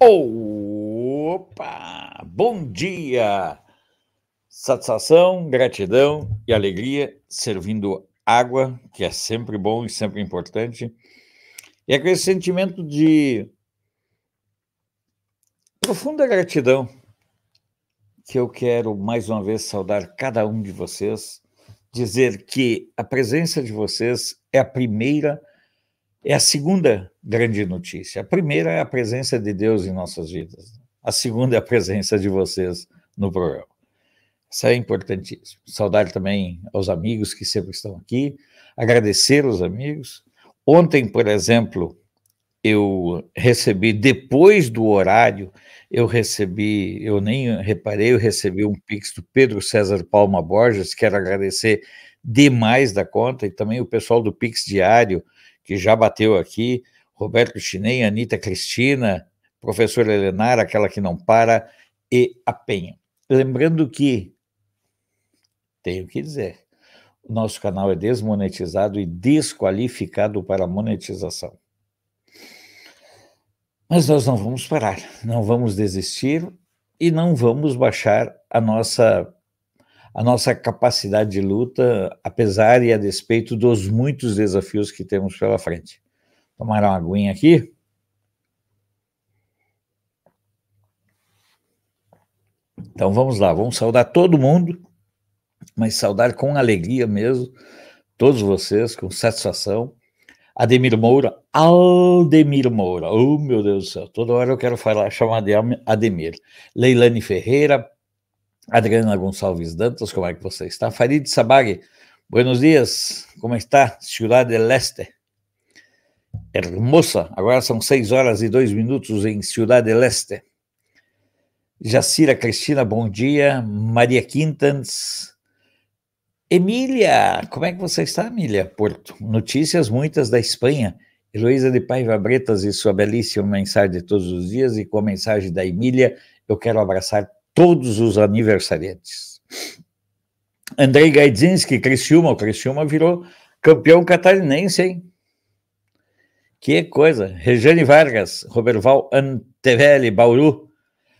Opa! Bom dia! Satisfação, gratidão e alegria servindo água, que é sempre bom e sempre importante. E aquele sentimento de profunda gratidão que eu quero mais uma vez saudar cada um de vocês, dizer que a presença de vocês é a primeira é a segunda grande notícia. A primeira é a presença de Deus em nossas vidas. A segunda é a presença de vocês no programa. Isso é importantíssimo. Saudade também aos amigos que sempre estão aqui. Agradecer os amigos. Ontem, por exemplo, eu recebi, depois do horário, eu recebi, eu nem reparei, eu recebi um pix do Pedro César Palma Borges, quero agradecer demais da conta, e também o pessoal do Pix Diário, que já bateu aqui, Roberto Chinem, Anitta Cristina, professora Helenar, aquela que não para, e a Penha. Lembrando que, tenho que dizer, o nosso canal é desmonetizado e desqualificado para monetização. Mas nós não vamos parar, não vamos desistir e não vamos baixar a nossa a nossa capacidade de luta, apesar e a despeito dos muitos desafios que temos pela frente. Tomar uma aguinha aqui. Então vamos lá, vamos saudar todo mundo, mas saudar com alegria mesmo, todos vocês, com satisfação. Ademir Moura, Aldemir Moura, oh meu Deus do céu, toda hora eu quero falar, chamar de Ademir. Leilane Ferreira, Adriana Gonçalves Dantas, como é que você está? Farid Sabag, buenos dias, como está? Ciudad del Este. Hermosa, agora são 6 horas e 2 minutos em Ciudad del Este. Jacira Cristina, bom dia. Maria Quintans. Emília, como é que você está, Emília Porto? Notícias muitas da Espanha. Heloísa de Paiva Bretas e sua belíssima mensagem de todos os dias. E com a mensagem da Emília, eu quero abraçar todos os aniversariantes. Andrei Gaidzinski, Criciúma, o Criciúma virou campeão catarinense, hein? Que coisa! Regiane Vargas, Roberval Antevelli, Bauru.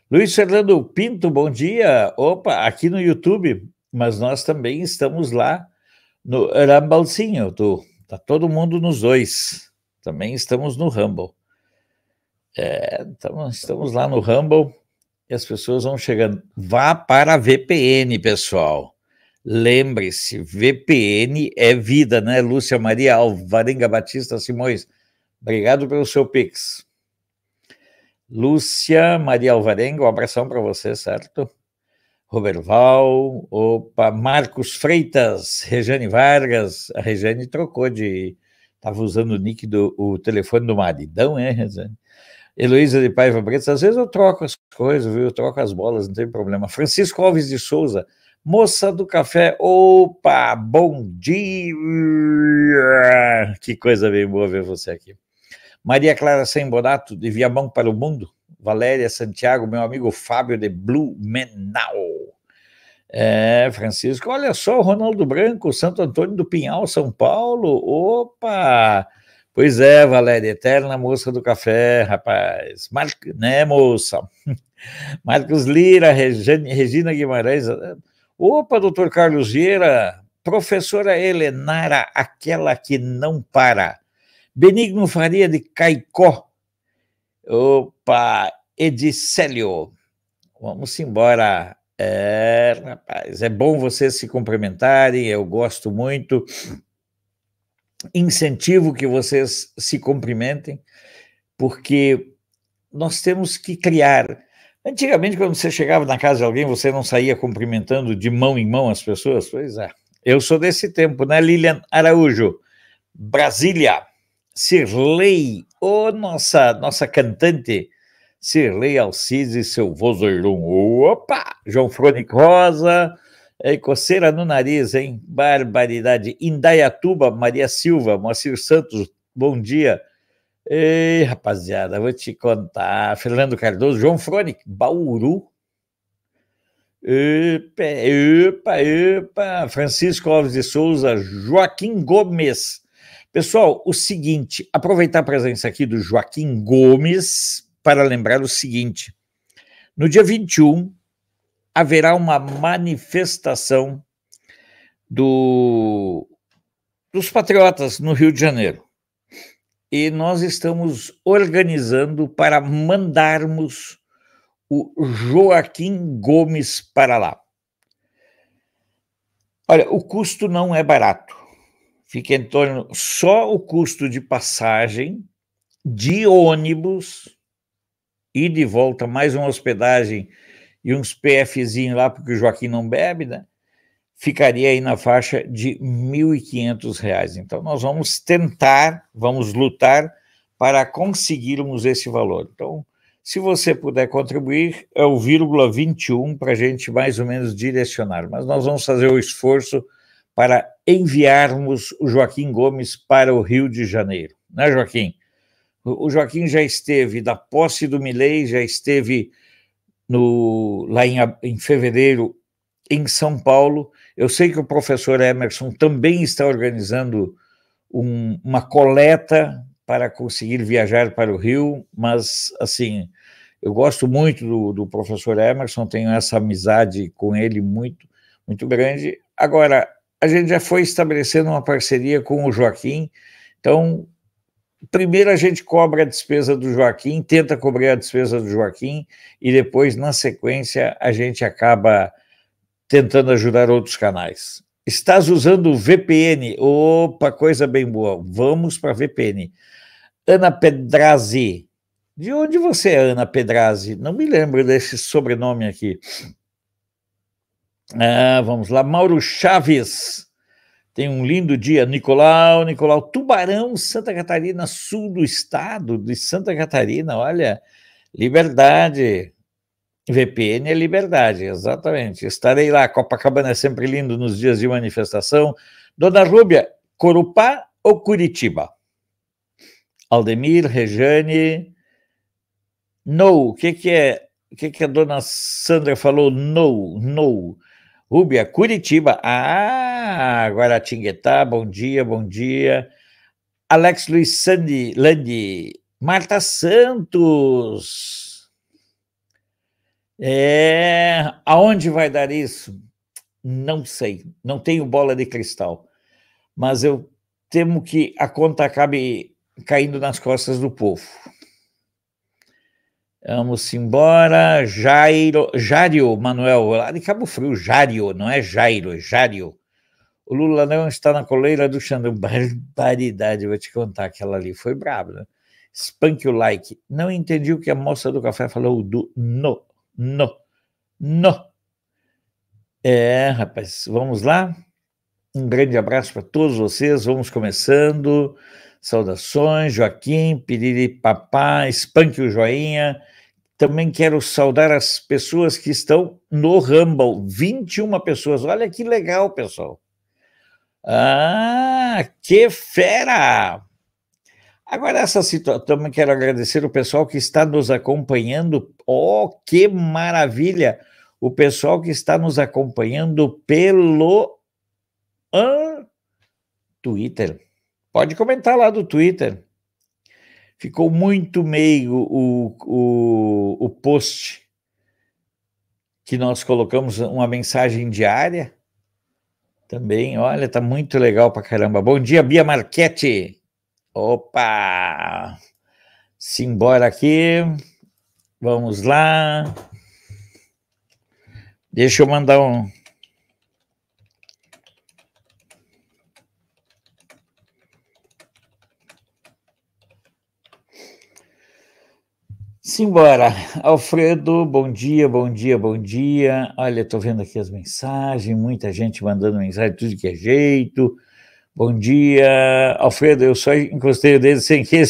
Luiz Fernando Pinto, bom dia. Opa, aqui no YouTube, mas nós também estamos lá no Rambalzinho, tu. Tá todo mundo nos dois. Também estamos no Rumble. É, então, estamos lá no Rumble. E as pessoas vão chegando. Vá para a VPN, pessoal. Lembre-se, VPN é vida, né? Lúcia Maria Alvarenga Batista Simões, obrigado pelo seu pix. Lúcia Maria Alvarenga, um abração para você, certo? Roberval, opa, Marcos Freitas, Rejane Vargas, a Rejane trocou de, estava usando o nick do o telefone do maridão, é, Rejane? Heloísa de Paiva Bretas, às vezes eu troco as coisas, viu? eu troco as bolas, não tem problema. Francisco Alves de Souza, moça do café, opa, bom dia! Que coisa bem boa ver você aqui. Maria Clara Bonato, de Viamão para o Mundo. Valéria Santiago, meu amigo Fábio de Blumenau. É, Francisco, olha só, Ronaldo Branco, Santo Antônio do Pinhal, São Paulo. Opa! Pois é, Valéria, eterna moça do café, rapaz. Mar... Né, moça? Marcos Lira, Regina Guimarães. Eh, opa, doutor Carlos Vieira, professora Helenara, aquela que não para. Benigno Faria de Caicó. Opa, Edicélio. Vamos embora. É, rapaz, é bom vocês se cumprimentarem, eu gosto muito incentivo que vocês se cumprimentem, porque nós temos que criar. Antigamente, quando você chegava na casa de alguém, você não saía cumprimentando de mão em mão as pessoas? Pois é. Eu sou desse tempo, né, Lilian Araújo? Brasília, Sirlei, ô oh, nossa, nossa cantante, Sirlei Alcides e seu vozeirão. Opa! João Frônico Rosa, é, coceira no nariz, hein? Barbaridade. Indaiatuba, Maria Silva, Moacir Santos, bom dia. Ei, rapaziada, vou te contar. Fernando Cardoso, João Frônic, Bauru. Epa, epa, epa. Francisco Alves de Souza, Joaquim Gomes. Pessoal, o seguinte, aproveitar a presença aqui do Joaquim Gomes para lembrar o seguinte. No dia 21, haverá uma manifestação do, dos patriotas no Rio de Janeiro. E nós estamos organizando para mandarmos o Joaquim Gomes para lá. Olha, o custo não é barato. Fica em torno só o custo de passagem de ônibus e de volta mais uma hospedagem e uns PFzinho lá, porque o Joaquim não bebe, né? Ficaria aí na faixa de R$ 1.500. Então, nós vamos tentar, vamos lutar para conseguirmos esse valor. Então, se você puder contribuir, é o vírgula 21 para a gente mais ou menos direcionar. Mas nós vamos fazer o esforço para enviarmos o Joaquim Gomes para o Rio de Janeiro. Né, Joaquim? O Joaquim já esteve da posse do Milei, já esteve no, lá em, em fevereiro, em São Paulo. Eu sei que o professor Emerson também está organizando um, uma coleta para conseguir viajar para o Rio, mas, assim, eu gosto muito do, do professor Emerson, tenho essa amizade com ele muito, muito grande. Agora, a gente já foi estabelecendo uma parceria com o Joaquim, então primeiro a gente cobra a despesa do Joaquim, tenta cobrir a despesa do Joaquim, e depois, na sequência, a gente acaba tentando ajudar outros canais. Estás usando o VPN? Opa, coisa bem boa. Vamos para VPN. Ana Pedrazzi. De onde você é, Ana Pedrazzi? Não me lembro desse sobrenome aqui. Ah, vamos lá. Mauro Chaves. Tem um lindo dia, Nicolau. Nicolau, Tubarão, Santa Catarina, sul do estado de Santa Catarina. Olha, liberdade. VPN é liberdade, exatamente. Estarei lá. Copacabana é sempre lindo nos dias de manifestação. Dona Rúbia, Corupá ou Curitiba? Aldemir, Rejane. No, o que, que é? O que, que a dona Sandra falou? No, no. Rúbia, é Curitiba. Ah, Guaratinguetá, bom dia, bom dia. Alex Luiz Sandi, Landi, Marta Santos. É, aonde vai dar isso? Não sei, não tenho bola de cristal, mas eu temo que a conta acabe caindo nas costas do povo. Vamos embora. Jairo, Jário, Manuel, lá de Cabo Frio, Jário, não é Jairo, é Jário. O Lula não está na coleira do Xandão. Barbaridade, vou te contar, aquela ali foi braba, né? Spank o like. Não entendi o que a moça do café falou do no, no, no. É, rapaz, vamos lá? Um grande abraço para todos vocês. Vamos começando. Saudações, Joaquim, Piriri Papá, Espanque o Joinha. Também quero saudar as pessoas que estão no Rumble, 21 pessoas. Olha que legal, pessoal. Ah, que fera! Agora, essa situação, também quero agradecer o pessoal que está nos acompanhando. Oh, que maravilha! O pessoal que está nos acompanhando pelo Twitter. Pode comentar lá do Twitter. Ficou muito meio o, o, o post que nós colocamos uma mensagem diária. Também, olha, tá muito legal pra caramba. Bom dia, Bia Marchetti. Opa! Simbora aqui. Vamos lá. Deixa eu mandar um Simbora. Alfredo, bom dia, bom dia, bom dia. Olha, estou vendo aqui as mensagens, muita gente mandando mensagem, tudo que é jeito. Bom dia, Alfredo, eu só encostei o dedo sem que...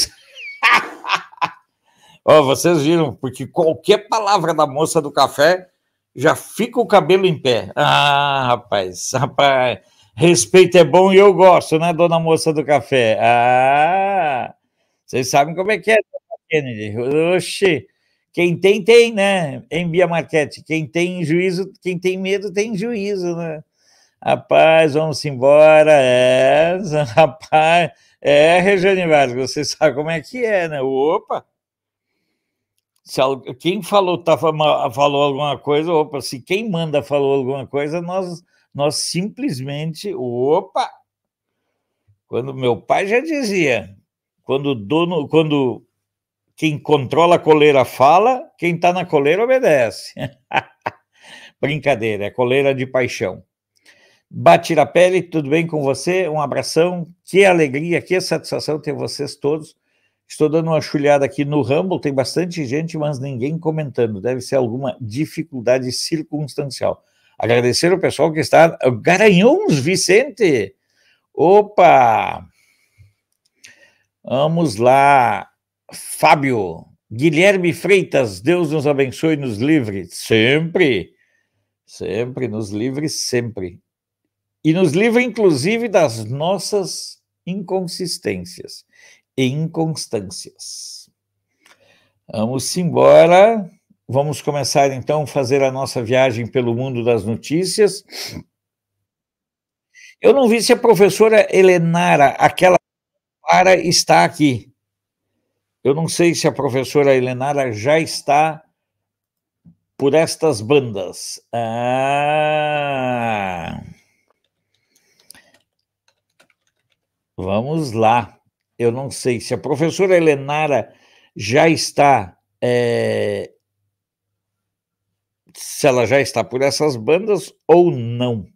Ó, oh, vocês viram, porque qualquer palavra da moça do café já fica o cabelo em pé. Ah, rapaz, rapaz, respeito é bom e eu gosto, né, dona moça do café? Ah, vocês sabem como é que é, né? Kennedy. Oxê, quem tem, tem, né? Em Bia Marquete, quem tem juízo, quem tem medo, tem juízo, né? Rapaz, vamos embora, é, rapaz, é, Regiane Vargas, você sabe como é que é, né? Opa! Se alguém, quem falou, tá, falou alguma coisa, opa, se quem manda falou alguma coisa, nós, nós simplesmente, opa! Quando meu pai já dizia, quando dono, quando quem controla a coleira fala, quem está na coleira obedece. Brincadeira, é coleira de paixão. Batira Pele, tudo bem com você? Um abração, que alegria, que satisfação ter vocês todos. Estou dando uma chulhada aqui no Rumble, tem bastante gente, mas ninguém comentando. Deve ser alguma dificuldade circunstancial. Agradecer o pessoal que está. Garanhuns, Vicente! Opa! Vamos lá. Fábio, Guilherme Freitas, Deus nos abençoe e nos livre. Sempre, sempre, nos livre sempre. E nos livre, inclusive, das nossas inconsistências e inconstâncias. Vamos embora. Vamos começar então a fazer a nossa viagem pelo mundo das notícias. Eu não vi se a professora Helenara, aquela para, está aqui. Eu não sei se a professora Helenara já está por estas bandas. Ah. Vamos lá. Eu não sei se a professora Helenara já está. É, se ela já está por essas bandas ou não.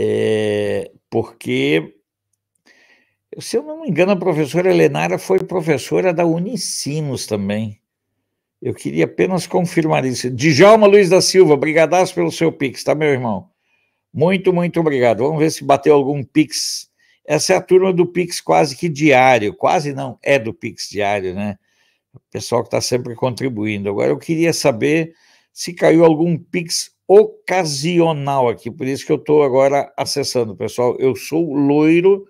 É, porque se eu não me engano, a professora Helenara foi professora da Unicinos também. Eu queria apenas confirmar isso. Djalma Luiz da Silva, brigadaço pelo seu pix, tá, meu irmão? Muito, muito obrigado. Vamos ver se bateu algum pix. Essa é a turma do pix quase que diário. Quase não, é do pix diário, né? O pessoal que está sempre contribuindo. Agora, eu queria saber se caiu algum pix ocasional aqui. Por isso que eu estou agora acessando, pessoal. Eu sou loiro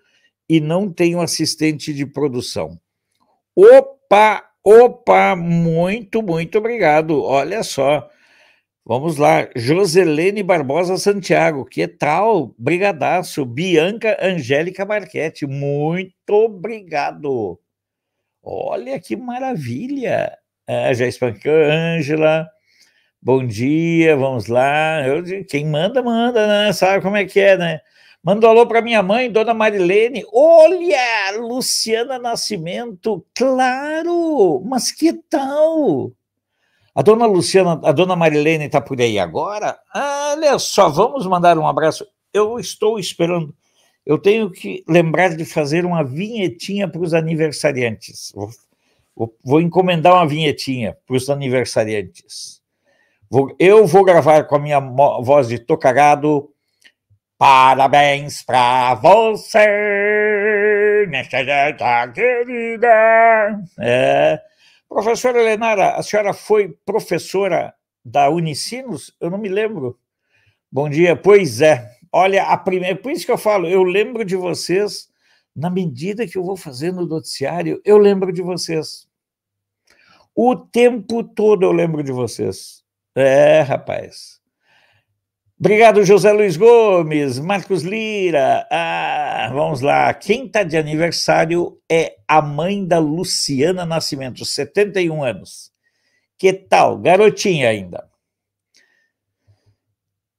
e não tenho assistente de produção. Opa, opa, muito, muito obrigado. Olha só. Vamos lá, Joselene Barbosa Santiago, que tal? Brigadaço. Bianca Angélica Marchetti, muito obrigado. Olha que maravilha. Ah, já espancou, Ângela. Bom dia, vamos lá. Eu, quem manda, manda, né? Sabe como é que é, né? Manda um alô para minha mãe, dona Marilene. Olha, Luciana Nascimento, claro, mas que tal? A dona Luciana, a dona Marilene está por aí agora? Olha só, vamos mandar um abraço. Eu estou esperando. Eu tenho que lembrar de fazer uma vinhetinha para os aniversariantes. Vou, vou, vou, encomendar uma vinhetinha para os aniversariantes. Vou, eu vou gravar com a minha voz de tocarado Parabéns pra você nesta data querida. É. Professora Lenara, a senhora foi professora da Unicinos? Eu não me lembro. Bom dia, pois é. Olha, a primeira, por isso que eu falo, eu lembro de vocês na medida que eu vou fazendo o noticiário, eu lembro de vocês. O tempo todo eu lembro de vocês. É, rapaz. Obrigado, José Luiz Gomes, Marcos Lira. Ah, vamos lá. Quem está de aniversário é a mãe da Luciana Nascimento, 71 anos. Que tal? Garotinha ainda.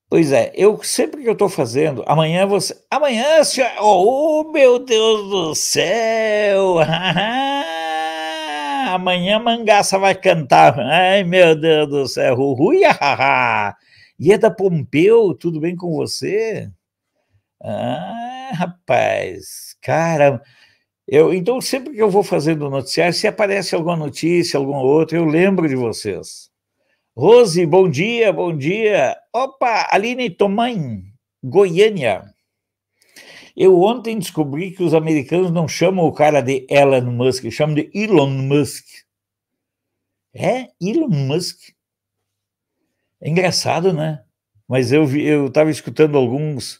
Pois é, eu sempre que eu estou fazendo, amanhã você. Amanhã, senhor. Oh, meu Deus do céu! amanhã a mangaça vai cantar. Ai, meu Deus do céu! Uhul, Ieda é Pompeu, tudo bem com você? Ah, rapaz, cara, eu, então sempre que eu vou fazendo noticiário, se aparece alguma notícia, alguma outra, eu lembro de vocês. Rose, bom dia, bom dia. Opa, Aline Tomain, Goiânia. Eu ontem descobri que os americanos não chamam o cara de Elon Musk, chamam de Elon Musk. É? Elon Musk? engraçado, né? Mas eu eu estava escutando alguns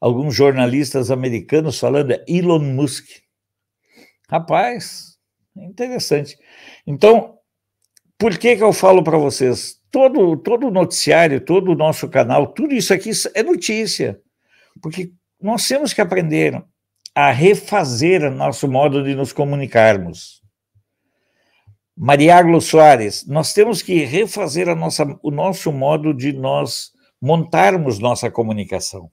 alguns jornalistas americanos falando é Elon Musk. Rapaz, interessante. Então, por que que eu falo para vocês? Todo todo noticiário, todo o nosso canal, tudo isso aqui é notícia. Porque nós temos que aprender a refazer nosso modo de nos comunicarmos. Mariaglo Soares, nós temos que refazer nossa, o nosso modo de nós montarmos nossa comunicação.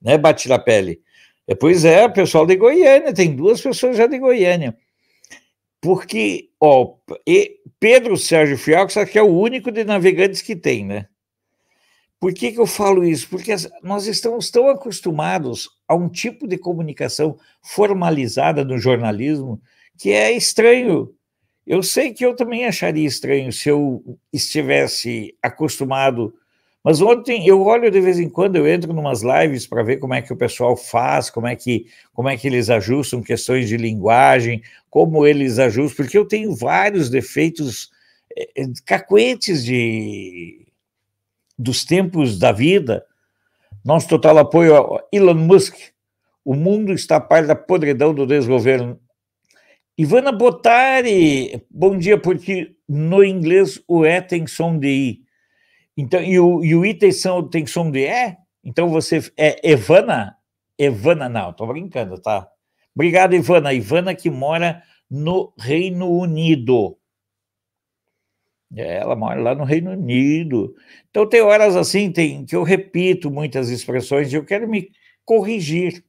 Né, Batila Pele? É, pois é, o pessoal de Goiânia, tem duas pessoas já de Goiânia. Porque, ó, Pedro Sérgio Fial, que é o único de navegantes que tem, né? Por que, que eu falo isso? Porque nós estamos tão acostumados a um tipo de comunicação formalizada no jornalismo que é estranho eu sei que eu também acharia estranho se eu estivesse acostumado, mas ontem eu olho de vez em quando, eu entro em umas lives para ver como é que o pessoal faz, como é que como é que eles ajustam questões de linguagem, como eles ajustam, porque eu tenho vários defeitos é, cacuetes de dos tempos da vida. Nosso total apoio a Elon Musk. O mundo está a par da podridão do desgoverno Ivana Botari, bom dia, porque no inglês o E tem som de I. Então, e o, e o I tem som, tem som de E? Então você é Ivana? Ivana não, tô brincando, tá? Obrigado, Ivana. Ivana que mora no Reino Unido. É, ela mora lá no Reino Unido. Então tem horas assim tem, que eu repito muitas expressões e eu quero me corrigir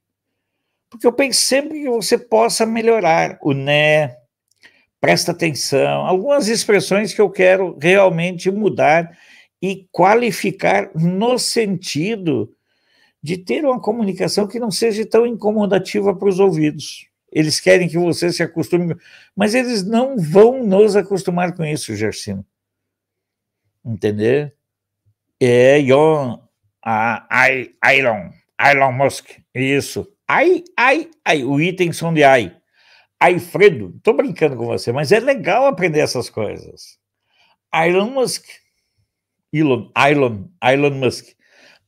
porque eu pensei que você possa melhorar o né, presta atenção, algumas expressões que eu quero realmente mudar e qualificar no sentido de ter uma comunicação que não seja tão incomodativa para os ouvidos. Eles querem que você se acostume, mas eles não vão nos acostumar com isso, Gersino. Entender? É Yon, uh, Elon, Elon Musk, isso. Ai, ai, ai, o item som de ai. Fredo tô brincando com você, mas é legal aprender essas coisas. Elon Musk. Elon, Elon, Elon Musk.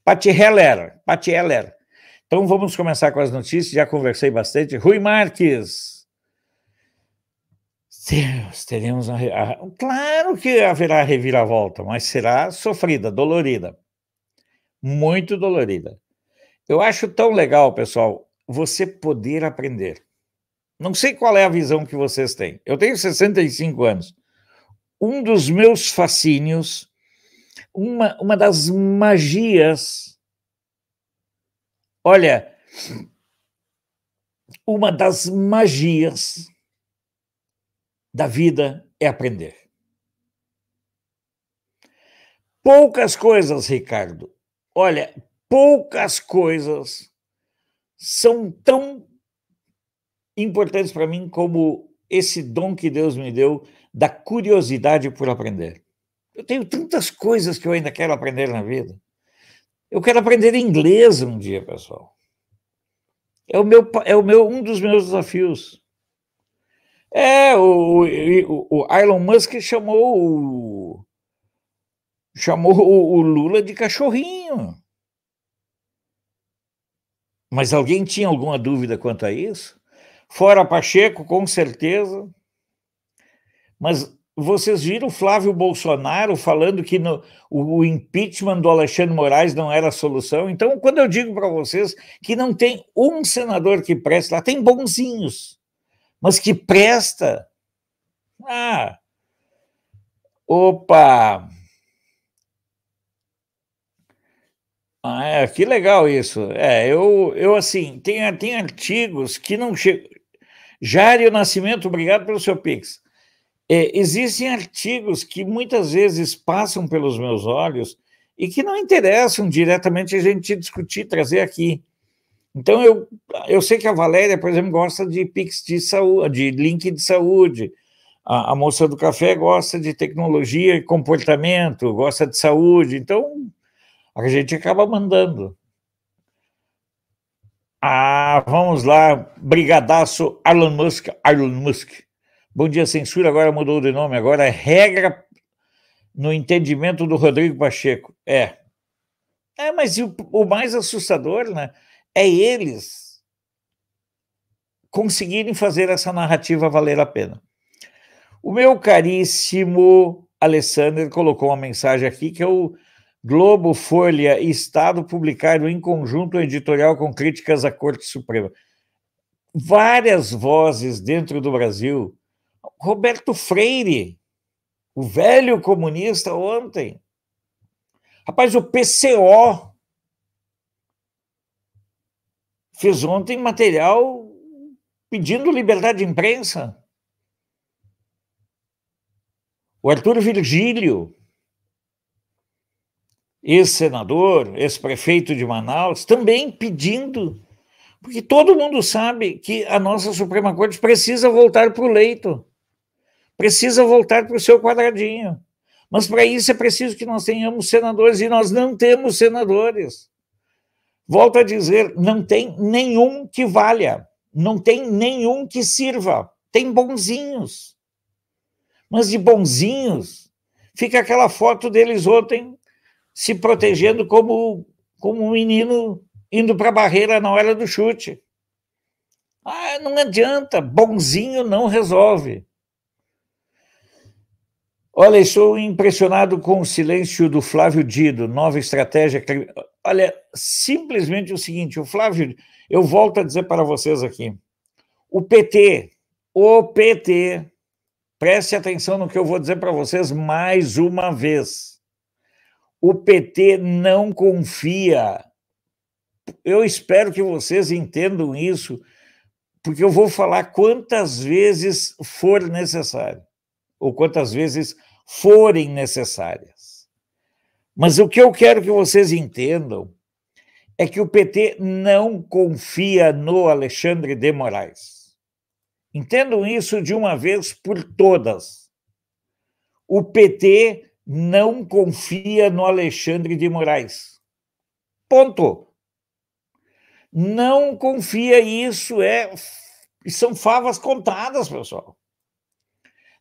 Paty Heller, Paty Heller. Então vamos começar com as notícias, já conversei bastante. Rui Marques. Deus, teremos uma... Claro que haverá reviravolta, mas será sofrida, dolorida. Muito dolorida. Eu acho tão legal, pessoal, você poder aprender. Não sei qual é a visão que vocês têm. Eu tenho 65 anos. Um dos meus fascínios, uma, uma das magias, olha, uma das magias da vida é aprender. Poucas coisas, Ricardo. Olha, poucas coisas são tão importantes para mim como esse dom que Deus me deu da curiosidade por aprender. Eu tenho tantas coisas que eu ainda quero aprender na vida. Eu quero aprender inglês um dia, pessoal. É o meu, é o meu um dos meus desafios. É, o, o, o Elon Musk chamou o, chamou o Lula de cachorrinho. Mas alguém tinha alguma dúvida quanto a isso? Fora Pacheco, com certeza. Mas vocês viram Flávio Bolsonaro falando que no, o impeachment do Alexandre Moraes não era a solução? Então, quando eu digo para vocês que não tem um senador que presta, lá tem bonzinhos, mas que presta. Ah! Opa! Ah, é, que legal isso. É, eu, eu assim, tem, tem artigos que não chegam. Jário Nascimento, obrigado pelo seu Pix. É, existem artigos que muitas vezes passam pelos meus olhos e que não interessam diretamente a gente discutir, trazer aqui. Então, eu, eu sei que a Valéria, por exemplo, gosta de Pix de saúde, de link de saúde. A, a moça do café gosta de tecnologia e comportamento, gosta de saúde. Então, a gente acaba mandando. Ah, vamos lá, brigadaço Elon Musk, Elon Musk. Bom dia, censura, agora mudou de nome, agora é regra no entendimento do Rodrigo Pacheco. É. É, mas o, o mais assustador, né, é eles conseguirem fazer essa narrativa valer a pena. O meu caríssimo Alessandro colocou uma mensagem aqui que eu Globo, Folha e Estado publicaram em conjunto editorial com críticas à Corte Suprema. Várias vozes dentro do Brasil. Roberto Freire, o velho comunista ontem. Rapaz, o PCO fez ontem material pedindo liberdade de imprensa. O Arthur Virgílio, ex-senador, ex-prefeito de Manaus, também pedindo, porque todo mundo sabe que a nossa Suprema Corte precisa voltar para o leito, precisa voltar para o seu quadradinho. Mas para isso é preciso que nós tenhamos senadores e nós não temos senadores. Volto a dizer, não tem nenhum que valha, não tem nenhum que sirva, tem bonzinhos. Mas de bonzinhos, fica aquela foto deles ontem se protegendo como, como um menino indo para a barreira na hora do chute. Ah, não adianta, bonzinho não resolve. Olha, estou impressionado com o silêncio do Flávio Dido, nova estratégia. Olha, simplesmente o seguinte: o Flávio, eu volto a dizer para vocês aqui. O PT, o PT, preste atenção no que eu vou dizer para vocês mais uma vez o PT não confia. Eu espero que vocês entendam isso, porque eu vou falar quantas vezes for necessário, ou quantas vezes forem necessárias. Mas o que eu quero que vocês entendam é que o PT não confia no Alexandre de Moraes. Entendam isso de uma vez por todas. O PT não confia no Alexandre de Moraes. Ponto. Não confia, isso é são favas contadas, pessoal.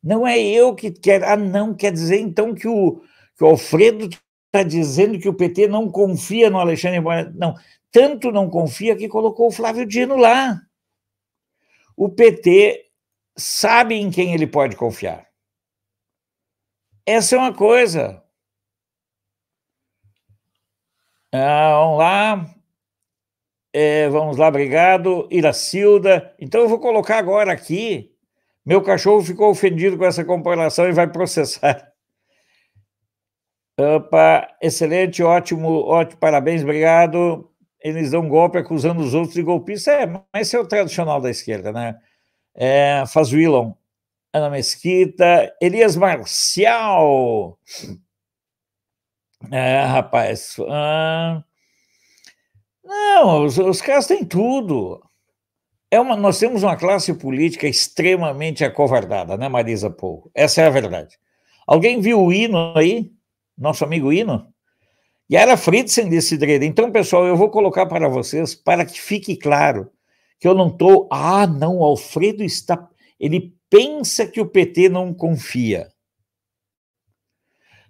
Não é eu que quero. Ah, não, quer dizer então que o, que o Alfredo está dizendo que o PT não confia no Alexandre de Moraes. Não, tanto não confia que colocou o Flávio Dino lá. O PT sabe em quem ele pode confiar. Essa é uma coisa. Ah, vamos lá. É, vamos lá, obrigado. Iracilda. Então eu vou colocar agora aqui. Meu cachorro ficou ofendido com essa comparação e vai processar. Opa, excelente, ótimo, ótimo, parabéns, obrigado. Eles dão um golpe acusando os outros de golpista. É, mas esse é o tradicional da esquerda, né? É, faz o Elon. Ana Mesquita, Elias Marcial. É, rapaz. Ah, não, os, os caras têm tudo. É uma, nós temos uma classe política extremamente acovardada, né, Marisa Pou? Essa é a verdade. Alguém viu o hino aí? Nosso amigo hino? E era Fritzen desse direito. Então, pessoal, eu vou colocar para vocês, para que fique claro, que eu não estou. Ah, não, Alfredo está. Ele pensa que o PT não confia.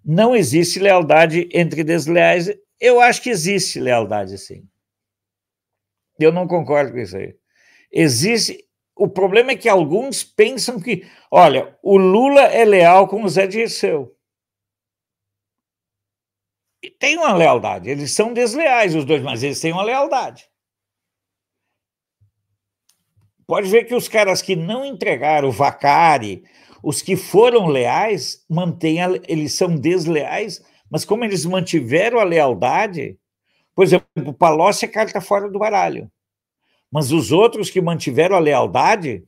Não existe lealdade entre desleais. Eu acho que existe lealdade, sim. Eu não concordo com isso aí. Existe. O problema é que alguns pensam que, olha, o Lula é leal com o Zé Dirceu. E tem uma lealdade. Eles são desleais, os dois, mas eles têm uma lealdade. Pode ver que os caras que não entregaram o Vacari, os que foram leais, mantêm a, eles são desleais, mas como eles mantiveram a lealdade, por exemplo, o Palocci é carta tá fora do baralho. Mas os outros que mantiveram a lealdade,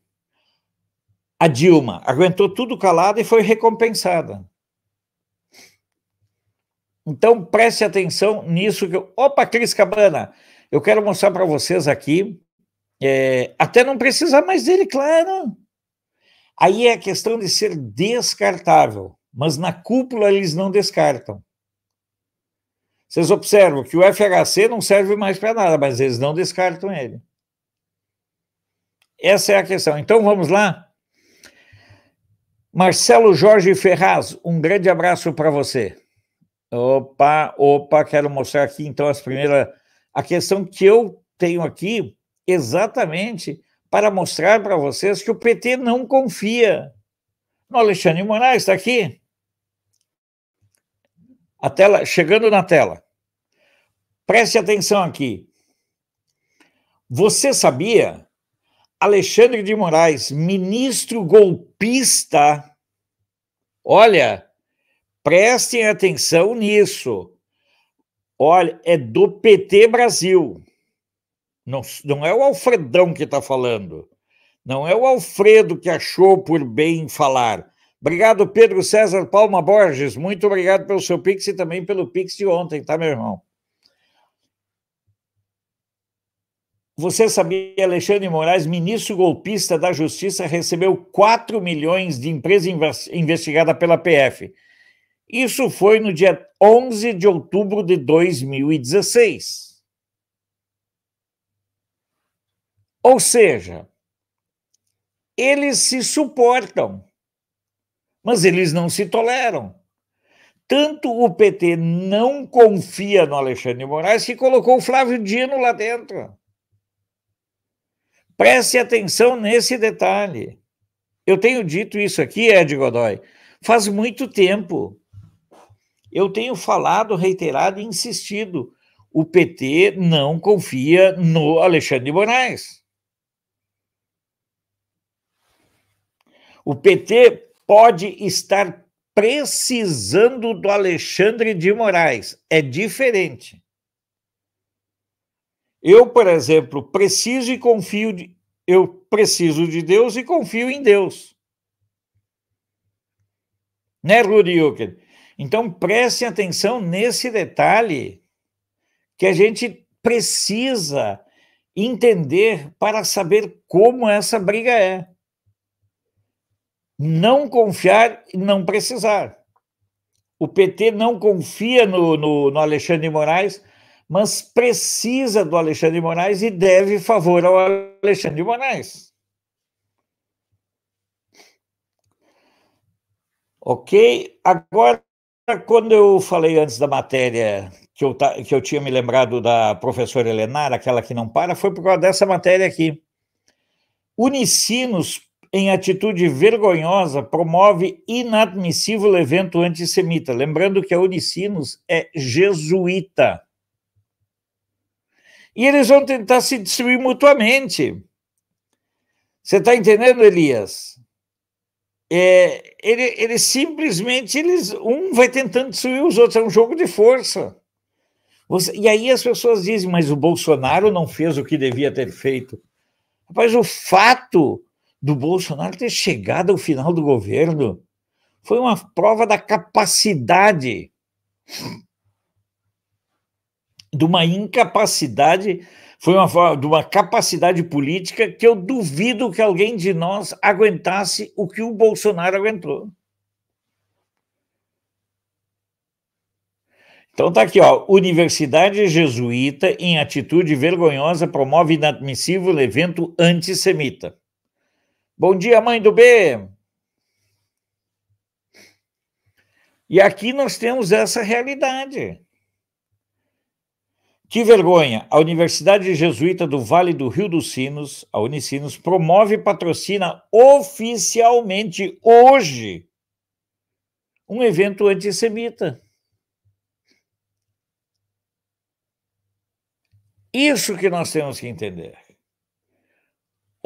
a Dilma aguentou tudo calada e foi recompensada. Então preste atenção nisso que eu... Opa, Cris Cabana, eu quero mostrar para vocês aqui é, até não precisar mais dele, claro. Aí é a questão de ser descartável, mas na cúpula eles não descartam. Vocês observam que o FHC não serve mais para nada, mas eles não descartam ele. Essa é a questão. Então vamos lá. Marcelo Jorge Ferraz, um grande abraço para você. Opa, opa, quero mostrar aqui então as primeiras. A questão que eu tenho aqui exatamente para mostrar para vocês que o PT não confia no Alexandre Moraes, está aqui. A tela, chegando na tela. Preste atenção aqui. Você sabia? Alexandre de Moraes, ministro golpista. Olha, prestem atenção nisso. Olha, é do PT Brasil. Não, não é o Alfredão que está falando. Não é o Alfredo que achou por bem falar. Obrigado, Pedro César Palma Borges. Muito obrigado pelo seu pix e também pelo pix de ontem, tá, meu irmão? Você sabia, Alexandre Moraes, ministro golpista da Justiça, recebeu 4 milhões de empresa investigada pela PF. Isso foi no dia 11 de outubro de 2016. Ou seja, eles se suportam, mas eles não se toleram. Tanto o PT não confia no Alexandre de Moraes que colocou o Flávio Dino lá dentro. Preste atenção nesse detalhe. Eu tenho dito isso aqui, Ed Godoy, faz muito tempo. Eu tenho falado, reiterado e insistido. O PT não confia no Alexandre de Moraes. O PT pode estar precisando do Alexandre de Moraes. É diferente. Eu, por exemplo, preciso e confio de, eu preciso de Deus e confio em Deus. Né, Rudy Yucker? Então preste atenção nesse detalhe que a gente precisa entender para saber como essa briga é não confiar e não precisar. O PT não confia no, no, no Alexandre de Moraes, mas precisa do Alexandre de Moraes e deve favor ao Alexandre de Moraes. Ok? Agora, quando eu falei antes da matéria que eu, que eu tinha me lembrado da professora Helenar, aquela que não para, foi por causa dessa matéria aqui. Unicinos em atitude vergonhosa, promove inadmissível evento antissemita. Lembrando que a Unicinos é jesuíta. E eles vão tentar se destruir mutuamente. Você está entendendo, Elias? É, ele, ele simplesmente, eles, um vai tentando destruir os outros, é um jogo de força. Você, e aí as pessoas dizem, mas o Bolsonaro não fez o que devia ter feito. Mas o fato do Bolsonaro ter chegado ao final do governo foi uma prova da capacidade, de uma incapacidade, foi uma, de uma capacidade política que eu duvido que alguém de nós aguentasse o que o Bolsonaro aguentou. Então tá aqui, ó, Universidade Jesuíta em atitude vergonhosa promove inadmissível evento antissemita. Bom dia, mãe do B. E aqui nós temos essa realidade. Que vergonha! A Universidade Jesuíta do Vale do Rio dos Sinos, a Unicinos, promove e patrocina oficialmente hoje um evento antissemita. Isso que nós temos que entender.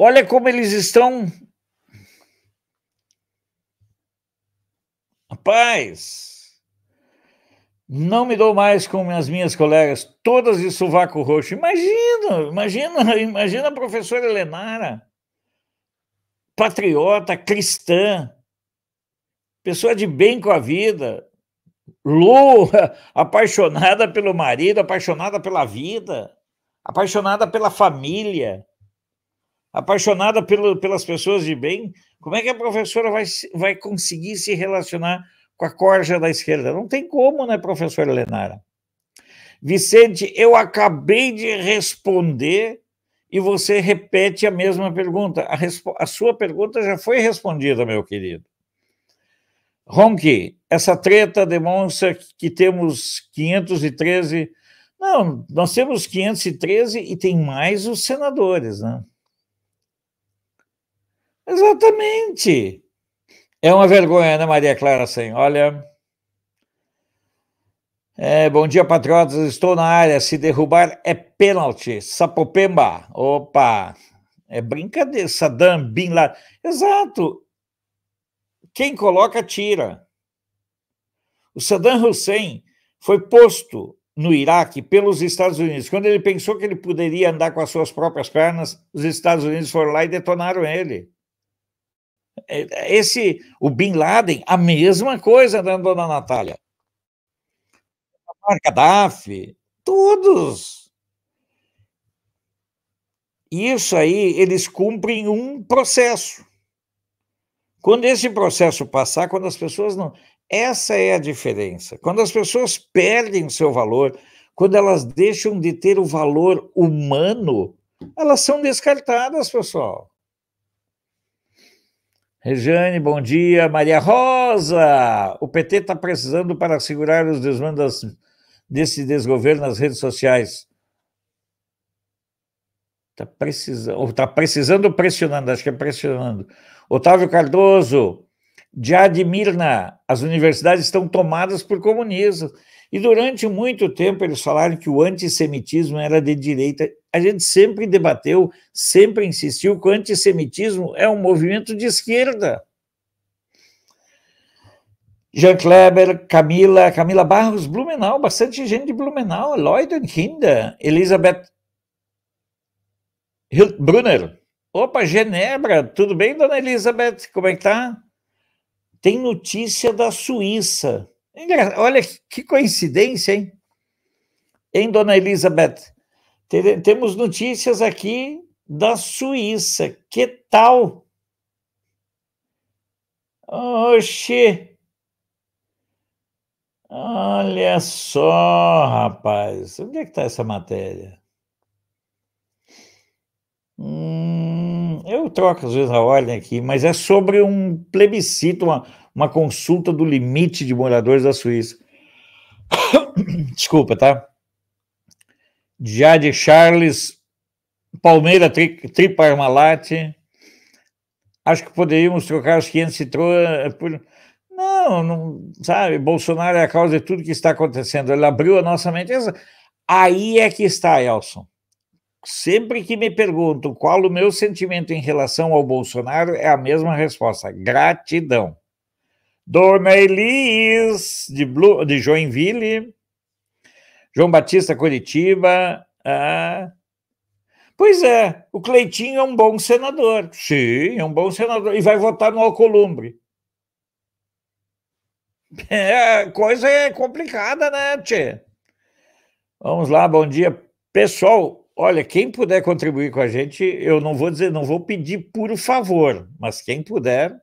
Olha como eles estão. Rapaz, não me dou mais com as minhas colegas, todas de sovaco roxo. Imagina, imagina, imagina a professora Helenara, patriota, cristã, pessoa de bem com a vida, Lua, apaixonada pelo marido, apaixonada pela vida, apaixonada pela família apaixonada pelo, pelas pessoas de bem, como é que a professora vai, vai conseguir se relacionar com a corja da esquerda? Não tem como, né, professora Lenara? Vicente, eu acabei de responder e você repete a mesma pergunta. A, a sua pergunta já foi respondida, meu querido. Ronqui, essa treta demonstra que temos 513. Não, nós temos 513 e tem mais os senadores, né? Exatamente. É uma vergonha, né, Maria Clara? Sim, olha. É, bom dia, patriotas. Estou na área. Se derrubar é pênalti. Sapopemba. Opa. É brincadeira. Saddam Bin Laden. Exato. Quem coloca, tira. O Saddam Hussein foi posto no Iraque pelos Estados Unidos. Quando ele pensou que ele poderia andar com as suas próprias pernas, os Estados Unidos foram lá e detonaram ele. É, é esse, o Bin Laden, a mesma coisa, né, dona Natália? Gaddafi, todos. Isso aí, eles cumprem um processo. Quando esse processo passar, quando as pessoas não. Essa é a diferença. Quando as pessoas perdem o seu valor, quando elas deixam de ter o valor humano, elas são descartadas, pessoal. Regiane, bom dia. Maria Rosa, o PT está precisando para segurar os desmandos desse desgoverno nas redes sociais. Está precisando, tá precisando ou pressionando? Acho que é pressionando. Otávio Cardoso, de Admirna, as universidades estão tomadas por comunistas. E durante muito tempo eles falaram que o antissemitismo era de direita. A gente sempre debateu, sempre insistiu que o antissemitismo é um movimento de esquerda. Jean Kleber, Camila, Camila Barros, Blumenau, bastante gente de Blumenau, Lloyd Kinda, Elizabeth Brunner. Opa, Genebra, tudo bem, dona Elizabeth? Como é que tá? Tem notícia da Suíça. É olha que coincidência, hein? Hein, dona Elizabeth? Temos notícias aqui da Suíça. Que tal? Oxê! Olha só, rapaz. Onde é que está essa matéria? Hum, eu troco às vezes a ordem aqui, mas é sobre um plebiscito, uma, uma consulta do limite de moradores da Suíça. Desculpa, tá? Jade Charles, Palmeira tri, Triparmalate. Acho que poderíamos trocar os 500 Citroën por... Não, não, sabe? Bolsonaro é a causa de tudo que está acontecendo. Ele abriu a nossa mente. Aí é que está, Elson. Sempre que me pergunto qual o meu sentimento em relação ao Bolsonaro, é a mesma resposta: gratidão. Dona Elis, de, Blue, de Joinville. João Batista Curitiba. Ah. Pois é, o Cleitinho é um bom senador. Sim, é um bom senador. E vai votar no Alcolumbre. É, coisa é complicada, né, Tchê? Vamos lá, bom dia. Pessoal, olha, quem puder contribuir com a gente, eu não vou dizer, não vou pedir por favor, mas quem puder,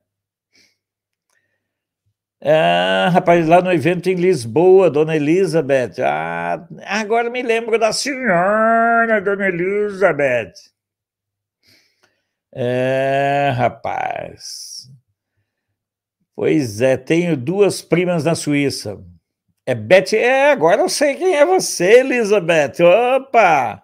ah, rapaz, lá no evento em Lisboa, Dona Elizabeth. Ah, agora me lembro da senhora, Dona Elizabeth. É, rapaz. Pois é, tenho duas primas na Suíça. É Beth. É, agora eu sei quem é você, Elizabeth. Opa!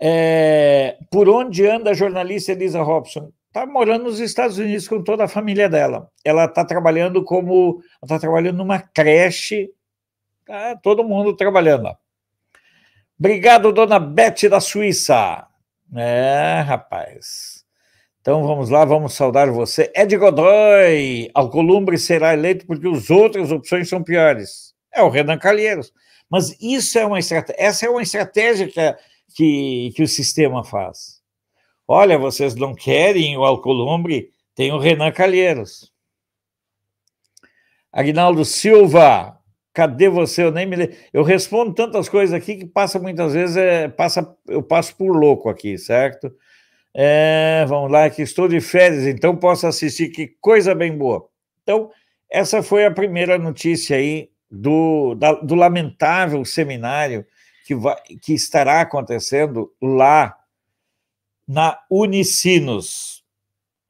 É, por onde anda a jornalista Elisa Robson? está morando nos Estados Unidos com toda a família dela. Ela está trabalhando como está trabalhando numa creche, tá todo mundo trabalhando. Obrigado, dona Beth da Suíça. É, rapaz. Então vamos lá, vamos saudar você. Ed Godoy, Alcolumbre será eleito porque as outras opções são piores. É o Renan Calheiros. Mas isso é uma estratégia, essa é uma estratégia que, que, que o sistema faz. Olha, vocês não querem o Alcolumbre? Tem o Renan Calheiros. Aguinaldo Silva, cadê você? Eu nem me lembro. Eu respondo tantas coisas aqui que passa muitas vezes, é, passa, eu passo por louco aqui, certo? É, vamos lá, que estou de férias, então posso assistir, que coisa bem boa. Então, essa foi a primeira notícia aí do, da, do lamentável seminário que, vai, que estará acontecendo lá na Unicinos.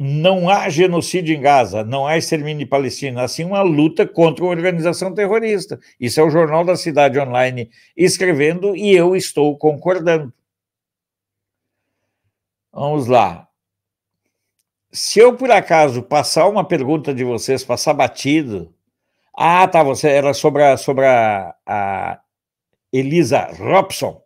Não há genocídio em Gaza, não há extermínio de Palestina, assim uma luta contra uma organização terrorista. Isso é o Jornal da Cidade Online escrevendo e eu estou concordando. Vamos lá. Se eu por acaso passar uma pergunta de vocês, passar batido. Ah, tá, você era sobre a, sobre a, a Elisa Robson.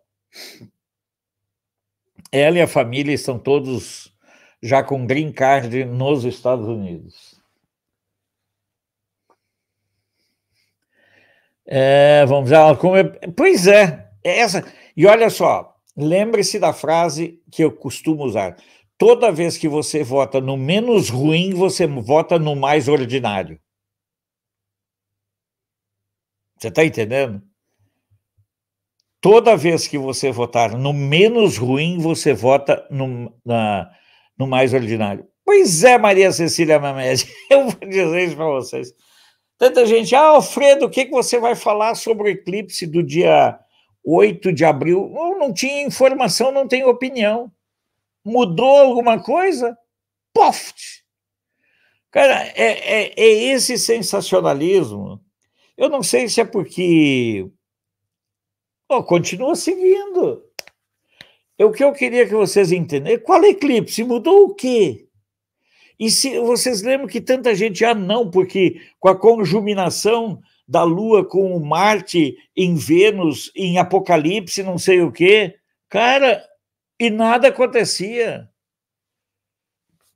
Ela e a família estão todos já com green card nos Estados Unidos. É, vamos lá, como é, pois é, é essa. E olha só, lembre-se da frase que eu costumo usar: toda vez que você vota no menos ruim, você vota no mais ordinário. Você está entendendo? Toda vez que você votar no menos ruim, você vota no, na, no mais ordinário. Pois é, Maria Cecília Mamede, eu vou dizer isso para vocês. Tanta gente, ah, Alfredo, o que, que você vai falar sobre o eclipse do dia 8 de abril? Não, não tinha informação, não tem opinião. Mudou alguma coisa? Pof! Cara, é, é, é esse sensacionalismo. Eu não sei se é porque continua seguindo. É O que eu queria que vocês entendessem, qual eclipse? Mudou o quê? E se vocês lembram que tanta gente, ah, não, porque com a conjuminação da Lua com o Marte em Vênus, em Apocalipse, não sei o quê, cara, e nada acontecia.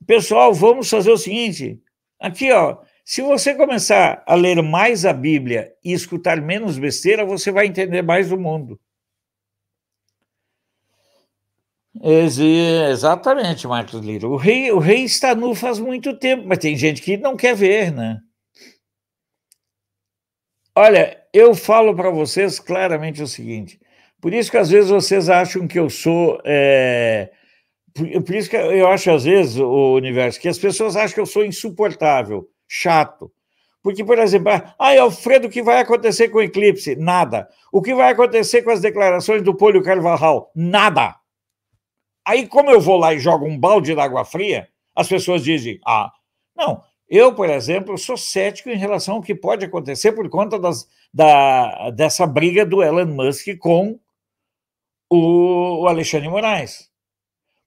Pessoal, vamos fazer o seguinte: aqui, ó, se você começar a ler mais a Bíblia e escutar menos besteira, você vai entender mais o mundo. Ex exatamente, Marcos Lira. O rei, o rei está nu faz muito tempo, mas tem gente que não quer ver, né? Olha, eu falo para vocês claramente o seguinte: por isso que às vezes vocês acham que eu sou. É, por, por isso que eu acho, às vezes, o universo, que as pessoas acham que eu sou insuportável chato. Porque, por exemplo, ah, Alfredo, ah, é o que vai acontecer com o eclipse? Nada. O que vai acontecer com as declarações do Polio Carvajal? Nada. Aí, como eu vou lá e jogo um balde de água fria, as pessoas dizem, ah, não. Eu, por exemplo, sou cético em relação ao que pode acontecer por conta das, da, dessa briga do Elon Musk com o, o Alexandre Moraes.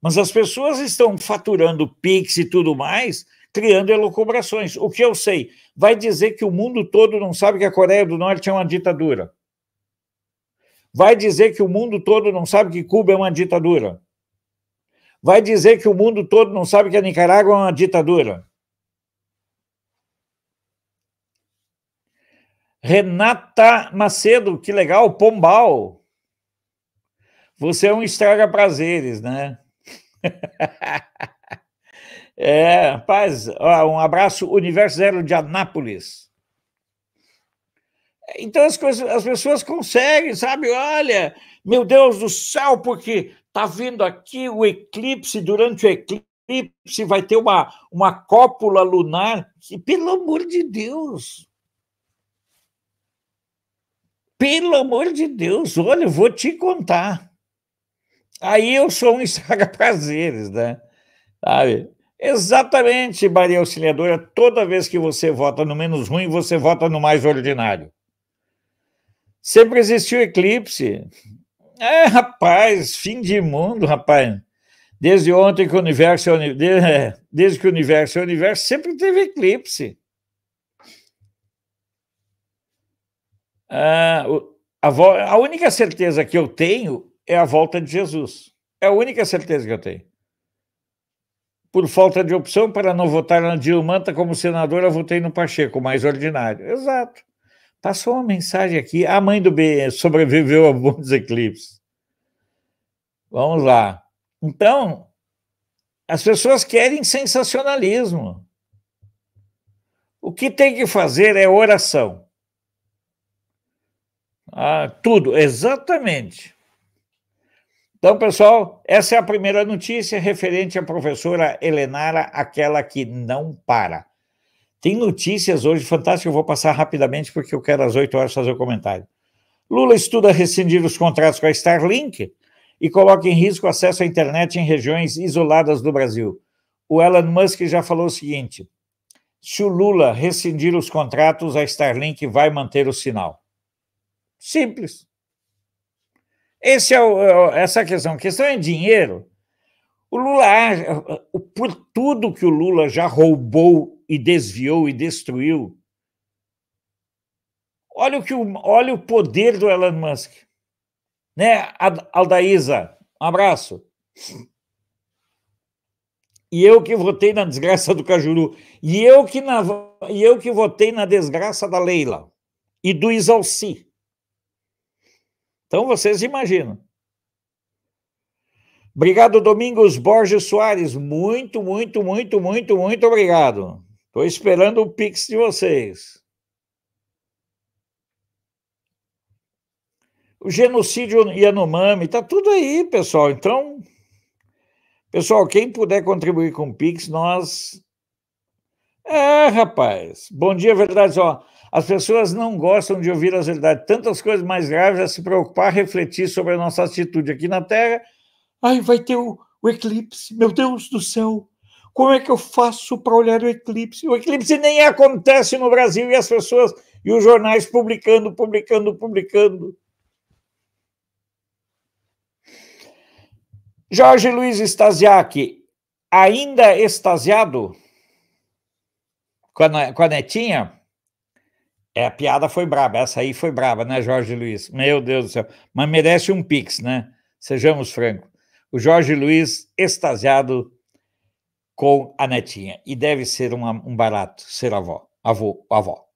Mas as pessoas estão faturando Pix e tudo mais criando elucubrações. O que eu sei? Vai dizer que o mundo todo não sabe que a Coreia do Norte é uma ditadura. Vai dizer que o mundo todo não sabe que Cuba é uma ditadura. Vai dizer que o mundo todo não sabe que a Nicarágua é uma ditadura. Renata Macedo, que legal, Pombal. Você é um estraga prazeres, né? É, paz, um abraço, Universo Zero de Anápolis. Então as, coisas, as pessoas conseguem, sabe? Olha, meu Deus do céu, porque tá vindo aqui o eclipse, durante o eclipse vai ter uma, uma cópula lunar. E, pelo amor de Deus! Pelo amor de Deus, olha, eu vou te contar. Aí eu sou um estraga prazeres, né? Sabe? Exatamente, Maria Auxiliadora. Toda vez que você vota no menos ruim, você vota no mais ordinário. Sempre existiu eclipse. É, rapaz, fim de mundo, rapaz. Desde ontem que o universo é universo, é, desde que o universo é universo, sempre teve eclipse. Ah, a, a única certeza que eu tenho é a volta de Jesus. É a única certeza que eu tenho por falta de opção para não votar na Dilmanta como senadora, votei no Pacheco, mais ordinário. Exato. Passou uma mensagem aqui. A mãe do B sobreviveu a bons eclipses. Vamos lá. Então, as pessoas querem sensacionalismo. O que tem que fazer é oração. Ah, tudo, exatamente. Então, pessoal, essa é a primeira notícia referente à professora Helenara, aquela que não para. Tem notícias hoje fantásticas, eu vou passar rapidamente porque eu quero às 8 horas fazer o comentário. Lula estuda rescindir os contratos com a Starlink e coloca em risco acesso à internet em regiões isoladas do Brasil. O Elon Musk já falou o seguinte: se o Lula rescindir os contratos, a Starlink vai manter o sinal. Simples. Esse é, é o, essa questão. A questão é dinheiro. O Lula, por tudo que o Lula já roubou e desviou e destruiu, olha o, que olha o poder do Elon Musk. Né, Aldaísa? Um abraço. E eu que votei na desgraça do Cajuru. E eu que, na, e eu que votei na desgraça da Leila e do Isalci. Então vocês imaginam. Obrigado, Domingos Borges Soares. Muito, muito, muito, muito, muito obrigado. Estou esperando o Pix de vocês. O genocídio Yanomami, está tudo aí, pessoal. Então, pessoal, quem puder contribuir com o Pix, nós. É, rapaz. Bom dia, verdade. Ó. As pessoas não gostam de ouvir as verdades. Tantas coisas mais graves a se preocupar, refletir sobre a nossa atitude aqui na Terra. Ai, vai ter o, o eclipse. Meu Deus do céu! Como é que eu faço para olhar o eclipse? O eclipse nem acontece no Brasil e as pessoas e os jornais publicando, publicando, publicando. Jorge Luiz Stasiak, ainda extasiado com a, com a netinha? É, a piada foi braba, essa aí foi braba, né, Jorge Luiz? Meu Deus do céu. Mas merece um pix, né? Sejamos francos. O Jorge Luiz extasiado com a netinha. E deve ser uma, um barato ser avó. Avô, avó.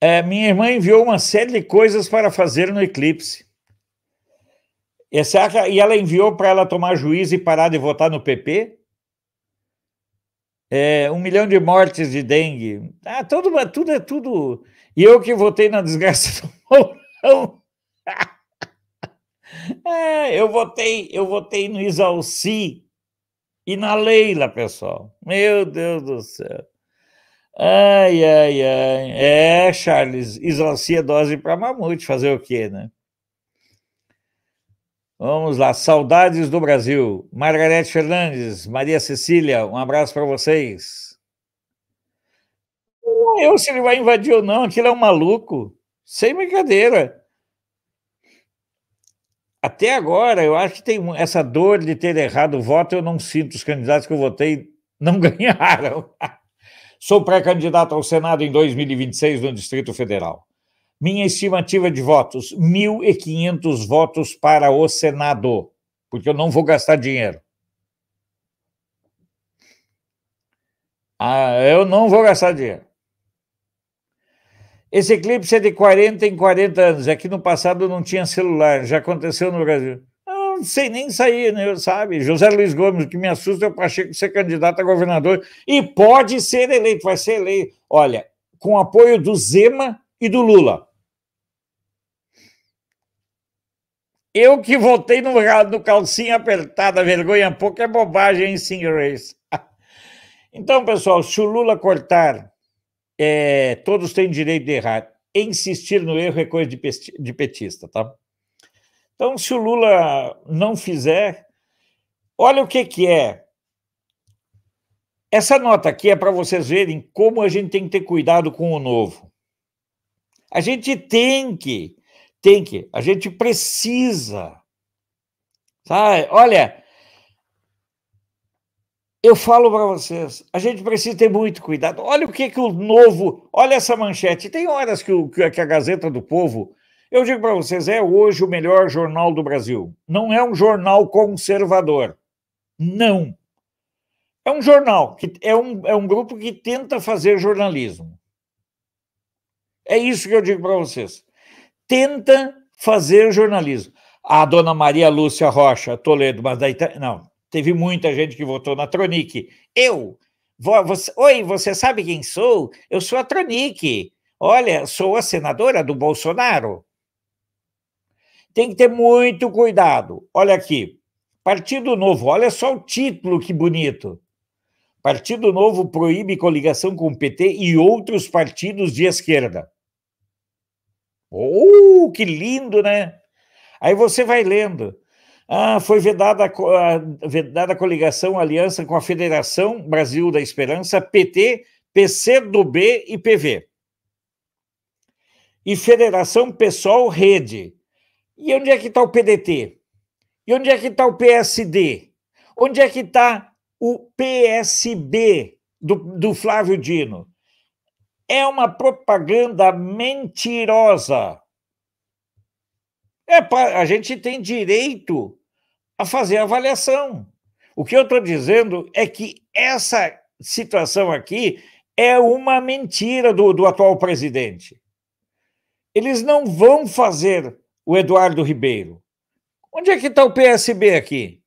É, minha irmã enviou uma série de coisas para fazer no eclipse. E ela enviou para ela tomar juízo e parar de votar no PP? é, um milhão de mortes de dengue. Ah, tudo, tudo é tudo. E eu que votei na desgraça do Mourão. é, eu votei, eu votei no Isalci e na Leila, pessoal. Meu Deus do céu. Ai, ai, ai. É, Charles, Isalci é dose para mamute, fazer o quê, né? Vamos lá, saudades do Brasil. Margarete Fernandes, Maria Cecília, um abraço para vocês. É eu se ele vai invadir ou não, aquilo é um maluco. Sem brincadeira. Até agora, eu acho que tem essa dor de ter errado o voto, eu não sinto. Os candidatos que eu votei não ganharam. Sou pré-candidato ao Senado em 2026 no Distrito Federal. Minha estimativa de votos: 1.500 votos para o Senado, porque eu não vou gastar dinheiro. Ah, eu não vou gastar dinheiro. Esse eclipse é de 40 em 40 anos. Aqui no passado não tinha celular, já aconteceu no Brasil. Eu não sei nem sair, né? sabe? José Luiz Gomes, o que me assusta é o Pacheco ser candidato a governador e pode ser eleito, vai ser eleito. Olha, com apoio do Zema e do Lula. Eu que votei no, no calcinha apertada, vergonha pouco é bobagem, hein, senhor Race? Então, pessoal, se o Lula cortar, é, todos têm direito de errar. Insistir no erro é coisa de, de petista, tá? Então, se o Lula não fizer, olha o que, que é. Essa nota aqui é para vocês verem como a gente tem que ter cuidado com o novo. A gente tem que tem que. A gente precisa. Sabe? Olha, eu falo para vocês, a gente precisa ter muito cuidado. Olha o que, que o novo. Olha essa manchete. Tem horas que, o, que a Gazeta do Povo. Eu digo para vocês, é hoje o melhor jornal do Brasil. Não é um jornal conservador. Não. É um jornal, que é um, é um grupo que tenta fazer jornalismo. É isso que eu digo para vocês tenta fazer jornalismo. A dona Maria Lúcia Rocha Toledo, mas daí. Tá, não, teve muita gente que votou na Tronic. Eu. Você, Oi, você sabe quem sou? Eu sou a Tronic. Olha, sou a senadora do Bolsonaro. Tem que ter muito cuidado. Olha aqui. Partido Novo, olha só o título que bonito. Partido Novo proíbe coligação com o PT e outros partidos de esquerda. Oh, que lindo, né? Aí você vai lendo. Ah, foi vedada a, vedada a coligação, a aliança com a Federação Brasil da Esperança, PT, PCdoB e PV. E Federação Pessoal Rede. E onde é que está o PDT? E onde é que está o PSD? Onde é que está o PSB do, do Flávio Dino? é uma propaganda mentirosa. É, a gente tem direito a fazer avaliação. O que eu estou dizendo é que essa situação aqui é uma mentira do, do atual presidente. Eles não vão fazer o Eduardo Ribeiro. Onde é que está o PSB aqui?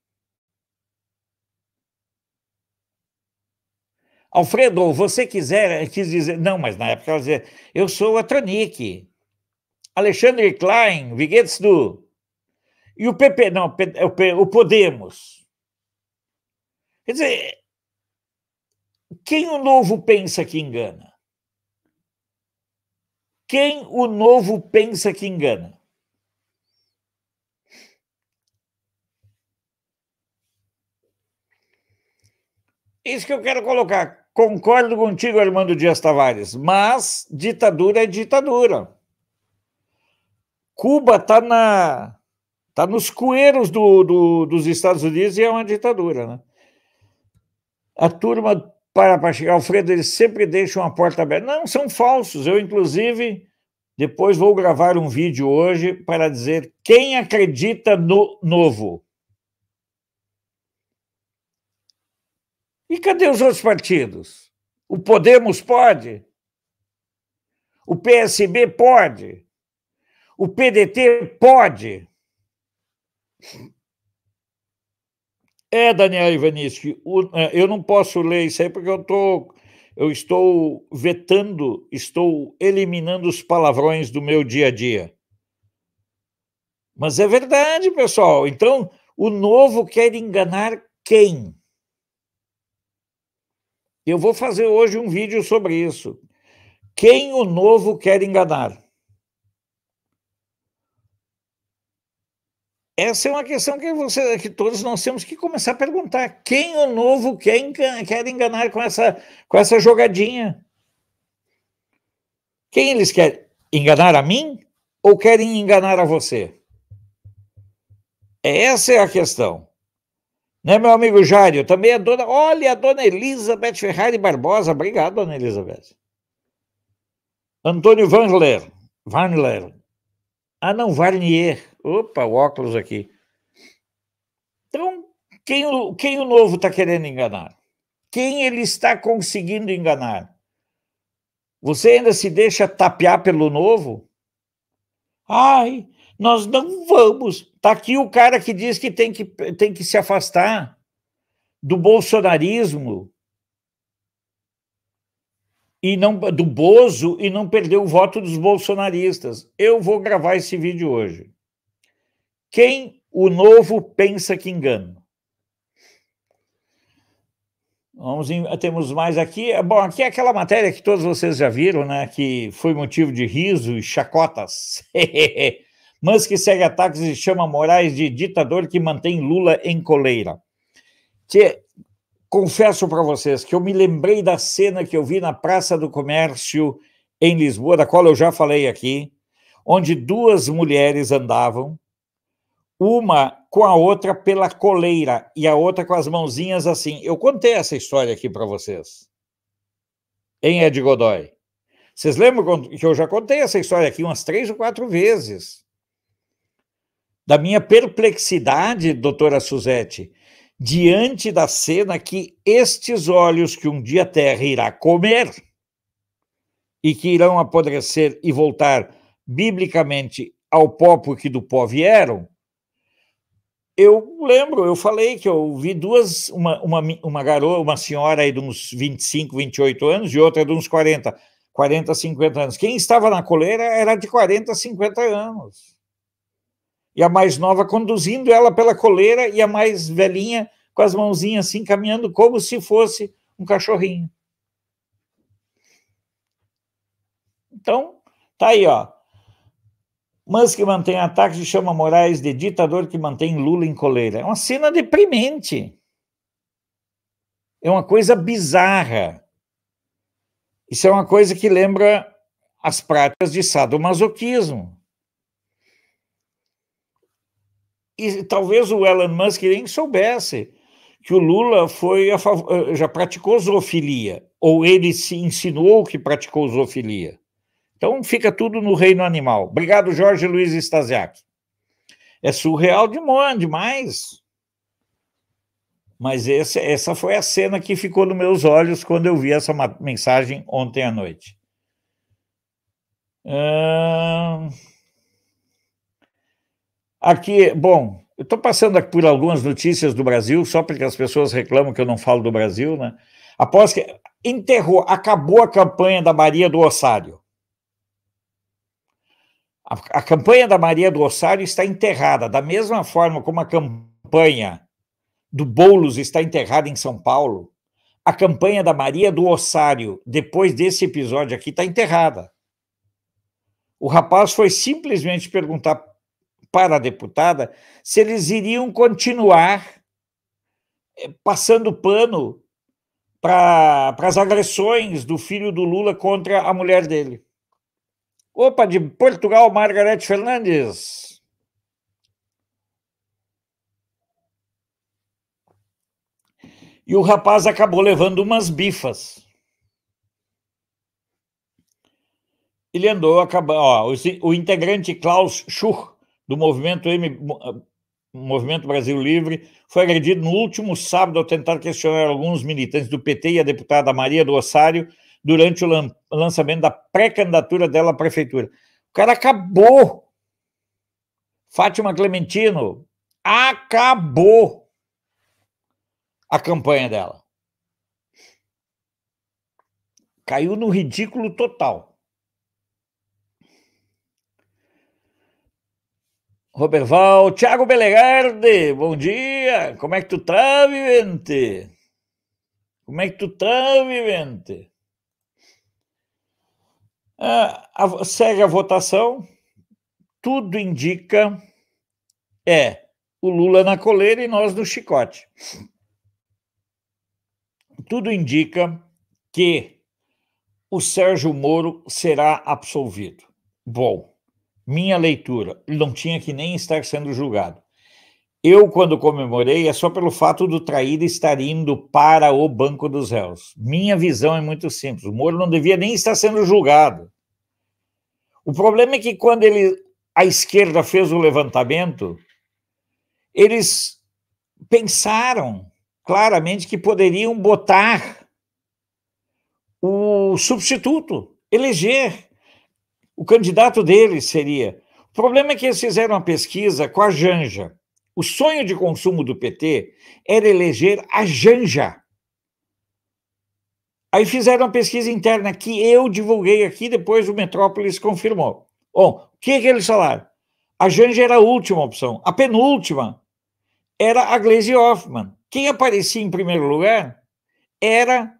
Alfredo, você quiser, eh, quis dizer. Não, mas na época ela dizia: eu sou a Tronic. Alexandre Klein, Viguetes do. E o PP, não, é o Podemos. Quer dizer, quem o novo pensa que engana? Quem o novo pensa que engana? Isso que eu quero colocar. Concordo contigo, Armando Dias Tavares, mas ditadura é ditadura. Cuba está na tá nos coeiros do, do, dos Estados Unidos e é uma ditadura, né? A turma para para chegar Alfredo, eles sempre deixam a porta aberta. Não, são falsos. Eu inclusive depois vou gravar um vídeo hoje para dizer quem acredita no novo. E cadê os outros partidos? O Podemos pode? O PSB pode? O PDT pode? É, Daniel Ivanischi, é, eu não posso ler isso aí porque eu, tô, eu estou vetando, estou eliminando os palavrões do meu dia a dia. Mas é verdade, pessoal. Então, o novo quer enganar quem? Eu vou fazer hoje um vídeo sobre isso. Quem o novo quer enganar? Essa é uma questão que, você, que todos nós temos que começar a perguntar. Quem o novo quer, enganar, quer enganar com essa, com essa jogadinha? Quem eles querem? Enganar a mim ou querem enganar a você? Essa é a questão. Né, meu amigo Jairo? Também a dona. Olha, a dona Elizabeth Ferrari Barbosa. Obrigado, dona Elizabeth. Antônio Vanler. Vanler. Ah, não, Varnier. Opa, o óculos aqui. Então, quem, quem o novo está querendo enganar? Quem ele está conseguindo enganar? Você ainda se deixa tapear pelo novo? Ai, nós não vamos. Está aqui o cara que diz que tem que, tem que se afastar do bolsonarismo e não do Bozo e não perder o voto dos bolsonaristas. Eu vou gravar esse vídeo hoje. Quem o novo pensa que engana? Vamos em, temos mais aqui. Bom, aqui é aquela matéria que todos vocês já viram, né? Que foi motivo de riso e chacotas. Musk segue ataques e chama Moraes de ditador que mantém Lula em coleira. Tchê, confesso para vocês que eu me lembrei da cena que eu vi na Praça do Comércio em Lisboa, da qual eu já falei aqui, onde duas mulheres andavam, uma com a outra pela coleira e a outra com as mãozinhas assim. Eu contei essa história aqui para vocês, em Ed Godoy. Vocês lembram que eu já contei essa história aqui umas três ou quatro vezes? da minha perplexidade, doutora Suzete, diante da cena que estes olhos que um dia a terra irá comer e que irão apodrecer e voltar biblicamente ao pó porque do pó vieram, eu lembro, eu falei que eu vi duas, uma, uma, uma garota, uma senhora aí de uns 25, 28 anos e outra de uns 40, 40, 50 anos. Quem estava na coleira era de 40, 50 anos e a mais nova conduzindo ela pela coleira e a mais velhinha com as mãozinhas assim caminhando como se fosse um cachorrinho. Então, tá aí, ó. Musk mantém ataques e chama Moraes de ditador que mantém Lula em coleira. É uma cena deprimente. É uma coisa bizarra. Isso é uma coisa que lembra as práticas de sadomasoquismo. e talvez o Elon Musk nem soubesse que o Lula foi eh, já praticou zoofilia, ou ele se insinuou que praticou zoofilia. Então fica tudo no reino animal. Obrigado, Jorge Luiz Stasiak. É surreal demais. Mas esse, essa foi a cena que ficou nos meus olhos quando eu vi essa mensagem ontem à noite. Hum... Aqui, bom, eu estou passando por algumas notícias do Brasil, só porque as pessoas reclamam que eu não falo do Brasil, né? Após que enterrou, acabou a campanha da Maria do Ossário. A, a campanha da Maria do Ossário está enterrada, da mesma forma como a campanha do Boulos está enterrada em São Paulo, a campanha da Maria do Ossário, depois desse episódio aqui, está enterrada. O rapaz foi simplesmente perguntar para a deputada se eles iriam continuar eh, passando pano para as agressões do filho do Lula contra a mulher dele. Opa, de Portugal, Margarete Fernandes. E o rapaz acabou levando umas bifas. Ele andou, acabou, ó, o, o integrante Klaus Schur do movimento, M... Ah, movimento Brasil Livre foi agredido no último sábado ao tentar questionar alguns militantes do PT e a deputada Maria do Ossário durante o lançamento da pré-candidatura dela à prefeitura. O cara acabou. Fátima Clementino acabou a campanha dela. Caiu no ridículo total. Roberval, Thiago Belegarde, bom dia. Como é que tu tá, vivente? Como é que tu tá, vivente? Ah, a, segue a votação. Tudo indica é o Lula na coleira e nós no chicote. Tudo indica que o Sérgio Moro será absolvido. Bom, minha leitura, ele não tinha que nem estar sendo julgado. Eu, quando comemorei, é só pelo fato do traído estar indo para o banco dos réus. Minha visão é muito simples: o Moro não devia nem estar sendo julgado. O problema é que quando ele, a esquerda fez o levantamento, eles pensaram claramente que poderiam botar o substituto, eleger o candidato dele seria. O problema é que eles fizeram uma pesquisa com a Janja. O sonho de consumo do PT era eleger a Janja. Aí fizeram uma pesquisa interna que eu divulguei aqui, depois o Metrópolis confirmou. Bom, o que, é que eles falaram? A Janja era a última opção. A penúltima era a Glaze Hoffman. Quem aparecia em primeiro lugar era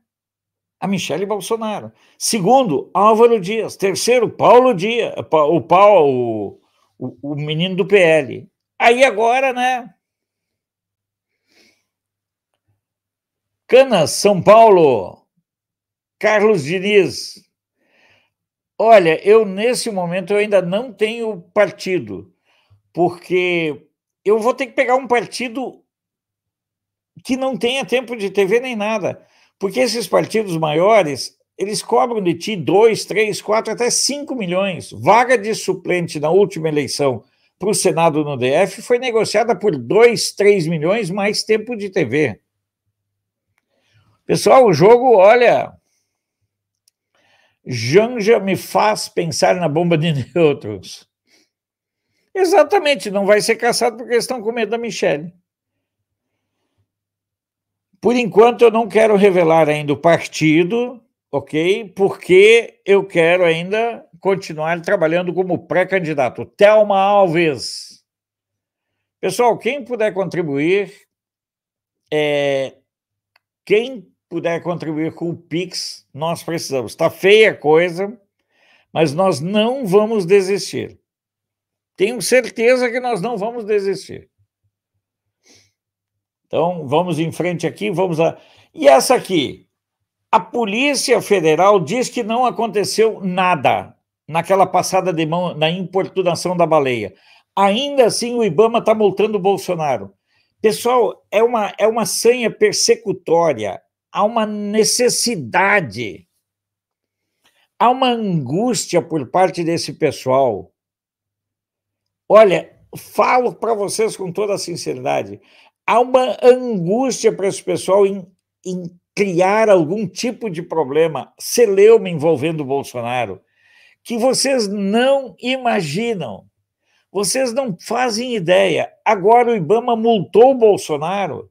a Michele Bolsonaro. Segundo, Álvaro Dias. Terceiro, Paulo Dias, o Paulo, o, o menino do PL. Aí agora, né? Canas, São Paulo, Carlos Diniz. Olha, eu nesse momento eu ainda não tenho partido, porque eu vou ter que pegar um partido que não tenha tempo de TV nem nada. Porque esses partidos maiores, eles cobram de ti 2, 3, 4, até 5 milhões. Vaga de suplente na última eleição para o Senado no DF foi negociada por 2, 3 milhões mais tempo de TV. Pessoal, o jogo, olha. Janja me faz pensar na bomba de neutros. Exatamente, não vai ser caçado porque eles estão com medo da Michelle. Por enquanto, eu não quero revelar ainda o partido, ok? Porque eu quero ainda continuar trabalhando como pré-candidato. Thelma Alves. Pessoal, quem puder contribuir, é, quem puder contribuir com o Pix, nós precisamos. Está feia a coisa, mas nós não vamos desistir. Tenho certeza que nós não vamos desistir. Então, vamos em frente aqui, vamos lá. E essa aqui? A Polícia Federal diz que não aconteceu nada naquela passada de mão, na importunação da baleia. Ainda assim, o Ibama está multando o Bolsonaro. Pessoal, é uma, é uma sanha persecutória, há uma necessidade, há uma angústia por parte desse pessoal. Olha, falo para vocês com toda a sinceridade, há uma angústia para esse pessoal em, em criar algum tipo de problema, celeuma envolvendo o Bolsonaro, que vocês não imaginam. Vocês não fazem ideia. Agora o Ibama multou o Bolsonaro,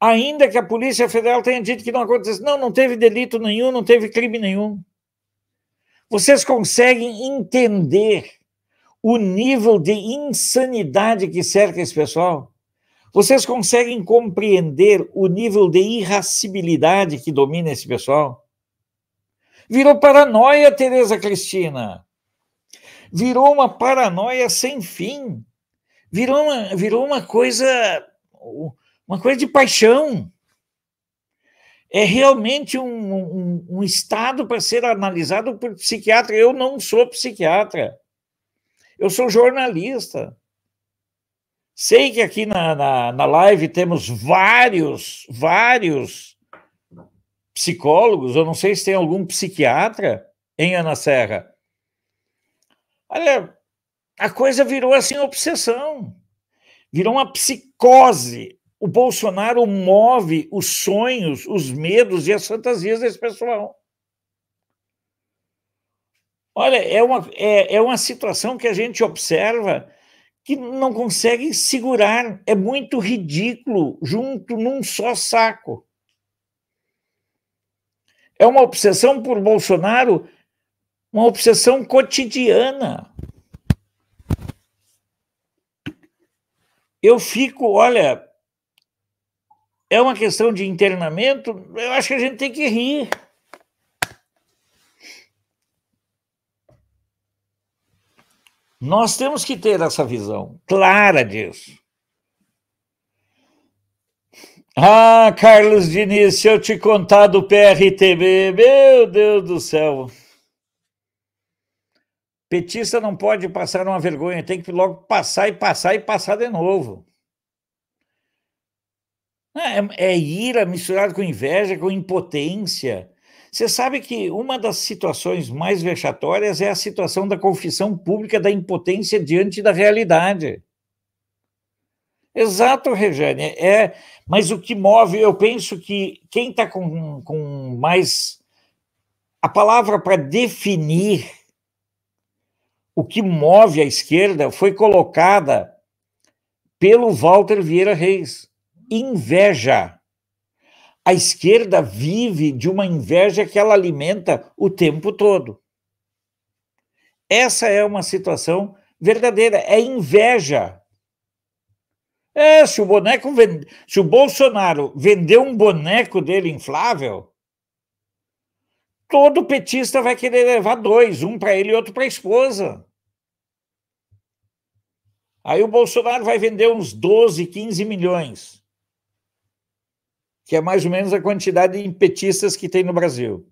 ainda que a Polícia Federal tenha dito que não aconteceu. Não, não teve delito nenhum, não teve crime nenhum. Vocês conseguem entender o nível de insanidade que cerca esse pessoal? Vocês conseguem compreender o nível de irracibilidade que domina esse pessoal? Virou paranoia, Tereza Cristina. Virou uma paranoia sem fim. Virou uma, virou uma coisa uma coisa de paixão. É realmente um, um, um estado para ser analisado por psiquiatra. Eu não sou psiquiatra. Eu sou jornalista. Sei que aqui na, na, na live temos vários, vários psicólogos, eu não sei se tem algum psiquiatra em Ana Serra. Olha, a coisa virou assim obsessão, virou uma psicose. O Bolsonaro move os sonhos, os medos e as fantasias desse pessoal. Olha, é uma, é, é uma situação que a gente observa que não conseguem segurar. É muito ridículo, junto num só saco. É uma obsessão por Bolsonaro, uma obsessão cotidiana. Eu fico, olha, é uma questão de internamento, eu acho que a gente tem que rir. Nós temos que ter essa visão clara disso. Ah, Carlos Diniz, se eu te contar do PRTB, meu Deus do céu. Petista não pode passar uma vergonha, tem que logo passar e passar e passar de novo. É, é ira misturada com inveja, com impotência, você sabe que uma das situações mais vexatórias é a situação da confissão pública da impotência diante da realidade. Exato, Regiane. É, mas o que move, eu penso que quem está com, com mais. A palavra para definir o que move a esquerda foi colocada pelo Walter Vieira Reis: inveja. A esquerda vive de uma inveja que ela alimenta o tempo todo. Essa é uma situação verdadeira, é inveja. É, se o boneco se o Bolsonaro vender um boneco dele inflável, todo petista vai querer levar dois, um para ele e outro para a esposa. Aí o Bolsonaro vai vender uns 12, 15 milhões que é mais ou menos a quantidade de petistas que tem no Brasil.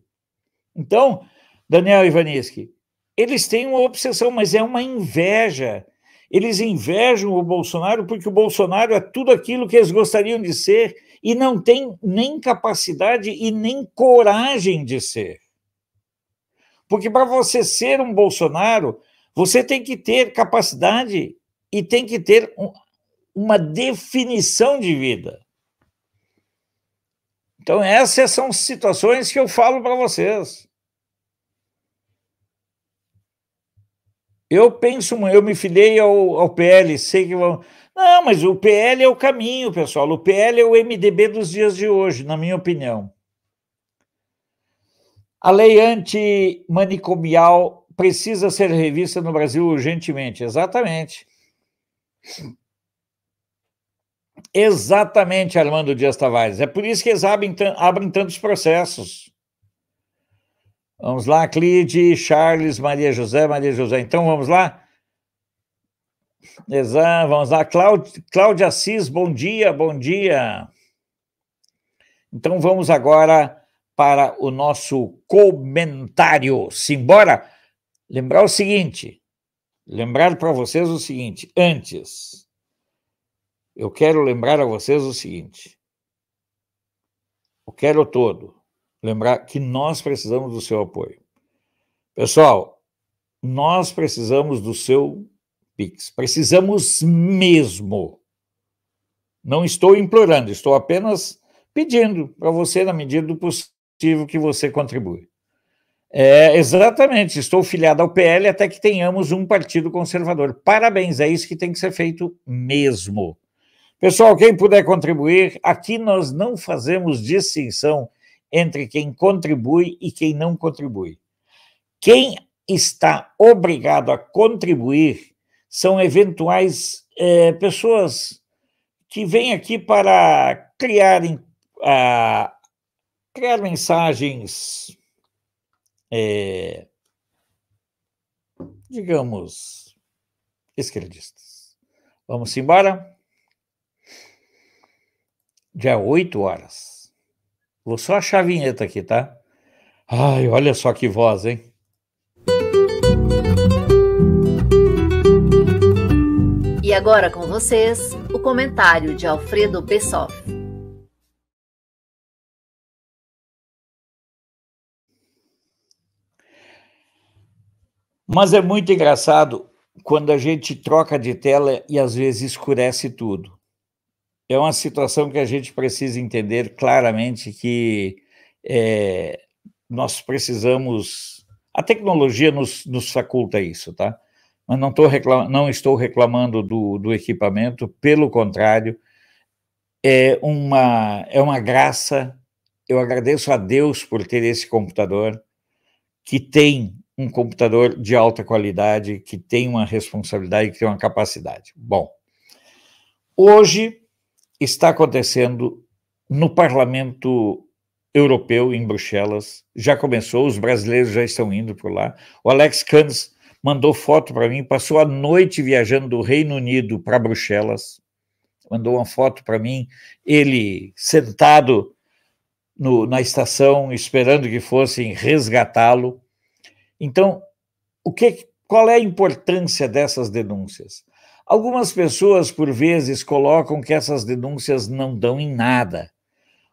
Então, Daniel Ivaniski, eles têm uma obsessão, mas é uma inveja. Eles invejam o Bolsonaro porque o Bolsonaro é tudo aquilo que eles gostariam de ser e não tem nem capacidade e nem coragem de ser. Porque para você ser um Bolsonaro, você tem que ter capacidade e tem que ter um, uma definição de vida. Então, essas são situações que eu falo para vocês. Eu penso, eu me filiei ao, ao, PL, sei que vão. Não, mas o PL é o caminho, pessoal. O PL é o MDB dos dias de hoje, na minha opinião. A lei antimanicomial precisa ser revista no Brasil urgentemente. Exatamente. Exatamente, Armando Dias Tavares. É por isso que eles abrem, abrem tantos processos. Vamos lá, Clide, Charles, Maria José, Maria José. Então, vamos lá? Exato, vamos lá. Cláudia Assis, bom dia, bom dia. Então, vamos agora para o nosso comentário. Simbora! Lembrar o seguinte, lembrar para vocês o seguinte, antes eu quero lembrar a vocês o seguinte: eu quero todo lembrar que nós precisamos do seu apoio. Pessoal, nós precisamos do seu Pix. Precisamos mesmo. Não estou implorando, estou apenas pedindo para você, na medida do possível, que você contribui. É, exatamente, estou filiado ao PL até que tenhamos um partido conservador. Parabéns, é isso que tem que ser feito mesmo. Pessoal, quem puder contribuir, aqui nós não fazemos distinção entre quem contribui e quem não contribui. Quem está obrigado a contribuir são eventuais eh, pessoas que vêm aqui para criar ah, criar mensagens, eh, digamos, esquerdistas. Vamos embora? dia é 8 horas. Vou só achar a vinheta aqui, tá? Ai, olha só que voz, hein? E agora com vocês, o comentário de Alfredo Bessoff. Mas é muito engraçado quando a gente troca de tela e às vezes escurece tudo é uma situação que a gente precisa entender claramente que é, nós precisamos. A tecnologia nos, nos faculta isso, tá? Mas não, reclam, não estou reclamando do, do, equipamento, pelo contrário, é uma, é uma graça. Eu agradeço a Deus por ter esse computador, que tem um computador de alta qualidade, que tem uma responsabilidade, que tem uma capacidade. Bom, hoje está acontecendo no Parlamento Europeu, em Bruxelas. Já começou, os brasileiros já estão indo por lá. O Alex Kans mandou foto para mim, passou a noite viajando do Reino Unido para Bruxelas. Mandou uma foto para mim, ele sentado no, na estação, esperando que fossem resgatá-lo. Então, o que, qual é a importância dessas denúncias? Algumas pessoas, por vezes, colocam que essas denúncias não dão em nada.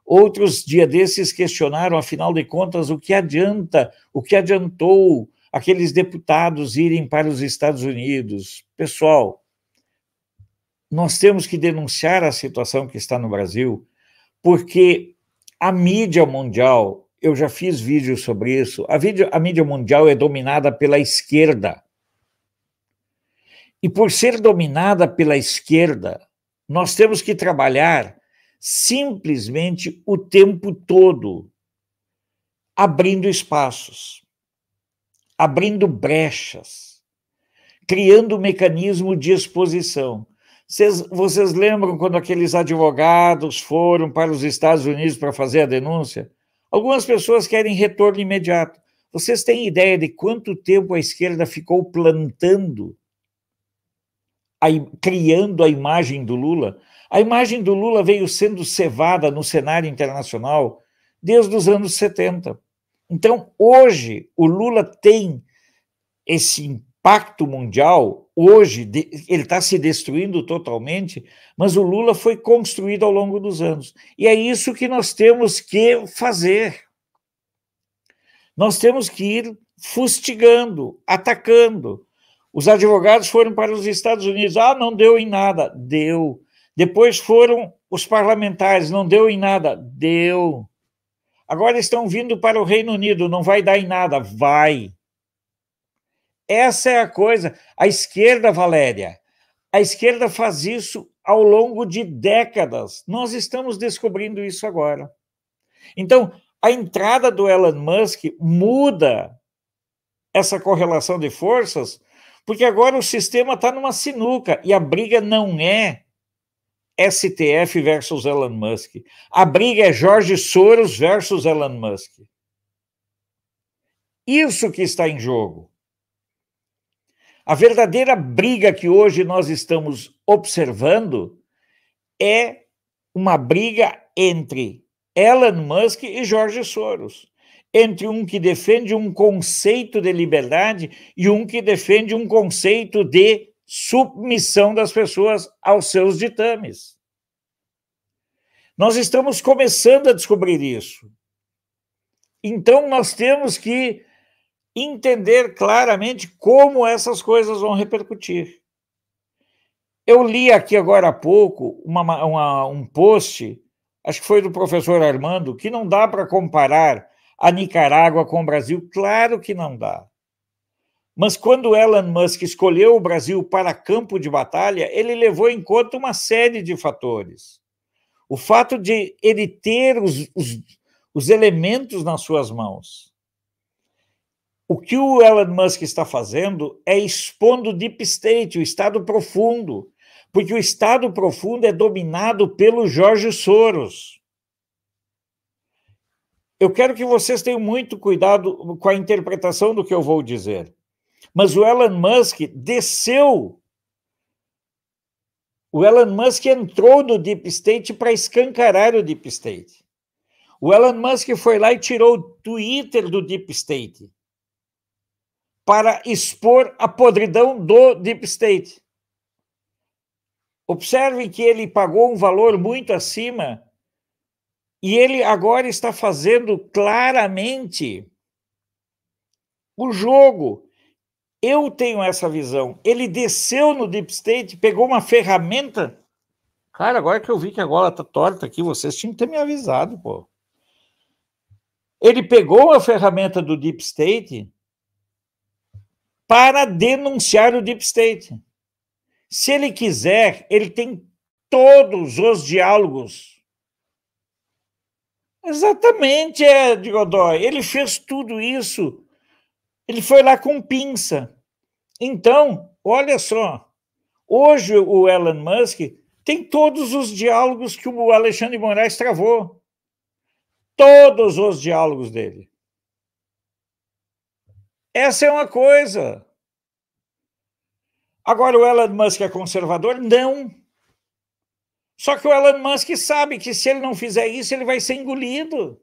Outros, dia desses, questionaram, afinal de contas, o que adianta, o que adiantou aqueles deputados irem para os Estados Unidos. Pessoal, nós temos que denunciar a situação que está no Brasil, porque a mídia mundial, eu já fiz vídeos sobre isso, a, vídeo, a mídia mundial é dominada pela esquerda. E por ser dominada pela esquerda, nós temos que trabalhar simplesmente o tempo todo, abrindo espaços, abrindo brechas, criando um mecanismo de exposição. vocês lembram quando aqueles advogados foram para os Estados Unidos para fazer a denúncia? Algumas pessoas querem retorno imediato. Vocês têm ideia de quanto tempo a esquerda ficou plantando a, criando a imagem do Lula. A imagem do Lula veio sendo cevada no cenário internacional desde os anos 70. Então, hoje, o Lula tem esse impacto mundial, hoje, ele está se destruindo totalmente, mas o Lula foi construído ao longo dos anos. E é isso que nós temos que fazer. Nós temos que ir fustigando, atacando, os advogados foram para os Estados Unidos. Ah, não deu em nada. Deu. Depois foram os parlamentares. Não deu em nada. Deu. Agora estão vindo para o Reino Unido. Não vai dar em nada. Vai. Essa é a coisa. A esquerda, Valéria, a esquerda faz isso ao longo de décadas. Nós estamos descobrindo isso agora. Então, a entrada do Elon Musk muda essa correlação de forças porque agora o sistema está numa sinuca e a briga não é STF versus Elon Musk. A briga é Jorge Soros versus Elon Musk. Isso que está em jogo. A verdadeira briga que hoje nós estamos observando é uma briga entre Elon Musk e Jorge Soros entre um que defende um conceito de liberdade e um que defende um conceito de submissão das pessoas aos seus ditames. Nós estamos começando a descobrir isso. Então, nós temos que entender claramente como essas coisas vão repercutir. Eu li aqui agora há pouco uma, uma, um post, acho que foi do professor Armando, que não dá para comparar a Nicarágua com o Brasil? Claro que não dá. Mas quando Elon Musk escolheu o Brasil para campo de batalha, ele levou em conta uma série de fatores. O fato de ele ter os, os, os elementos nas suas mãos. O que o Elon Musk está fazendo é expondo o deep state, o Estado profundo, porque o Estado profundo é dominado pelo Jorge Soros. Eu quero que vocês tenham muito cuidado com a interpretação do que eu vou dizer. Mas o Elon Musk desceu. O Elon Musk entrou no Deep State para escancarar o Deep State. O Elon Musk foi lá e tirou o Twitter do Deep State para expor a podridão do Deep State. Observem que ele pagou um valor muito acima e ele agora está fazendo claramente o jogo. Eu tenho essa visão. Ele desceu no Deep State, pegou uma ferramenta. Cara, agora que eu vi que a gola tá torta aqui, vocês tinham que ter me avisado, pô. Ele pegou a ferramenta do Deep State para denunciar o Deep State. Se ele quiser, ele tem todos os diálogos Exatamente, é, de Godoy. Ele fez tudo isso. Ele foi lá com pinça. Então, olha só. Hoje o Elon Musk tem todos os diálogos que o Alexandre Moraes travou. Todos os diálogos dele. Essa é uma coisa. Agora, o Elon Musk é conservador? Não. Só que o Elon Musk sabe que se ele não fizer isso, ele vai ser engolido.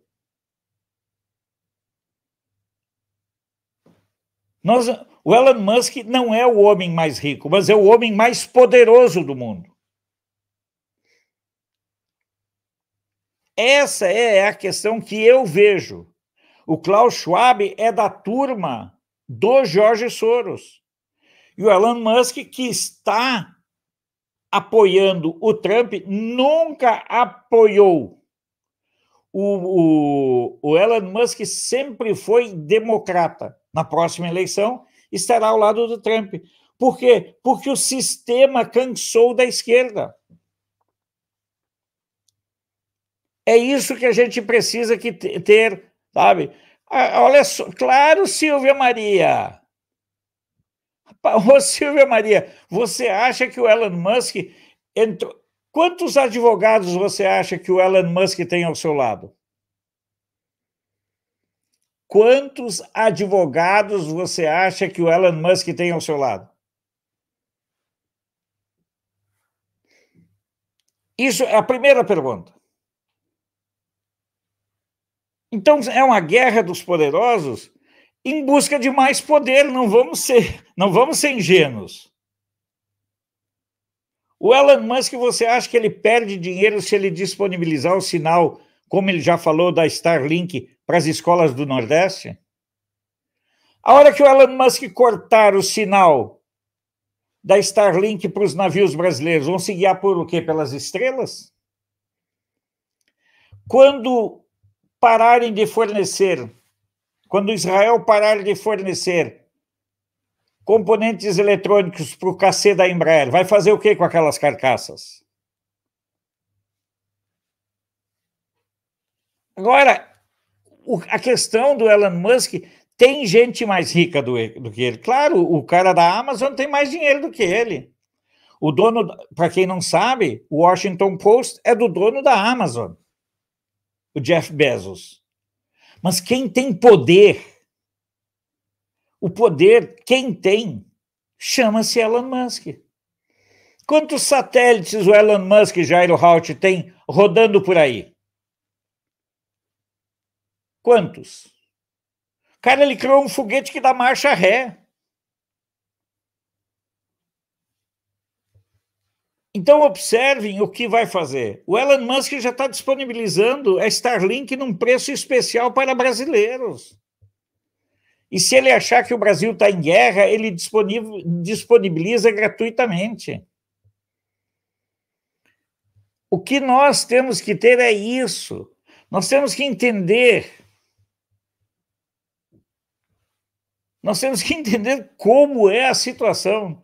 Nós, o Elon Musk não é o homem mais rico, mas é o homem mais poderoso do mundo. Essa é a questão que eu vejo. O Klaus Schwab é da turma do Jorge Soros. E o Elon Musk, que está apoiando o Trump, nunca apoiou. O, o, o Elon Musk sempre foi democrata. Na próxima eleição, estará ao lado do Trump. Por quê? Porque o sistema cansou da esquerda. É isso que a gente precisa que ter, sabe? Ah, olha só, claro, Silvia Maria, Ô Silvia Maria, você acha que o Elon Musk entrou. Quantos advogados você acha que o Elon Musk tem ao seu lado? Quantos advogados você acha que o Elon Musk tem ao seu lado? Isso é a primeira pergunta. Então, é uma guerra dos poderosos em busca de mais poder, não vamos ser, não vamos ser ingênuos. O Elon Musk, você acha que ele perde dinheiro se ele disponibilizar o sinal, como ele já falou, da Starlink para as escolas do Nordeste? A hora que o Elon Musk cortar o sinal da Starlink para os navios brasileiros, vão se guiar por o quê? Pelas estrelas? Quando pararem de fornecer quando Israel parar de fornecer componentes eletrônicos para o cacê da Embraer, vai fazer o que com aquelas carcaças? Agora, a questão do Elon Musk tem gente mais rica do, do, que ele. Claro, o cara da Amazon tem mais dinheiro do que ele. O dono, para quem não sabe, o Washington Post é do dono da Amazon, o Jeff Bezos. Mas quem tem poder, o poder, quem tem, chama-se Elon Musk. Quantos satélites o Elon Musk e Jairo Halt tem rodando por aí? Quantos? Cara, ele criou um foguete que dá marcha ré. Então, observem o que vai fazer. O Elon Musk já está disponibilizando a Starlink num preço especial para brasileiros. E se ele achar que o Brasil está em guerra, ele disponibiliza gratuitamente. O que nós temos que ter é isso. Nós temos que entender. Nós temos que entender como é a situação.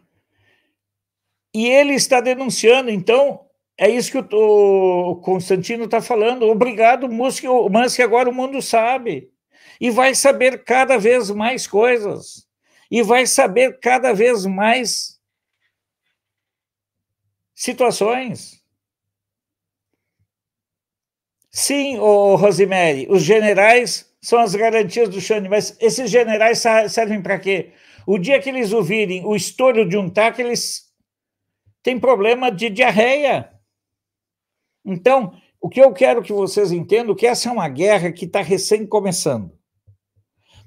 E ele está denunciando, então, é isso que o, Constantino está falando. Obrigado, Musk, que agora o mundo sabe. E vai saber cada vez mais coisas. E vai saber cada vez mais situações. Sim, ô Rosemary, os generais são as garantias do Xande, mas esses generais servem para quê? O dia que eles ouvirem o estouro de um taco, eles tem problema de diarreia. Então, o que eu quero que vocês entendam é que essa é uma guerra que está recém começando.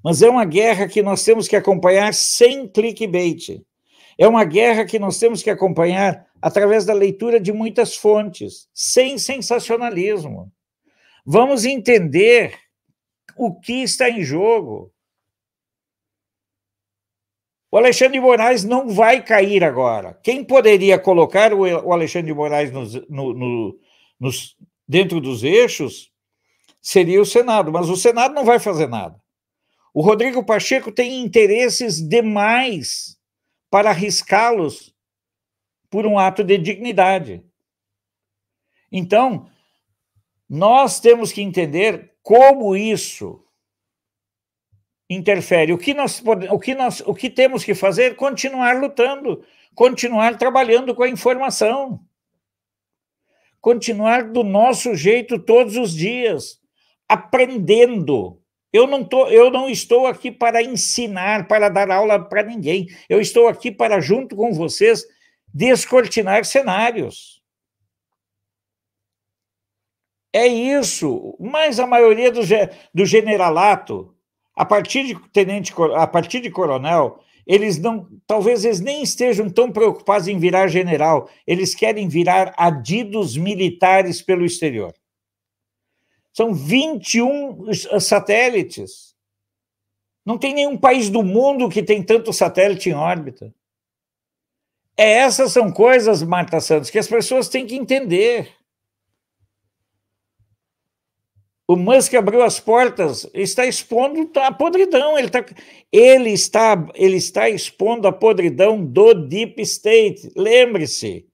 Mas é uma guerra que nós temos que acompanhar sem clickbait. É uma guerra que nós temos que acompanhar através da leitura de muitas fontes, sem sensacionalismo. Vamos entender o que está em jogo. O Alexandre de Moraes não vai cair agora. Quem poderia colocar o Alexandre de Moraes nos, no, no, nos, dentro dos eixos seria o Senado, mas o Senado não vai fazer nada. O Rodrigo Pacheco tem interesses demais para arriscá-los por um ato de dignidade. Então, nós temos que entender como isso interfere. O que nós, o que nós o que temos que fazer? Continuar lutando, continuar trabalhando com a informação, continuar do nosso jeito todos os dias, aprendendo. Eu não, tô, eu não estou aqui para ensinar, para dar aula para ninguém. Eu estou aqui para, junto com vocês, descortinar cenários. É isso. Mas a maioria do, do generalato, a partir de tenente, a partir de coronel, eles não, talvez eles nem estejam tão preocupados em virar general, eles querem virar adidos militares pelo exterior. São 21 satélites. Não tem nenhum país do mundo que tem tanto satélite em órbita. É, essas são coisas, Marta Santos, que as pessoas têm que entender. O Musk abriu as portas, está expondo a podridão, ele, tá, ele, está, ele está expondo a podridão do Deep State. Lembre-se,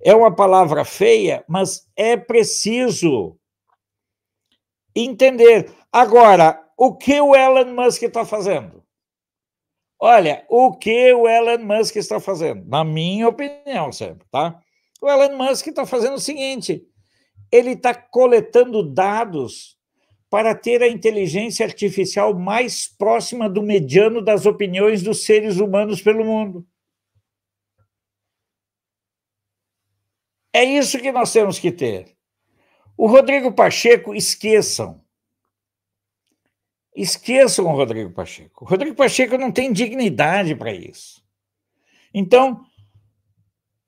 é uma palavra feia, mas é preciso entender. Agora, o que o Elon Musk está fazendo? Olha, o que o Elon Musk está fazendo? Na minha opinião, sempre, tá? O Elon Musk está fazendo o seguinte ele está coletando dados para ter a inteligência artificial mais próxima do mediano das opiniões dos seres humanos pelo mundo. É isso que nós temos que ter. O Rodrigo Pacheco, esqueçam. Esqueçam o Rodrigo Pacheco. O Rodrigo Pacheco não tem dignidade para isso. Então,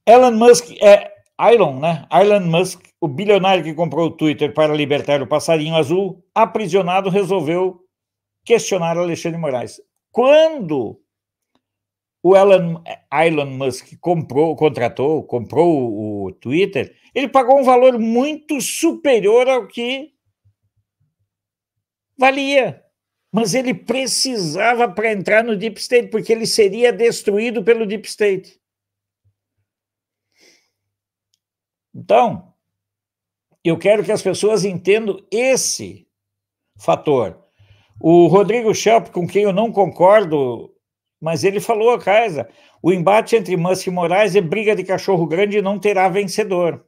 Elon Musk é Elon, né? Elon Musk, o bilionário que comprou o Twitter para libertar o passarinho azul, aprisionado, resolveu questionar Alexandre Moraes. Quando o Elon, Elon Musk comprou, contratou, comprou o Twitter, ele pagou um valor muito superior ao que valia. Mas ele precisava para entrar no Deep State, porque ele seria destruído pelo Deep State. Então, eu quero que as pessoas entendam esse fator. O Rodrigo Schelp, com quem eu não concordo, mas ele falou a casa: o embate entre Musk e Moraes é briga de cachorro grande e não terá vencedor.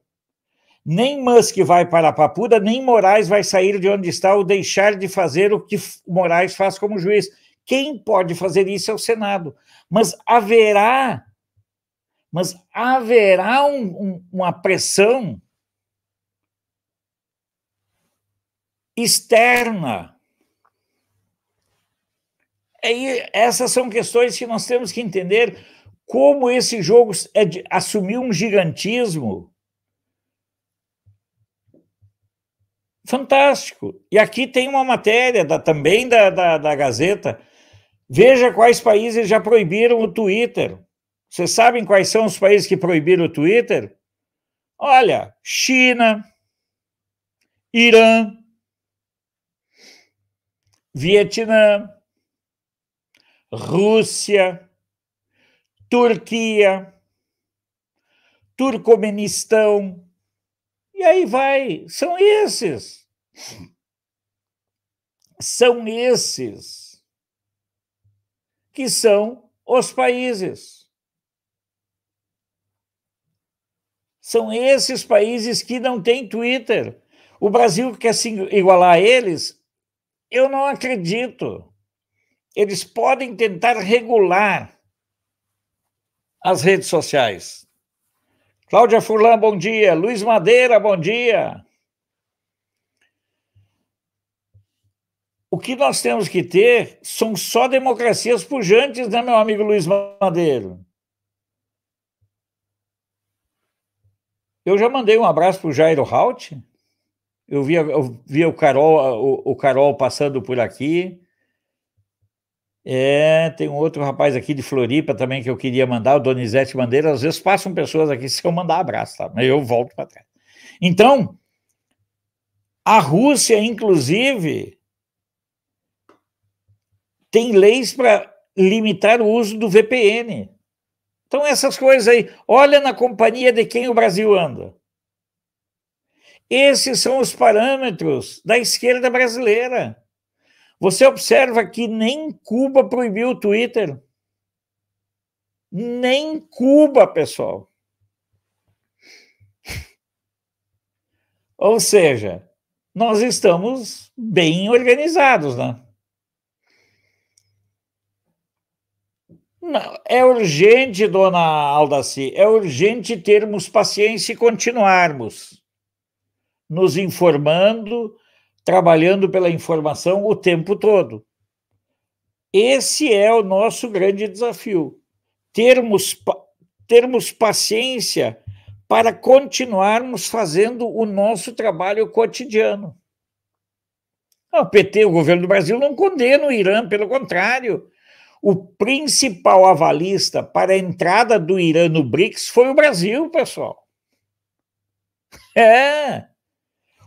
Nem Musk vai para a papuda, nem Moraes vai sair de onde está ou deixar de fazer o que Moraes faz como juiz. Quem pode fazer isso é o Senado. Mas haverá mas haverá um, um, uma pressão externa. E é essas são questões que nós temos que entender como esse jogo é de, assumiu um gigantismo fantástico. E aqui tem uma matéria da, também da, da, da Gazeta. Veja quais países já proibiram o Twitter. Vocês sabem quais são os países que proibiram o Twitter? Olha, China, Irã, Vietnã, Rússia, Turquia, Turcomenistão, e aí vai. São esses. São esses que são os países São esses países que não têm Twitter. O Brasil quer se igualar a eles? Eu não acredito. Eles podem tentar regular as redes sociais. Cláudia Furlan, bom dia. Luiz Madeira, bom dia. O que nós temos que ter são só democracias pujantes, né, meu amigo Luiz Madeiro? Eu já mandei um abraço para o Jairo Haut. Eu via, eu via o, Carol, o, o Carol passando por aqui. É, tem um outro rapaz aqui de Floripa também que eu queria mandar, o Donizete Bandeira. Às vezes passam pessoas aqui, se eu mandar abraço, tá? Mas eu volto para trás. Então, a Rússia, inclusive, tem leis para limitar o uso do VPN. Então, essas coisas aí. Olha na companhia de quem o Brasil anda. Esses são os parâmetros da esquerda brasileira. Você observa que nem Cuba proibiu o Twitter. Nem Cuba, pessoal. Ou seja, nós estamos bem organizados, né? Não, é urgente, dona Aldaci, é urgente termos paciência e continuarmos nos informando, trabalhando pela informação o tempo todo. Esse é o nosso grande desafio. Termos, termos paciência para continuarmos fazendo o nosso trabalho cotidiano. O PT, o governo do Brasil, não condena o Irã, pelo contrário o principal avalista para a entrada do Irã no BRICS foi o Brasil, pessoal. É.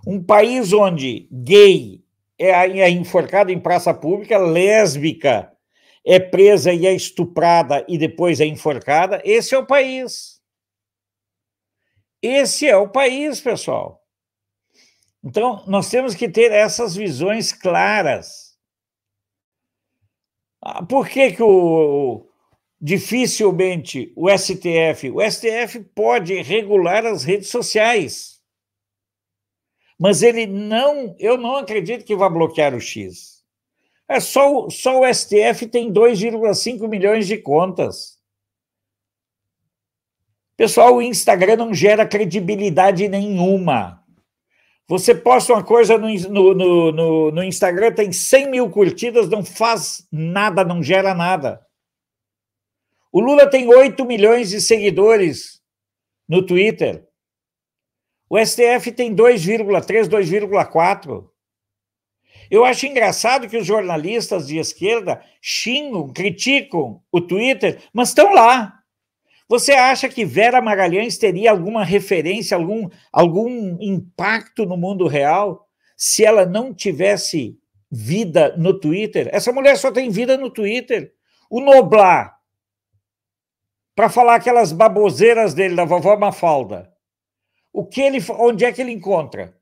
Um país onde gay é, é enforcado em praça pública, lésbica é presa e é estuprada e depois é enforcada. Esse é o país. Esse é o país, pessoal. Então, nós temos que ter essas visões claras. Ah, por que, que o, dificilmente o STF? O STF pode regular as redes sociais, mas ele não, eu não acredito que vá bloquear o X. É só, só o STF tem 2,5 milhões de contas. Pessoal, o Instagram não gera credibilidade nenhuma. Você posta uma coisa no, no, no, no Instagram, tem 100 mil curtidas, não faz nada, não gera nada. O Lula tem 8 milhões de seguidores no Twitter. O STF tem 2,3, 2,4. Eu acho engraçado que os jornalistas de esquerda xingam, criticam o Twitter, mas estão lá. Você acha que Vera Magalhães teria alguma referência, algum, algum impacto no mundo real se ela não tivesse vida no Twitter? Essa mulher só tem vida no Twitter. O Noblar, para falar aquelas baboseiras dele, da vovó Mafalda, o que ele, onde é que ele encontra?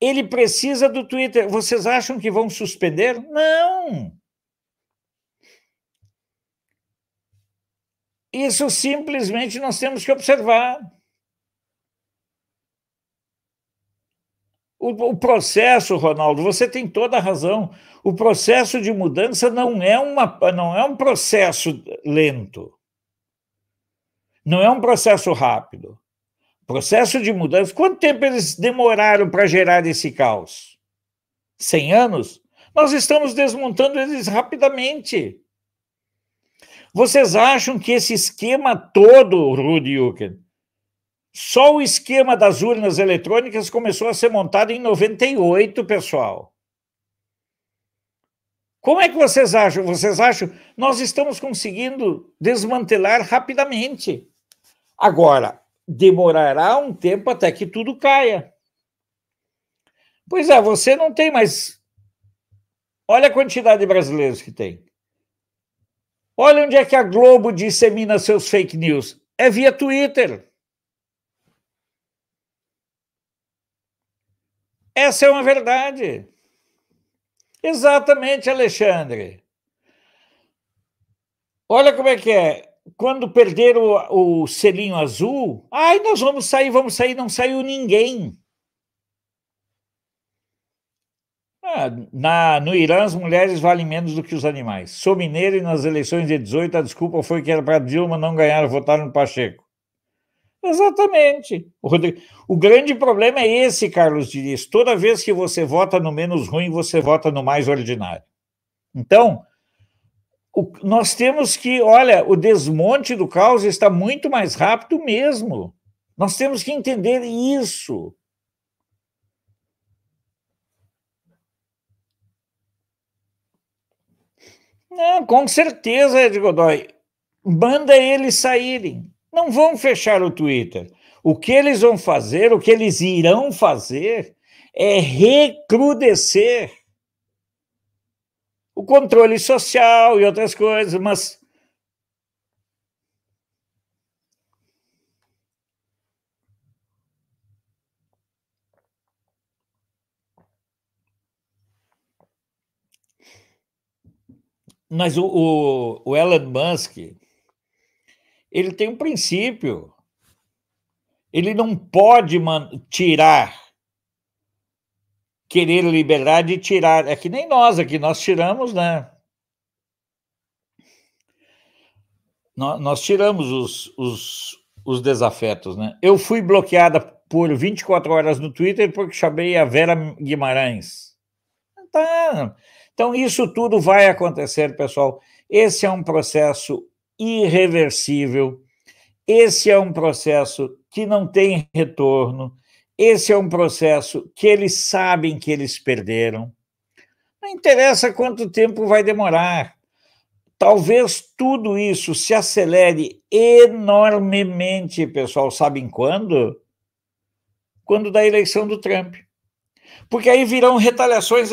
Ele precisa do Twitter. Vocês acham que vão suspender? Não! Isso simplesmente nós temos que observar. O, o processo, Ronaldo, você tem toda a razão. O processo de mudança não é, uma, não é um processo lento. Não é um processo rápido. Processo de mudança. Quanto tempo eles demoraram para gerar esse caos? 100 anos? Nós estamos desmontando eles rapidamente. Vocês acham que esse esquema todo, Rudi Jucker, só o esquema das urnas eletrônicas começou a ser montado em 98, pessoal. Como é que vocês acham? Vocês acham? Nós estamos conseguindo desmantelar rapidamente. Agora, demorará um tempo até que tudo caia. Pois é, você não tem mais. Olha a quantidade de brasileiros que tem. Olha onde é que a Globo dissemina seus fake news. É via Twitter. Essa é uma verdade. Exatamente, Alexandre. Olha como é que é. Quando perderam o, o selinho azul, ai, nós vamos sair, vamos sair, não saiu ninguém. Ah, na, no Irã, as mulheres valem menos do que os animais. Sou mineiro e nas eleições de 18 a desculpa foi que era para Dilma não ganhar, votar no Pacheco. Exatamente. O, Rodrigo, o grande problema é esse, Carlos Diniz. Toda vez que você vota no menos ruim, você vota no mais ordinário. Então, o, nós temos que, olha, o desmonte do caos está muito mais rápido mesmo. Nós temos que entender isso. Não, com certeza, Ed Godoy. Manda eles saírem. Não vão fechar o Twitter. O que eles vão fazer, o que eles irão fazer, é recrudescer o controle social e outras coisas, mas Mas o, o, o Elon Musk, ele tem um princípio. Ele não pode tirar, querer liberdade e tirar. É que nem nós aqui, nós tiramos, né? Nós, tiramos os, os, os desafetos, né? Eu fui bloqueada por 24 horas no Twitter porque chamei a Vera Guimarães. Tá. Então, isso tudo vai acontecer, pessoal. Esse é um processo irreversível, esse é um processo que não tem retorno, esse é um processo que eles sabem que eles perderam. Não interessa quanto tempo vai demorar. Talvez tudo isso se acelere enormemente, pessoal. Sabem quando? Quando da eleição do Trump. Porque aí virão retaliações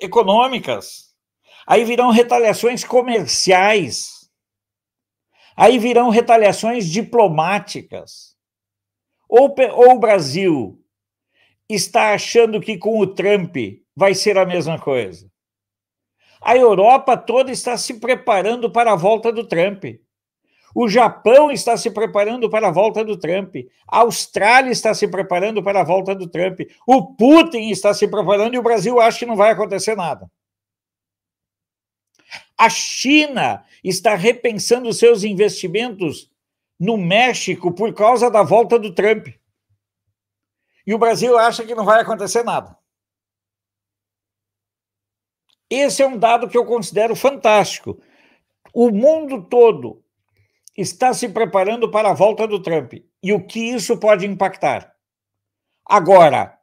econômicas, aí virão retaliações comerciais, aí virão retaliações diplomáticas. Ou, ou o Brasil está achando que com o Trump vai ser a mesma coisa. A Europa toda está se preparando para a volta do Trump. O Japão está se preparando para a volta do Trump. A Austrália está se preparando para a volta do Trump. O Putin está se preparando e o Brasil acha que não vai acontecer nada. A China está repensando seus investimentos no México por causa da volta do Trump. E o Brasil acha que não vai acontecer nada. Esse é um dado que eu considero fantástico. O mundo todo está se preparando para a volta do Trump e o que isso pode impactar. Agora,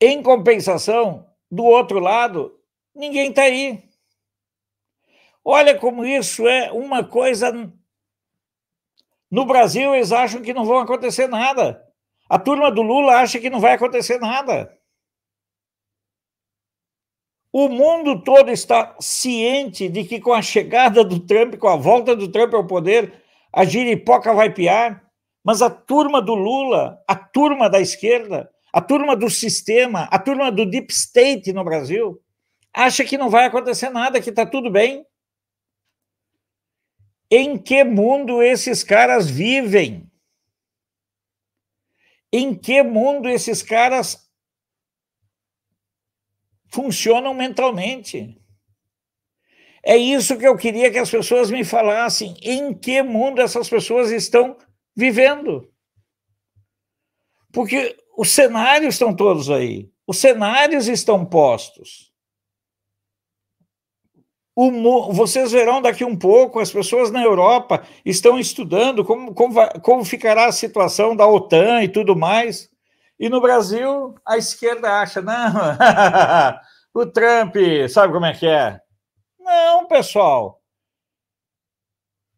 em compensação, do outro lado, ninguém está aí. Olha como isso é uma coisa. No Brasil, eles acham que não vão acontecer nada. A turma do Lula acha que não vai acontecer nada. O mundo todo está ciente de que com a chegada do Trump, com a volta do Trump ao poder, a giripoca vai piar, mas a turma do Lula, a turma da esquerda, a turma do sistema, a turma do deep state no Brasil, acha que não vai acontecer nada, que está tudo bem. Em que mundo esses caras vivem? Em que mundo esses caras funcionam mentalmente. É isso que eu queria que as pessoas me falassem. Em que mundo essas pessoas estão vivendo? Porque os cenários estão todos aí. Os cenários estão postos. O, vocês verão daqui um pouco, as pessoas na Europa estão estudando como, como, como ficará a situação da OTAN e tudo mais. E no Brasil, a esquerda acha, não, o Trump, sabe como é que é? Não, pessoal.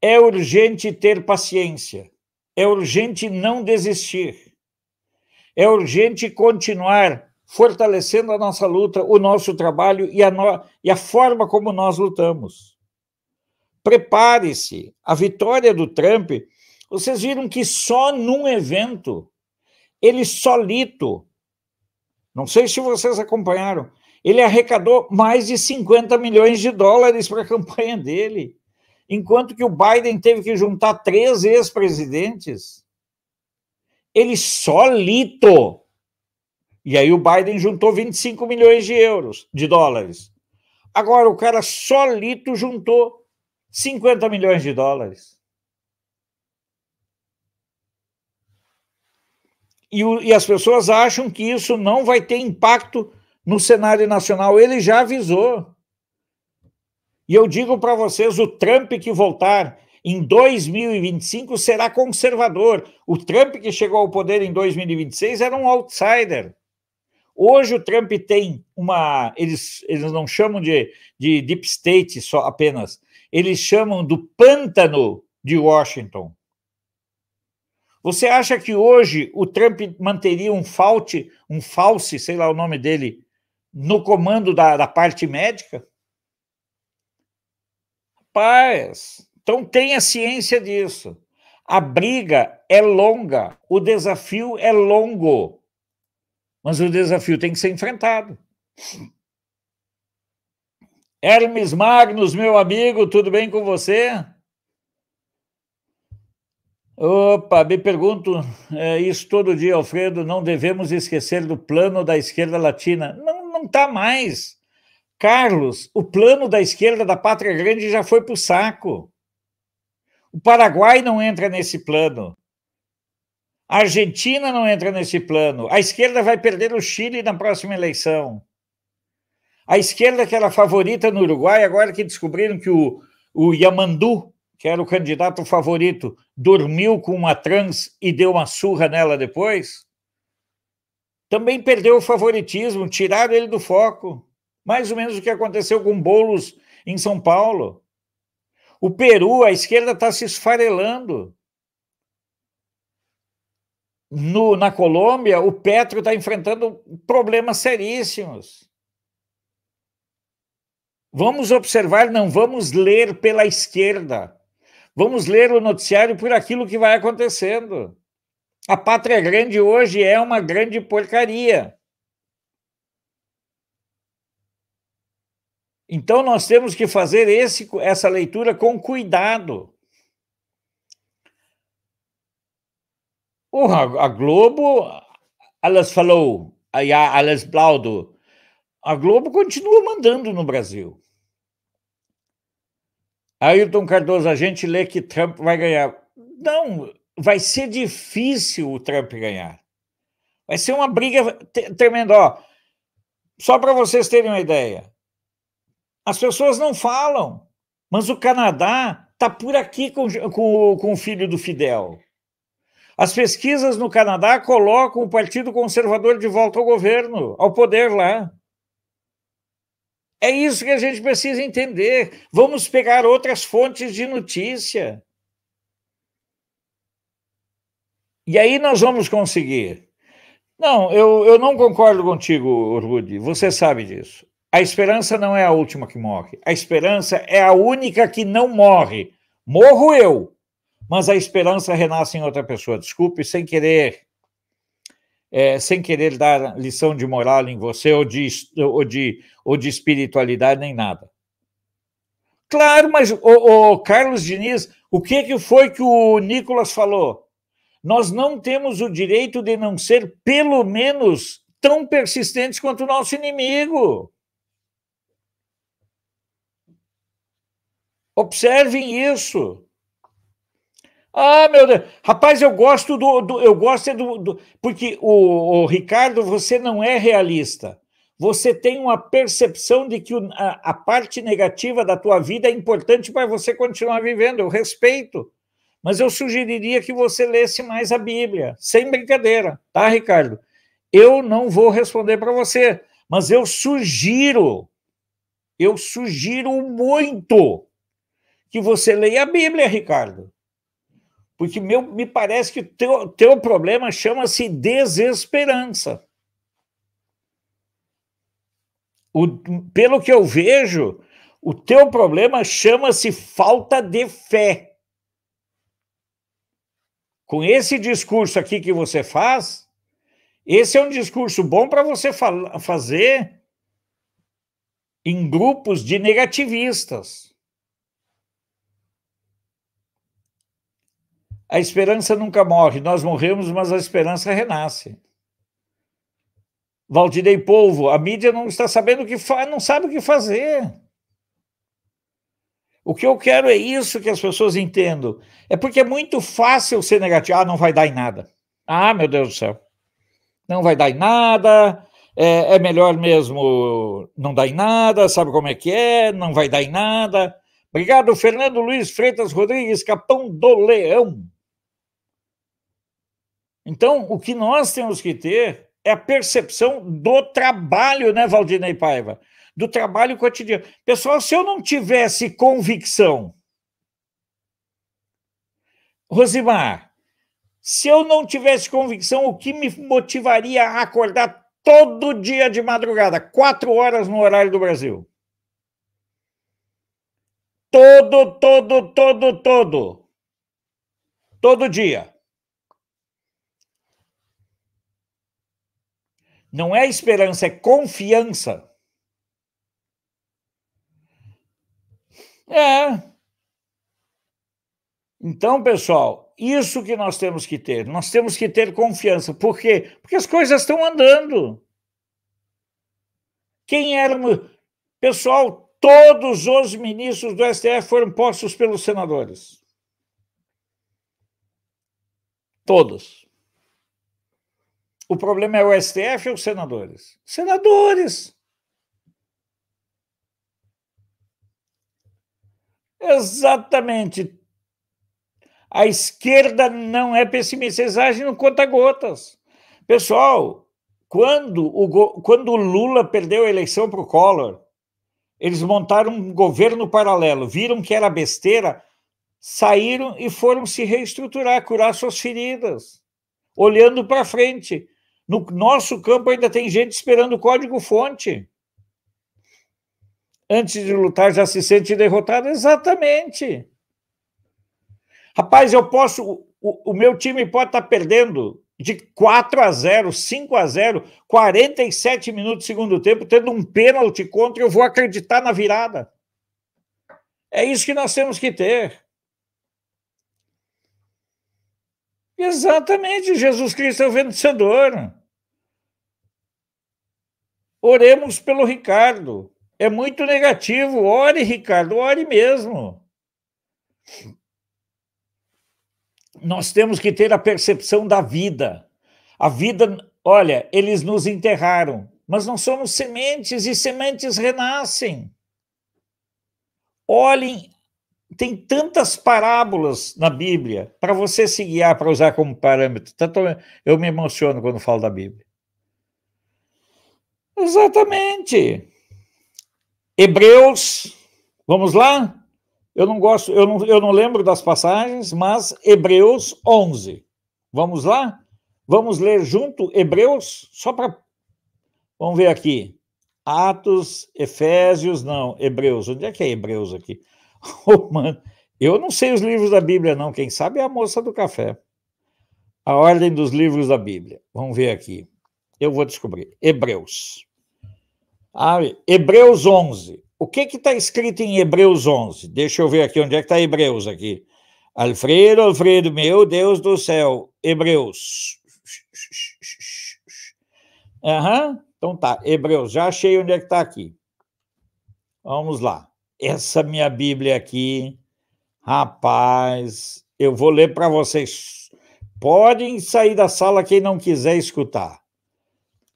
É urgente ter paciência. É urgente não desistir. É urgente continuar fortalecendo a nossa luta, o nosso trabalho e a, no... e a forma como nós lutamos. Prepare-se. A vitória do Trump, vocês viram que só num evento ele solito, não sei se vocês acompanharam, ele arrecadou mais de 50 milhões de dólares para a campanha dele, enquanto que o Biden teve que juntar três ex-presidentes. Ele solito. E aí o Biden juntou 25 milhões de euros, de dólares. Agora o cara solito juntou 50 milhões de dólares. e, o, e as pessoas acham que isso não vai ter impacto no cenário nacional. Ele já avisou. E eu digo para vocês: o Trump que voltar em 2025 será conservador. O Trump que chegou ao poder em 2026 era um outsider. Hoje o Trump tem uma. Eles, eles não chamam de, de deep state só apenas, eles chamam do pântano de Washington. Você acha que hoje o Trump manteria um falte, um false, sei lá o nome dele, no comando da, da parte médica? Paz. então tenha ciência disso. A briga é longa, o desafio é longo, mas o desafio tem que ser enfrentado. Hermes Magnus, meu amigo, tudo bem com você? Opa, me pergunto é, isso todo dia, Alfredo. Não devemos esquecer do plano da esquerda latina. Não, não está mais. Carlos, o plano da esquerda da Pátria Grande já foi para o saco. O Paraguai não entra nesse plano. A Argentina não entra nesse plano. A esquerda vai perder o Chile na próxima eleição. A esquerda que era favorita no Uruguai, agora que descobriram que o, o Yamandu que era o candidato favorito, dormiu com uma trans e deu uma surra nela depois? Também perdeu o favoritismo, tiraram ele do foco. Mais ou menos o que aconteceu com Bolos em São Paulo. O Peru, a esquerda está se esfarelando. No, na Colômbia, o Petro está enfrentando problemas seríssimos. Vamos observar, não vamos ler pela esquerda. Vamos ler o noticiário por aquilo que vai acontecendo. A pátria grande hoje é uma grande porcaria. Então nós temos que fazer esse, essa leitura com cuidado. a Globo, elas falou, a elas Blaudo, a Globo continua mandando no Brasil. Ailton Cardoso, a gente lê que Trump vai ganhar. Não, vai ser difícil o Trump ganhar. Vai ser uma briga tremenda. Ó, só para vocês terem uma ideia, as pessoas não falam, mas o Canadá está por aqui com, com, com o filho do Fidel. As pesquisas no Canadá colocam o Partido Conservador de volta ao governo, ao poder lá. É isso que a gente precisa entender. Vamos pegar outras fontes de notícia. E aí nós vamos conseguir. Não, eu, eu não concordo contigo, Rudy. Você sabe disso. A esperança não é a última que morre. A esperança é a única que não morre. Morro eu, mas a esperança renasce em outra pessoa. Desculpe, sem querer é, sem querer dar lição de moral em você ou de, ou de, ou de espiritualidade nem nada. Claro, mas o, o Carlos Diniz, o que, que foi que o Nicolas falou? Nós não temos o direito de não ser, pelo menos, tão persistentes quanto o nosso inimigo. Observem isso. Ah, meu Deus. Rapaz, eu gosto do. do eu gosto é do, do. porque, o, o Ricardo, você não é realista. Você tem uma percepção de que a, a parte negativa da tua vida é importante para você continuar vivendo. Eu respeito. Mas eu sugeriria que você lesse mais a Bíblia. Sem brincadeira, tá, Ricardo? Eu não vou responder para você, mas eu sugiro. Eu sugiro muito que você leia a Bíblia, Ricardo. Porque meu, me parece que teu, teu problema chama-se desesperança. O, pelo que eu vejo, o teu problema chama-se falta de fé. Com esse discurso aqui que você faz, esse é um discurso bom para você fazer em grupos de negativistas. A esperança nunca morre. Nós morremos, mas a esperança renasce. Valdir Povo, a mídia não está sabendo o que faz, não sabe o que fazer. O que eu quero é isso que as pessoas entendam. É porque é muito fácil ser negativo. Ah, não vai dar em nada. Ah, meu Deus do céu. Não vai dar em nada. É, é melhor mesmo não dar em nada. Sabe como é que é? Não vai dar em nada. Obrigado, Fernando Luiz Freitas Rodrigues, Capão do Leão. Então, o que nós temos que ter é a percepção do trabalho, né, Valdinei Paiva? Do trabalho cotidiano. Pessoal, se eu não tivesse convicção, Rosimar, se eu não tivesse convicção, o que me motivaria a acordar todo dia de madrugada, quatro horas no horário do Brasil? Todo, todo, todo, todo. Todo dia. Não é esperança, é confiança. É. Então, pessoal, isso que nós temos que ter. Nós temos que ter confiança. Por quê? Porque as coisas estão andando. Quem éramos. Pessoal, todos os ministros do STF foram postos pelos senadores. Todos. O problema é o STF ou os senadores? Senadores! Exatamente. A esquerda não é pessimista, eles agem no conta-gotas. Pessoal, quando o, quando o Lula perdeu a eleição para o Collor, eles montaram um governo paralelo, viram que era besteira, saíram e foram se reestruturar, curar suas feridas, olhando para frente. No nosso campo ainda tem gente esperando o código-fonte. Antes de lutar já se sente derrotado? Exatamente. Rapaz, eu posso. O, o meu time pode estar perdendo de 4 a 0, 5 a 0, 47 minutos do segundo tempo, tendo um pênalti contra, eu vou acreditar na virada. É isso que nós temos que ter. Exatamente, Jesus Cristo é o vencedor. Oremos pelo Ricardo. É muito negativo. Ore, Ricardo, ore mesmo. Nós temos que ter a percepção da vida. A vida, olha, eles nos enterraram, mas não somos sementes e sementes renascem. Olhem, tem tantas parábolas na Bíblia para você se guiar, para usar como parâmetro. Tanto eu me emociono quando falo da Bíblia. Exatamente. Hebreus, vamos lá? Eu não gosto, eu não, eu não lembro das passagens, mas Hebreus 11. Vamos lá? Vamos ler junto Hebreus, só para. Vamos ver aqui. Atos, Efésios, não, Hebreus. Onde é que é Hebreus aqui? Oh, eu não sei os livros da Bíblia, não. Quem sabe é a moça do café. A ordem dos livros da Bíblia. Vamos ver aqui. Eu vou descobrir. Hebreus. Ah, Hebreus 11. O que está escrito em Hebreus 11? Deixa eu ver aqui, onde é que está Hebreus aqui? Alfredo, Alfredo, meu Deus do céu, Hebreus. Aham, uhum. então tá, Hebreus, já achei onde é que está aqui. Vamos lá. Essa minha Bíblia aqui, rapaz, eu vou ler para vocês. Podem sair da sala quem não quiser escutar.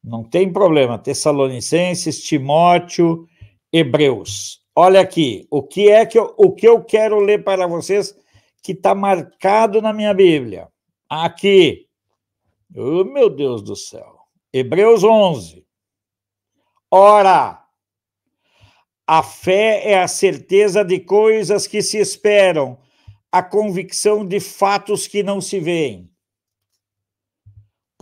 Não tem problema. Tessalonicenses, Timóteo, Hebreus. Olha aqui, o que é que eu, o que eu quero ler para vocês que está marcado na minha Bíblia? Aqui. Oh, meu Deus do céu. Hebreus 11. Ora, a fé é a certeza de coisas que se esperam, a convicção de fatos que não se veem.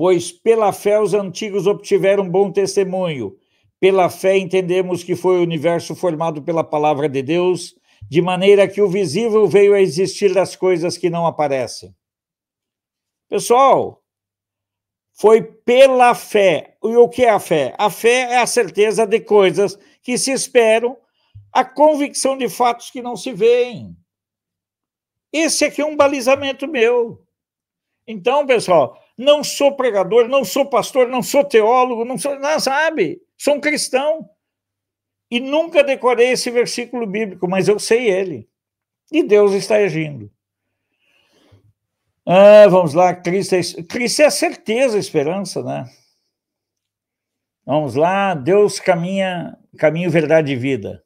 Pois pela fé os antigos obtiveram bom testemunho. Pela fé entendemos que foi o universo formado pela palavra de Deus, de maneira que o visível veio a existir das coisas que não aparecem. Pessoal, foi pela fé. E o que é a fé? A fé é a certeza de coisas que se esperam, a convicção de fatos que não se veem. Esse aqui é um balizamento meu. Então, pessoal, não sou pregador, não sou pastor, não sou teólogo, não sou, não sabe? Sou um cristão. E nunca decorei esse versículo bíblico, mas eu sei ele. E Deus está agindo. Ah, vamos lá, Cristo é, Cristo é a certeza, a esperança, né? Vamos lá, Deus caminha, caminho, verdade e vida.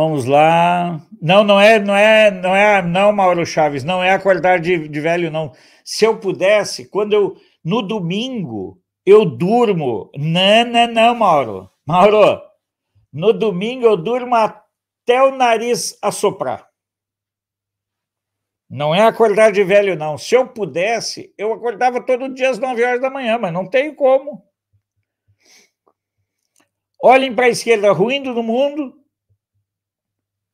Vamos lá. Não, não é, não é, não é, não, Mauro Chaves, não é acordar de, de velho, não. Se eu pudesse, quando eu no domingo eu durmo. Não, não, não, Mauro. Mauro, no domingo eu durmo até o nariz assoprar. Não é acordar de velho, não. Se eu pudesse, eu acordava todo dia às 9 horas da manhã, mas não tem como. Olhem para a esquerda, ruindo do mundo,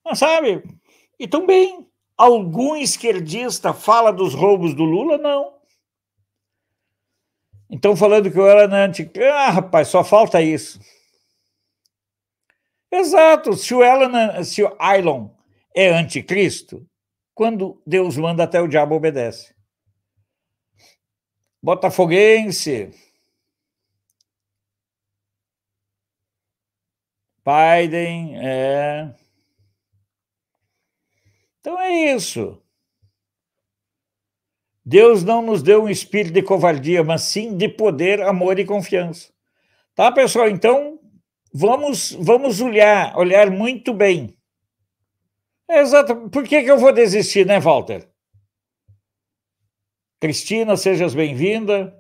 ah, sabe? E também, algum esquerdista fala dos roubos do Lula? Não. Então, falando que eu era anti... Ah, rapaz, só falta isso. Exato. Se o, Elan se o Elon é anticristo, quando Deus manda, até o diabo obedece. Botafoguense. Biden é então é isso. Deus não nos deu um espírito de covardia, mas sim de poder, amor e confiança. Tá, pessoal? Então, vamos vamos olhar, olhar muito bem. É exato. Por que, que eu vou desistir, né, Walter? Cristina, sejas bem-vinda.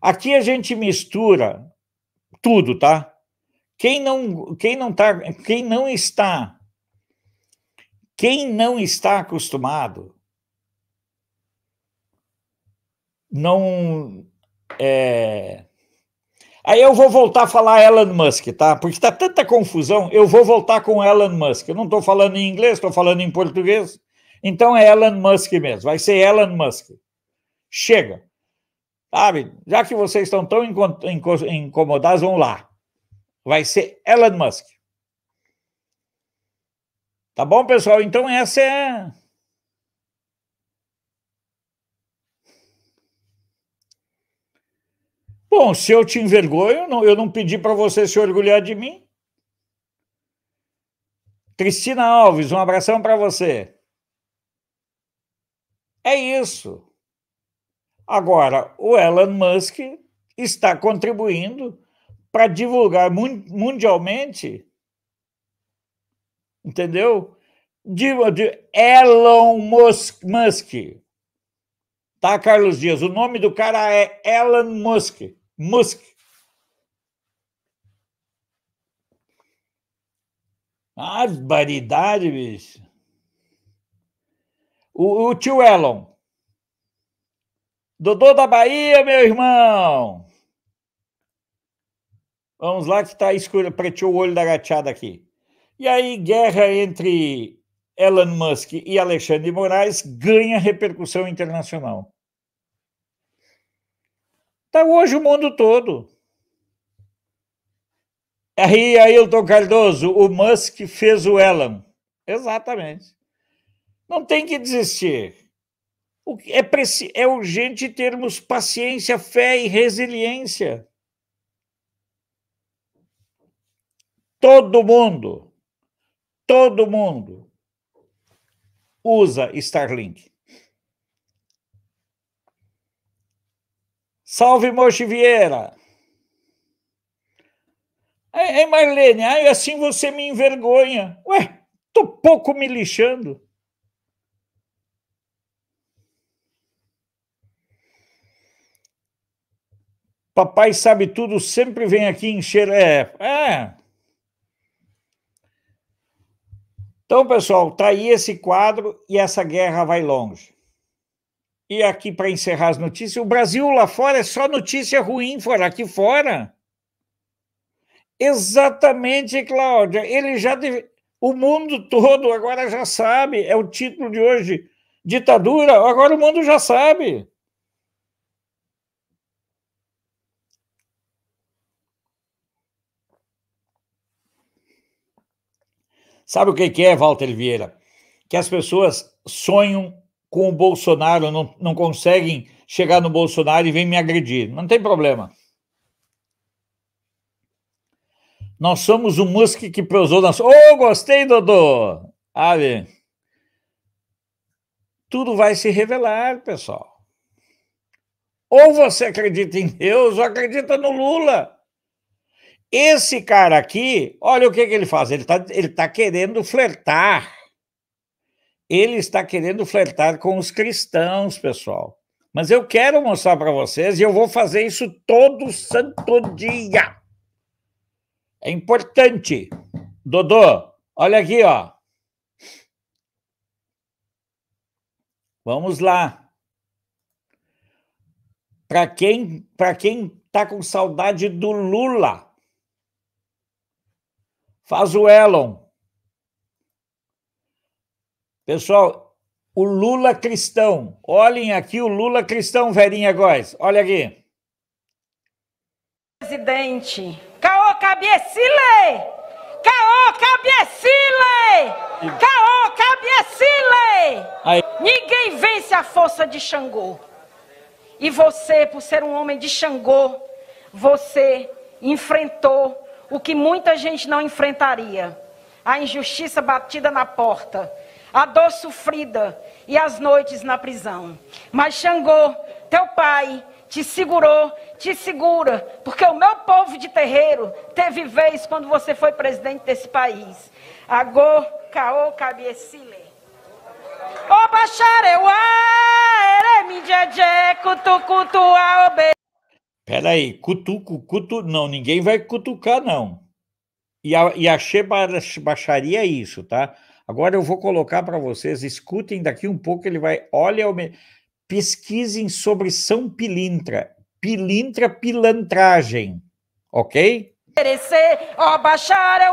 Aqui a gente mistura tudo, tá? Quem não, quem não, tá, quem não está quem não está acostumado não é... Aí eu vou voltar a falar Elon Musk, tá? Porque está tanta confusão, eu vou voltar com Elon Musk. Eu não estou falando em inglês, estou falando em português. Então é Elon Musk mesmo, vai ser Elon Musk. Chega. Sabe? Já que vocês estão tão incomodados, vão lá. Vai ser Elon Musk. Tá bom, pessoal? Então essa é. Bom, se eu te envergonho, não, eu não pedi para você se orgulhar de mim. Cristina Alves, um abração para você. É isso. Agora, o Elon Musk está contribuindo para divulgar mundialmente entendeu? De, de Elon Musk. Musk. Tá, Carlos Dias? O nome do cara é Elon Musk. Musk. Barbaridade, bicho. O, o tio Elon. Dodô da Bahia, meu irmão. Vamos lá que tá escuro, preteou o olho da gatiada aqui. E aí, guerra entre Elon Musk e Alexandre Moraes ganha repercussão internacional. Está hoje o mundo todo. Aí, Ailton Cardoso, o Musk fez o Elon. Exatamente. Não tem que desistir. é, é urgente termos paciência, fé e resiliência. Todo mundo. Todo mundo usa Starlink. Salve, Mochi Vieira! Ei, é, é, Marlene, ai, assim você me envergonha. Ué, tô pouco me lixando. Papai sabe tudo, sempre vem aqui encher. É, é. Então, pessoal, tá aí esse quadro e essa guerra vai longe. E aqui para encerrar as notícias, o Brasil lá fora é só notícia ruim fora aqui fora. Exatamente, Cláudia. Ele já deve... o mundo todo agora já sabe, é o título de hoje, ditadura. Agora o mundo já sabe. Sabe o que é, Walter Vieira? Que as pessoas sonham com o Bolsonaro, não, não conseguem chegar no Bolsonaro e vêm me agredir. Não tem problema. Nós somos o Musk que prosou nas. Oh, gostei, Dodô! Ave. Tudo vai se revelar, pessoal. Ou você acredita em Deus ou acredita no Lula. Esse cara aqui, olha o que, que ele faz, ele está ele tá querendo flertar. Ele está querendo flertar com os cristãos, pessoal. Mas eu quero mostrar para vocês, e eu vou fazer isso todo santo dia. É importante. Dodô, olha aqui, ó. Vamos lá. Para quem para quem tá com saudade do Lula, Faz o Elon. Pessoal, o Lula cristão. Olhem aqui o Lula cristão, Verinha Góes. Olha aqui. Presidente, caô cabecile! Caô cabecile! Caô cabecile! Ninguém vence a força de Xangô. E você, por ser um homem de Xangô, você enfrentou o que muita gente não enfrentaria: a injustiça batida na porta, a dor sofrida e as noites na prisão. Mas Xangô, teu pai, te segurou, te segura, porque o meu povo de terreiro teve vez quando você foi presidente desse país. Agô, caô, cabiecile. Ô, baxareuá, eremidiadje, cutu, obê. Peraí, cutuco, cutu... Não, ninguém vai cutucar, não. E a, e a baixaria é isso, tá? Agora eu vou colocar para vocês, escutem daqui um pouco, ele vai... Olha, pesquisem sobre São Pilintra. Pilintra, pilantragem, ok? Oferecer, ó, baixar é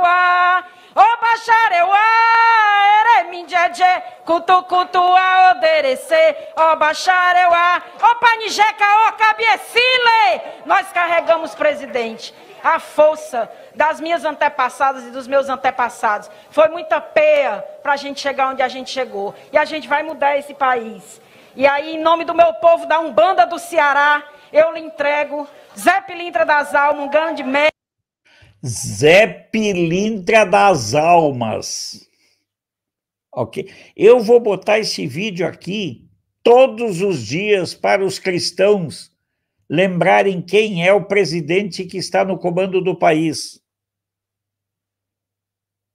o uá, ere, mindjedje, cutu, cutu, a, oderece, obaxare, uá, o panijeca, o cabiecile. Nós carregamos, presidente, a força das minhas antepassadas e dos meus antepassados. Foi muita peia para a gente chegar onde a gente chegou. E a gente vai mudar esse país. E aí, em nome do meu povo da Umbanda do Ceará, eu lhe entrego Zé Pilintra das Almas, um grande mestre. Zé Pilintra das Almas. Ok? Eu vou botar esse vídeo aqui todos os dias para os cristãos lembrarem quem é o presidente que está no comando do país.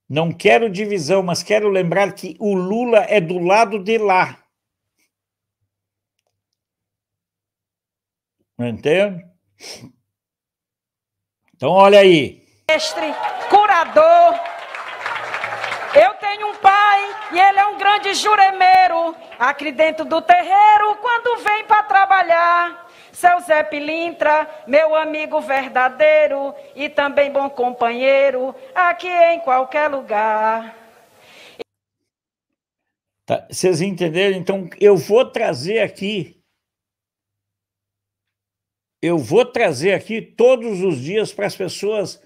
Não quero divisão, mas quero lembrar que o Lula é do lado de lá. Entende? Então, olha aí mestre, curador. Eu tenho um pai e ele é um grande juremeiro. Aqui dentro do terreiro, quando vem para trabalhar. Seu Zé Pilintra, meu amigo verdadeiro e também bom companheiro, aqui em qualquer lugar. Tá, vocês entenderam? Então, eu vou trazer aqui. Eu vou trazer aqui todos os dias para as pessoas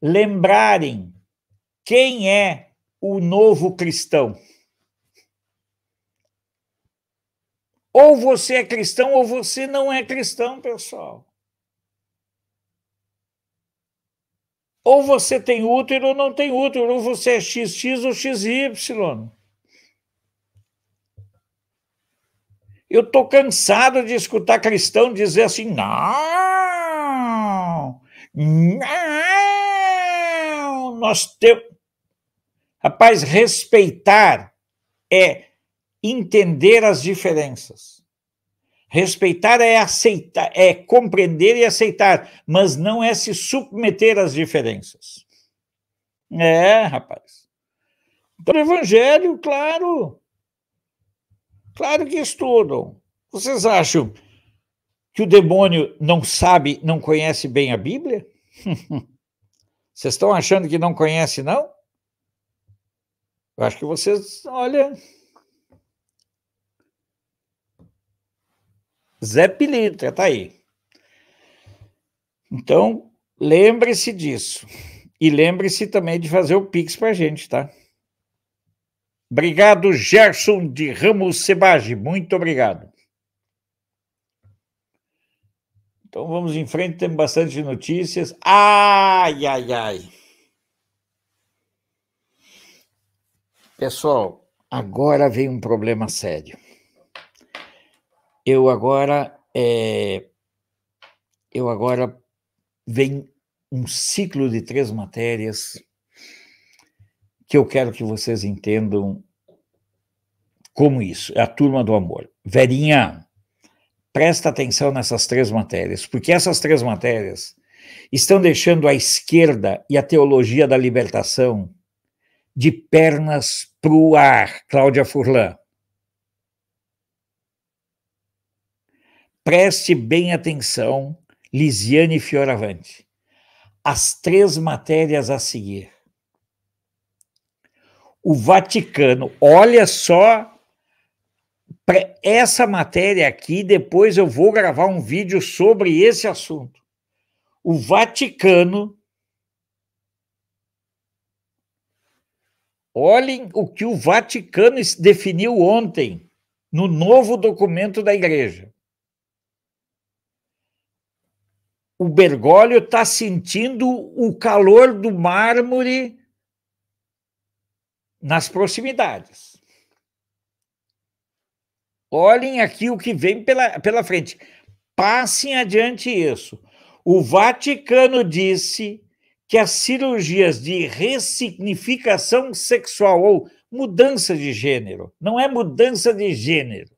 lembrarem quem é o novo cristão. Ou você é cristão ou você não é cristão, pessoal. Ou você tem útero ou não tem útero, ou você é XX ou XY. Eu estou cansado de escutar cristão dizer assim: não, não, nós temos. Rapaz, respeitar é entender as diferenças. Respeitar é aceitar, é compreender e aceitar, mas não é se submeter às diferenças. É, rapaz. Então, o evangelho, claro. Claro que estudam. Vocês acham que o demônio não sabe, não conhece bem a Bíblia? Vocês estão achando que não conhece, não? Eu acho que vocês, olha. Zé Pilintra, tá aí. Então, lembre-se disso. E lembre-se também de fazer o Pix pra gente, tá? Obrigado, Gerson de Ramos Sebage. Muito obrigado. Então vamos em frente, temos bastante notícias. Ai, ai, ai. Pessoal, agora vem um problema sério. Eu agora é, eu agora vem um ciclo de três matérias que eu quero que vocês entendam como isso. É a turma do amor. Verinha, presta atenção nessas três matérias, porque essas três matérias estão deixando a esquerda e a teologia da libertação de pernas pro ar, Cláudia Furlan. Preste bem atenção, Lisiane Fioravante. As três matérias a seguir. O Vaticano, olha só essa matéria aqui, depois eu vou gravar um vídeo sobre esse assunto. O Vaticano. Olhem o que o Vaticano definiu ontem no novo documento da igreja. O Bergoglio está sentindo o calor do mármore nas proximidades olhem aqui o que vem pela, pela frente. Passem adiante isso. O Vaticano disse que as cirurgias de ressignificação sexual ou mudança de gênero, não é mudança de gênero.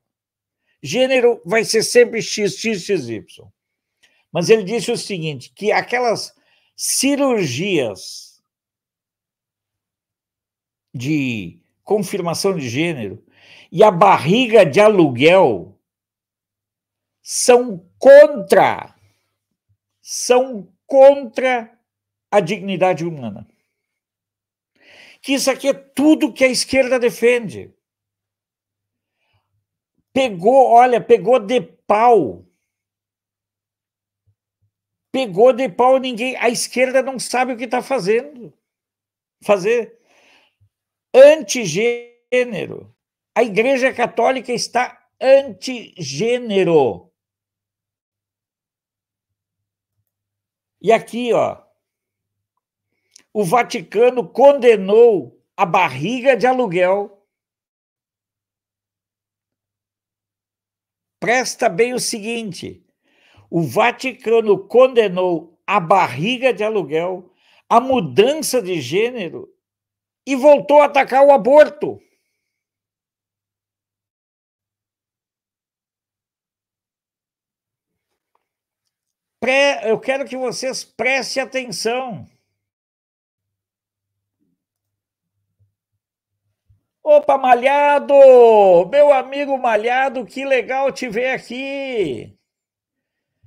Gênero vai ser sempre X, X, X, Y. Mas ele disse o seguinte: que aquelas cirurgias de confirmação de gênero e a barriga de aluguel são contra, são contra a dignidade humana. Que isso aqui é tudo que a esquerda defende. Pegou, olha, pegou de pau. Pegou de pau ninguém. A esquerda não sabe o que está fazendo. Fazer antigênero, a Igreja Católica está antigênero. E aqui, ó, o Vaticano condenou a barriga de aluguel. Presta bem o seguinte: o Vaticano condenou a barriga de aluguel, a mudança de gênero e voltou a atacar o aborto. Pre... Eu quero que vocês prestem atenção. Opa, Malhado! Meu amigo Malhado, que legal te ver aqui!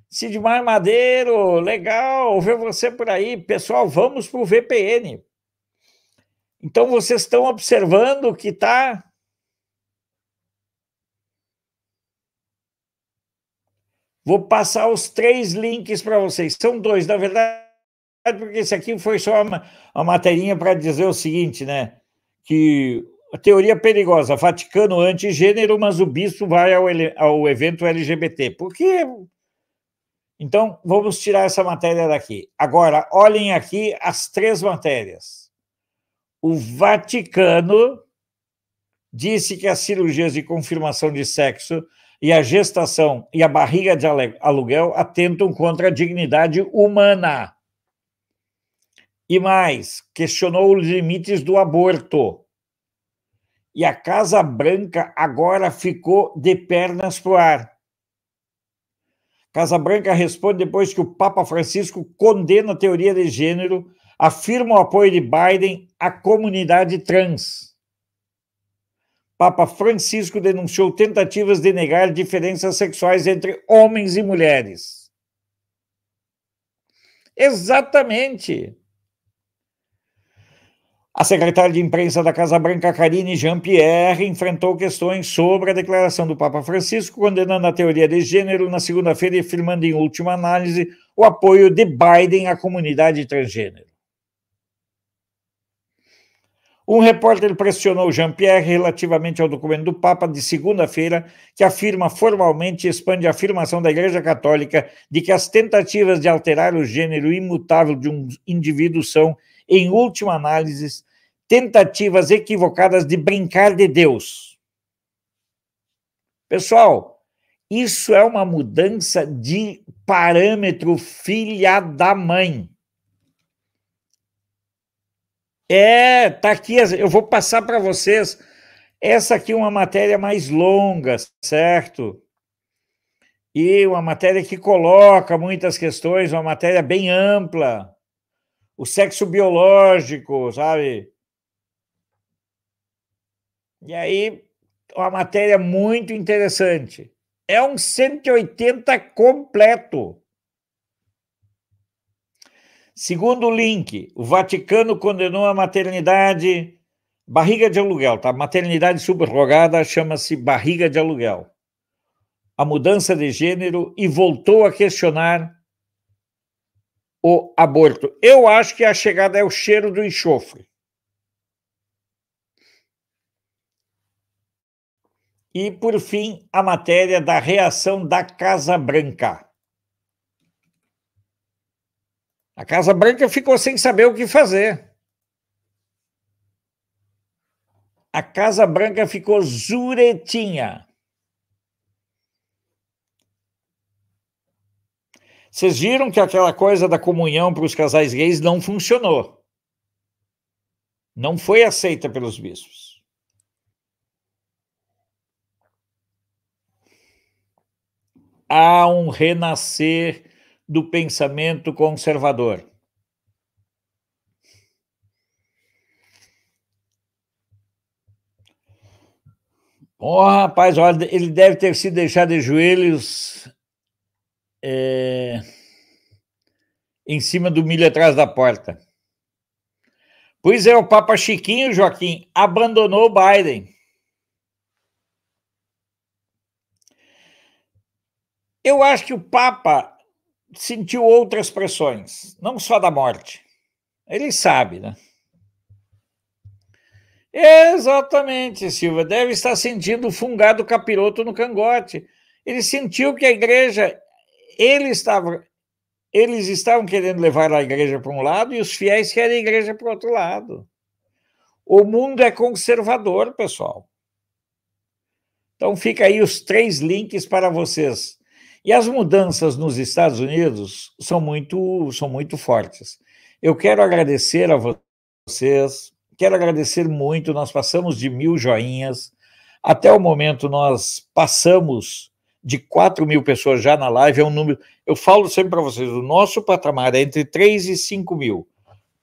Sidmar Madeiro, legal ver você por aí. Pessoal, vamos para o VPN. Então, vocês estão observando que está Vou passar os três links para vocês. São dois, na verdade, porque esse aqui foi só uma, uma materinha para dizer o seguinte, né? Que a teoria é perigosa, Vaticano antigênero, mas o bispo vai ao, ao evento LGBT. Por quê? Então, vamos tirar essa matéria daqui. Agora, olhem aqui as três matérias. O Vaticano disse que as cirurgias de confirmação de sexo e a gestação e a barriga de aluguel atentam contra a dignidade humana. E mais, questionou os limites do aborto. E a Casa Branca agora ficou de pernas para o ar. Casa Branca responde depois que o Papa Francisco condena a teoria de gênero, afirma o apoio de Biden à comunidade trans. Papa Francisco denunciou tentativas de negar diferenças sexuais entre homens e mulheres. Exatamente. A secretária de imprensa da Casa Branca, Karine Jean-Pierre, enfrentou questões sobre a declaração do Papa Francisco, condenando a teoria de gênero na segunda-feira e afirmando, em última análise, o apoio de Biden à comunidade transgênero. Um repórter pressionou Jean-Pierre relativamente ao documento do Papa de segunda-feira, que afirma formalmente e expande a afirmação da Igreja Católica de que as tentativas de alterar o gênero imutável de um indivíduo são, em última análise, tentativas equivocadas de brincar de Deus. Pessoal, isso é uma mudança de parâmetro filha da mãe. É, tá aqui, eu vou passar para vocês. Essa aqui é uma matéria mais longa, certo? E uma matéria que coloca muitas questões, uma matéria bem ampla. O sexo biológico, sabe? E aí, uma matéria muito interessante. É um 180 completo. Segundo link, o Vaticano condenou a maternidade barriga de aluguel, tá? Maternidade subrogada chama-se barriga de aluguel. A mudança de gênero e voltou a questionar o aborto. Eu acho que a chegada é o cheiro do enxofre. E, por fim, a matéria da reação da Casa Branca. A Casa Branca ficou sem saber o que fazer. A Casa Branca ficou zuretinha. Vocês viram que aquela coisa da comunhão para os casais gays não funcionou. Não foi aceita pelos bispos. Há um renascer do pensamento conservador. Oh, rapaz, olha, ele deve ter se deixado de joelhos é, em cima do milho atrás da porta. Pois é, o Papa Chiquinho, Joaquim, abandonou o Biden. Eu acho que o Papa sentiu outras pressões, não só da morte. Ele sabe, né? Exatamente, Silva. Deve estar sentindo o fungado capiroto no cangote. Ele sentiu que a igreja, ele estava, eles estavam querendo levar a igreja para um lado e os fiéis querem a igreja para o outro lado. O mundo é conservador, pessoal. Então fica aí os três links para vocês e as mudanças nos Estados Unidos são muito, são muito fortes. Eu quero agradecer a vocês, quero agradecer muito. Nós passamos de mil joinhas. Até o momento, nós passamos de 4 mil pessoas já na live. É um número. Eu falo sempre para vocês: o nosso patamar é entre 3 e 5 mil.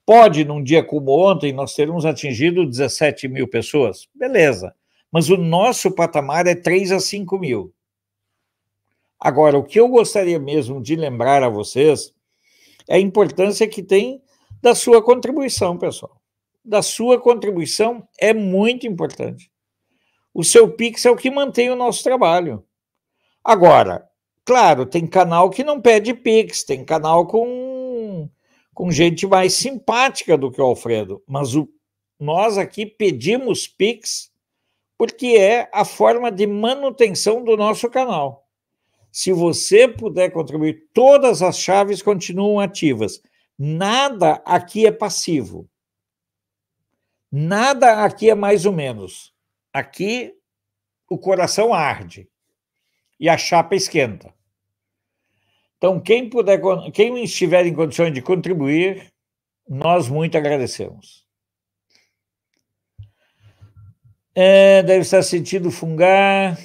Pode, num dia como ontem, nós termos atingido 17 mil pessoas? Beleza. Mas o nosso patamar é 3 a 5 mil. Agora, o que eu gostaria mesmo de lembrar a vocês é a importância que tem da sua contribuição, pessoal. Da sua contribuição é muito importante. O seu Pix é o que mantém o nosso trabalho. Agora, claro, tem canal que não pede Pix, tem canal com, com gente mais simpática do que o Alfredo, mas o, nós aqui pedimos Pix porque é a forma de manutenção do nosso canal. Se você puder contribuir, todas as chaves continuam ativas. Nada aqui é passivo. Nada aqui é mais ou menos. Aqui o coração arde e a chapa esquenta. Então, quem, puder, quem estiver em condições de contribuir, nós muito agradecemos. É, deve estar sentindo fungar.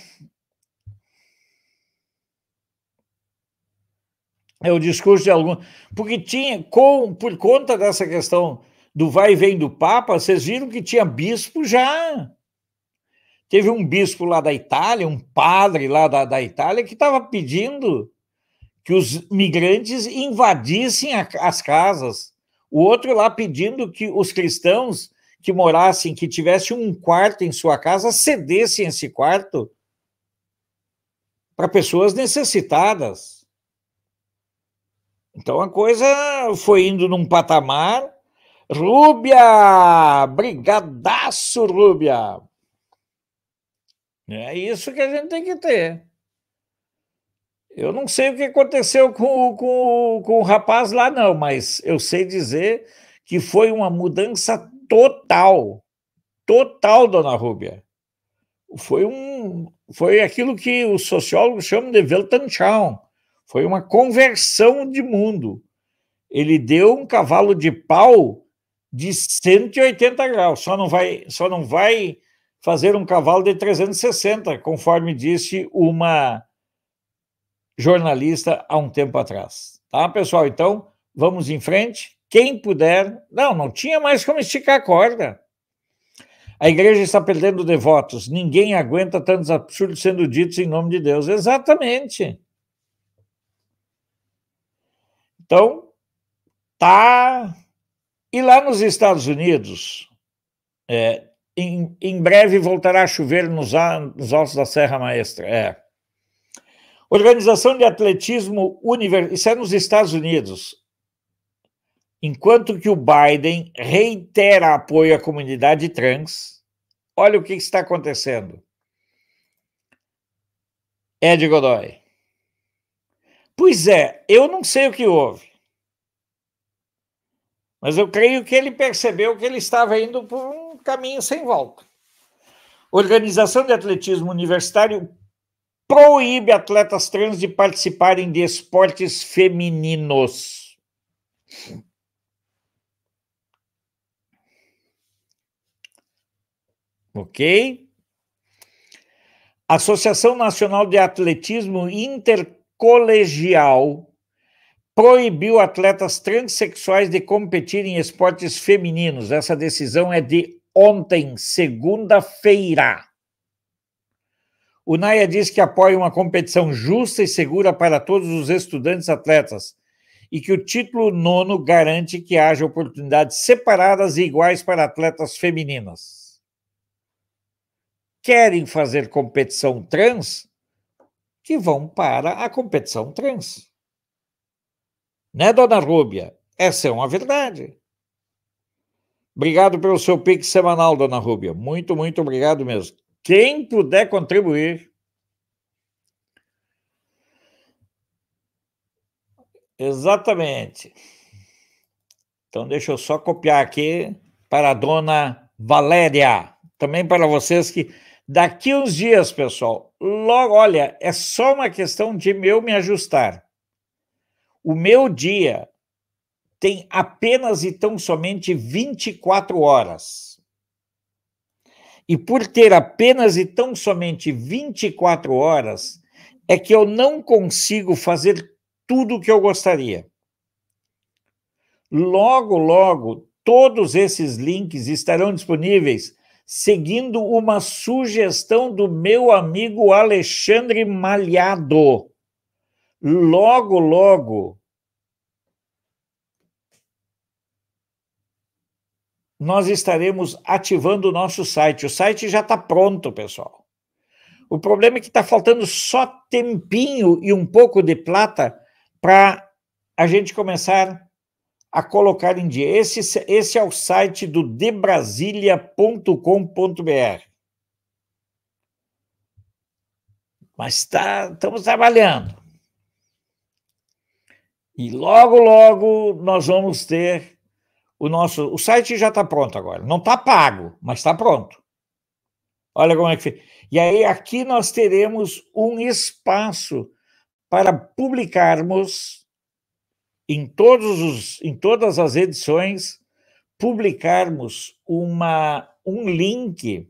é o discurso de algum. Porque tinha, com, por conta dessa questão do vai e vem do Papa, vocês viram que tinha bispo já. Teve um bispo lá da Itália, um padre lá da, da Itália, que estava pedindo que os migrantes invadissem a, as casas. O outro lá pedindo que os cristãos que morassem, que tivessem um quarto em sua casa, cedessem esse quarto para pessoas necessitadas. Então a coisa foi indo num patamar. Rúbia! Brigadaço, Rúbia! É isso que a gente tem que ter. Eu não sei o que aconteceu com, com, com o rapaz lá, não, mas eu sei dizer que foi uma mudança total. Total, dona Rúbia. Foi um foi aquilo que os sociólogos chamam de Weltanschauung, foi uma conversão de mundo. Ele deu um cavalo de pau de 180 graus. Só não vai, só não vai fazer um cavalo de 360, conforme disse uma jornalista há um tempo atrás. Tá, pessoal? Então, vamos em frente. Quem puder. Não, não tinha mais como esticar a corda. A igreja está perdendo devotos. Ninguém aguenta tantos absurdos sendo ditos em nome de Deus. Exatamente. Então, tá. E lá nos Estados Unidos, é, em, em, breve voltará a chover nos, nos altos da Serra Maestra. É. Organização de Atletismo Universal. Isso é nos Estados Unidos. Enquanto que o Biden reitera apoio à comunidade trans, olha o que está acontecendo. Ed Godoy. Pois é, eu não sei o que houve. Mas eu creio que ele percebeu que ele estava indo por um caminho sem volta. Organização de Atletismo Universitário proíbe atletas trans de participarem de esportes femininos. Ok? Associação Nacional de Atletismo Inter colegial proibiu atletas transexuais de competir em esportes femininos. Essa decisão é de ontem, segunda-feira. O NAIA diz que apoia uma competição justa e segura para todos os estudantes atletas e que o título nono garante que haja oportunidades separadas e iguais para atletas femininas. Querem fazer competição trans? que vão para a competição trans. Né, dona Rúbia? Essa é uma verdade. Obrigado pelo seu pique semanal, dona Rúbia. Muito, muito obrigado mesmo. Quem puder contribuir. Exatamente. Então, deixa eu só copiar aqui para a dona Valéria. Também para vocês que daqui uns dias, pessoal, Logo, olha, é só uma questão de eu me ajustar. O meu dia tem apenas e tão somente 24 horas. E por ter apenas e tão somente 24 horas, é que eu não consigo fazer tudo o que eu gostaria. Logo, logo, todos esses links estarão disponíveis seguindo uma sugestão do meu amigo Alexandre Malhado. Logo, logo, nós estaremos ativando o nosso site. O site já está pronto, pessoal. O problema é que está faltando só tempinho e um pouco de plata para a gente começar a colocar em dia. Esse, esse é o site do debrasilia.com.br. Mas tá, estamos trabalhando. E logo, logo nós vamos ter o nosso. O site já está pronto agora. Não está pago, mas está pronto. Olha como é que fica. E aí aqui nós teremos um espaço para publicarmos em, todos os, em todas as edições, publicarmos uma, um link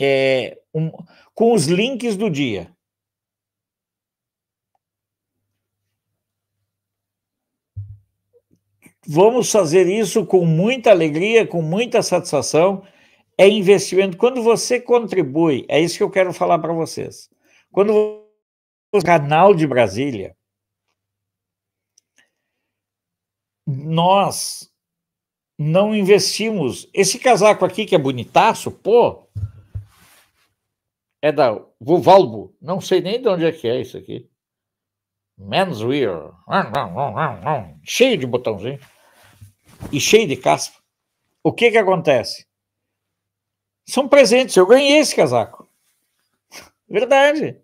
é, um, com os links do dia. Vamos fazer isso com muita alegria, com muita satisfação. É investimento. Quando você contribui, é isso que eu quero falar para vocês. Quando o canal de Brasília, nós não investimos. Esse casaco aqui, que é bonitaço, pô, é da Vuvalbo. Não sei nem de onde é que é isso aqui. Menswear. Cheio de botãozinho. E cheio de caspa. O que que acontece? São presentes. Eu ganhei esse casaco. Verdade.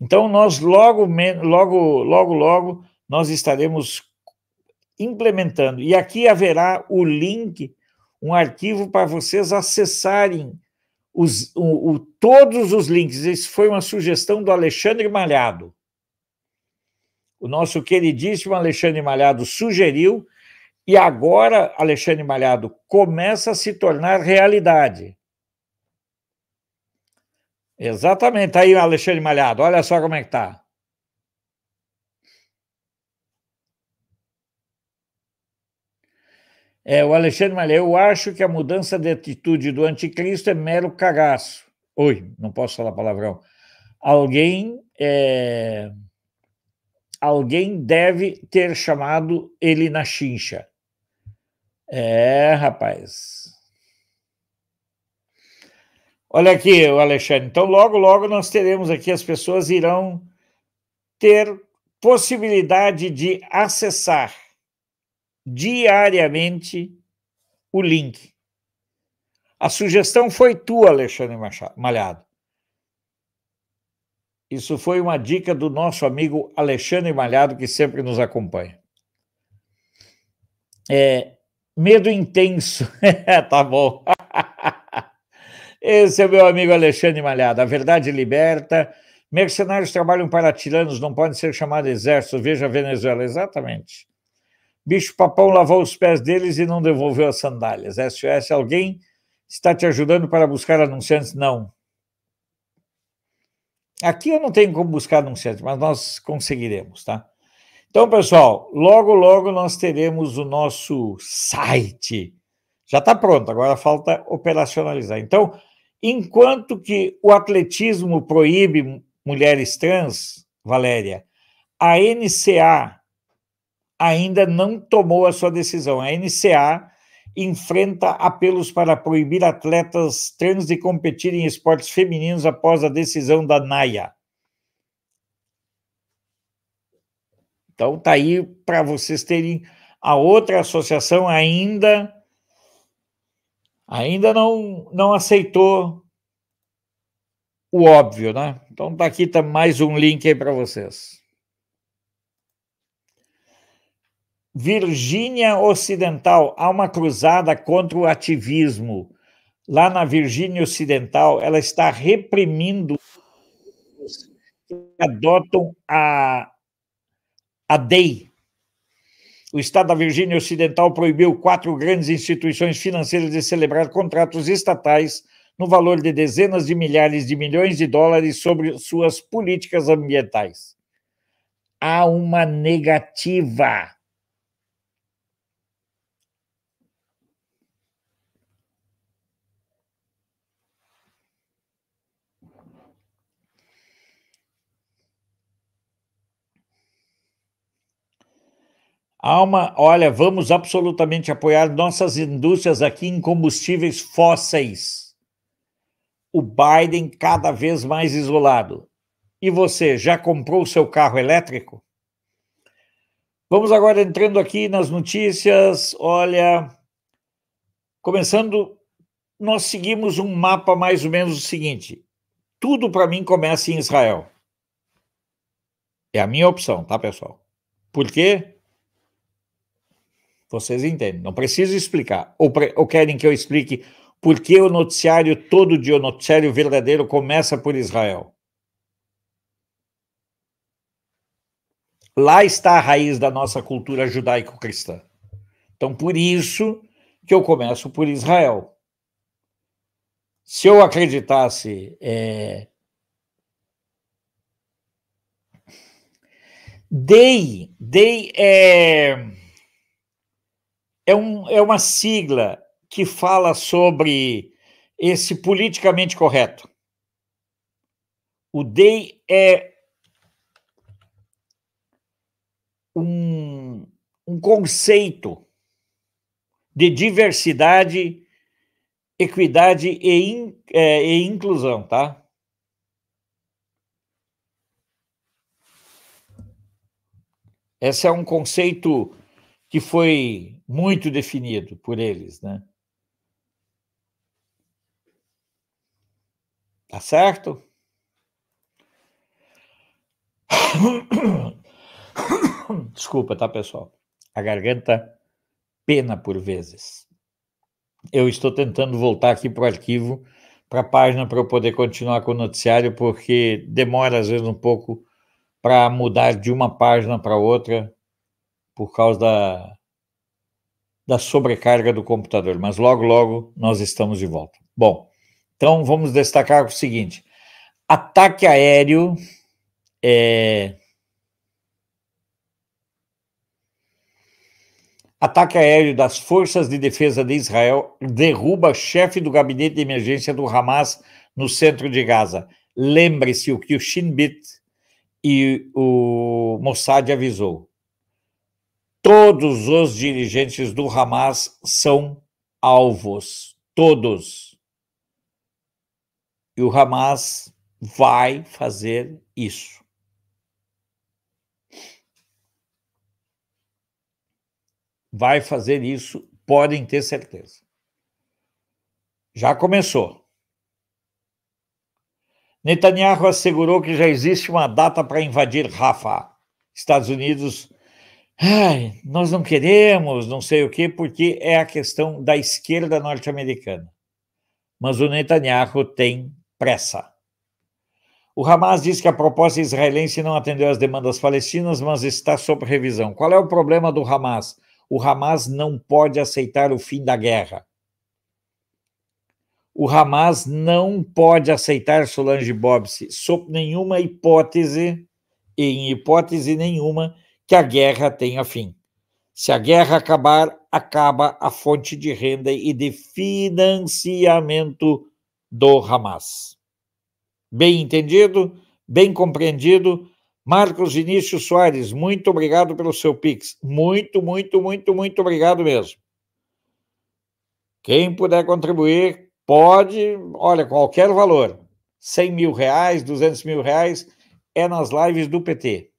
Então nós logo, logo, logo, logo, nós estaremos implementando. E aqui haverá o link, um arquivo para vocês acessarem os, o, o, todos os links. Isso foi uma sugestão do Alexandre Malhado. O nosso queridíssimo Alexandre Malhado sugeriu, e agora, Alexandre Malhado, começa a se tornar realidade. Exatamente, aí, Alexandre Malhado, olha só como é que está. É, o Alexandre Malha, eu acho que a mudança de atitude do anticristo é mero cagaço. Oi, não posso falar palavrão. Alguém é... alguém deve ter chamado ele na chincha. É, rapaz. Olha aqui, o Alexandre. Então, logo, logo nós teremos aqui, as pessoas irão ter possibilidade de acessar diariamente o link. A sugestão foi tua, Alexandre Malhado. Isso foi uma dica do nosso amigo Alexandre Malhado, que sempre nos acompanha. É, medo intenso. tá bom. Esse é o meu amigo Alexandre Malhado. A verdade liberta. Mercenários trabalham para tiranos, não podem ser chamados exércitos. Veja a Venezuela. Exatamente bicho-papão lavou os pés deles e não devolveu as sandálias. SOS, alguém está te ajudando para buscar anunciantes? Não. Aqui eu não tenho como buscar anunciantes, mas nós conseguiremos, tá? Então, pessoal, logo, logo nós teremos o nosso site. Já está pronto, agora falta operacionalizar. Então, enquanto que o atletismo proíbe mulheres trans, Valéria, a NCA ainda não tomou a sua decisão. A NCA enfrenta apelos para proibir atletas trans de competir em esportes femininos após a decisão da NAIA. Então tá aí para vocês terem a outra associação ainda ainda não não aceitou o óbvio, né? Então tá aqui tá mais um link aí para vocês. Virgínia Ocidental, há uma cruzada contra o ativismo. Lá na Virgínia Ocidental, ela está reprimindo os que adotam a, a DEI. O Estado da Virgínia Ocidental proibiu quatro grandes instituições financeiras de celebrar contratos estatais no valor de dezenas de milhares de milhões de dólares sobre suas políticas ambientais. Há uma negativa Alma, olha, vamos absolutamente apoiar nossas indústrias aqui em combustíveis fósseis. O Biden cada vez mais isolado. E você, já comprou o seu carro elétrico? Vamos agora entrando aqui nas notícias. Olha, começando, nós seguimos um mapa mais ou menos o seguinte: tudo para mim começa em Israel. É a minha opção, tá, pessoal? Por quê? Vocês entendem, não preciso explicar. Ou, pre ou querem que eu explique por que o noticiário todo dia, o noticiário verdadeiro, começa por Israel? Lá está a raiz da nossa cultura judaico-cristã. Então, por isso que eu começo por Israel. Se eu acreditasse. É... Dei, dei. É é, um, é uma sigla que fala sobre esse politicamente correto. O DEI é um, um conceito de diversidade, equidade e, in, é, e inclusão, tá? Esse é um conceito que foi muito definido por eles, né? Tá certo? Desculpa, tá, pessoal? A garganta pena por vezes. Eu estou tentando voltar aqui para o arquivo, para a página, para eu poder continuar com o noticiário, porque demora às vezes um pouco para mudar de uma página para outra por causa da, da sobrecarga do computador, mas logo, logo nós estamos de volta. Bom, então vamos destacar o seguinte: ataque aéreo é, Ataque aéreo das forças de defesa de Israel derruba chefe do gabinete de emergência do Hamas no centro de Gaza. Lembre-se o que o Shin Bet e o Mossad avisou. Todos os dirigentes do Hamas são alvos, todos. E o Hamas vai fazer isso. Vai fazer isso, podem ter certeza. Já começou. Netanyahu assegurou que já existe uma data para invadir Rafa. Estados Unidos Ai, nós não queremos, não sei o quê, porque é a questão da esquerda norte-americana. Mas o Netanyahu tem pressa. O Hamas diz que a proposta israelense não atendeu às demandas palestinas, mas está sob revisão. Qual é o problema do Hamas? O Hamas não pode aceitar o fim da guerra. O Hamas não pode aceitar Solange Bobse, sob nenhuma hipótese, em hipótese nenhuma, que a guerra tenha fim. Se a guerra acabar, acaba a fonte de renda e de financiamento do Hamas. Bem entendido, bem compreendido. Marcos Vinícius Soares, muito obrigado pelo seu Pix. Muito, muito, muito, muito obrigado mesmo. Quem puder contribuir, pode, olha, qualquer valor. 100 mil reais, 200 mil reais, é nas lives do PT.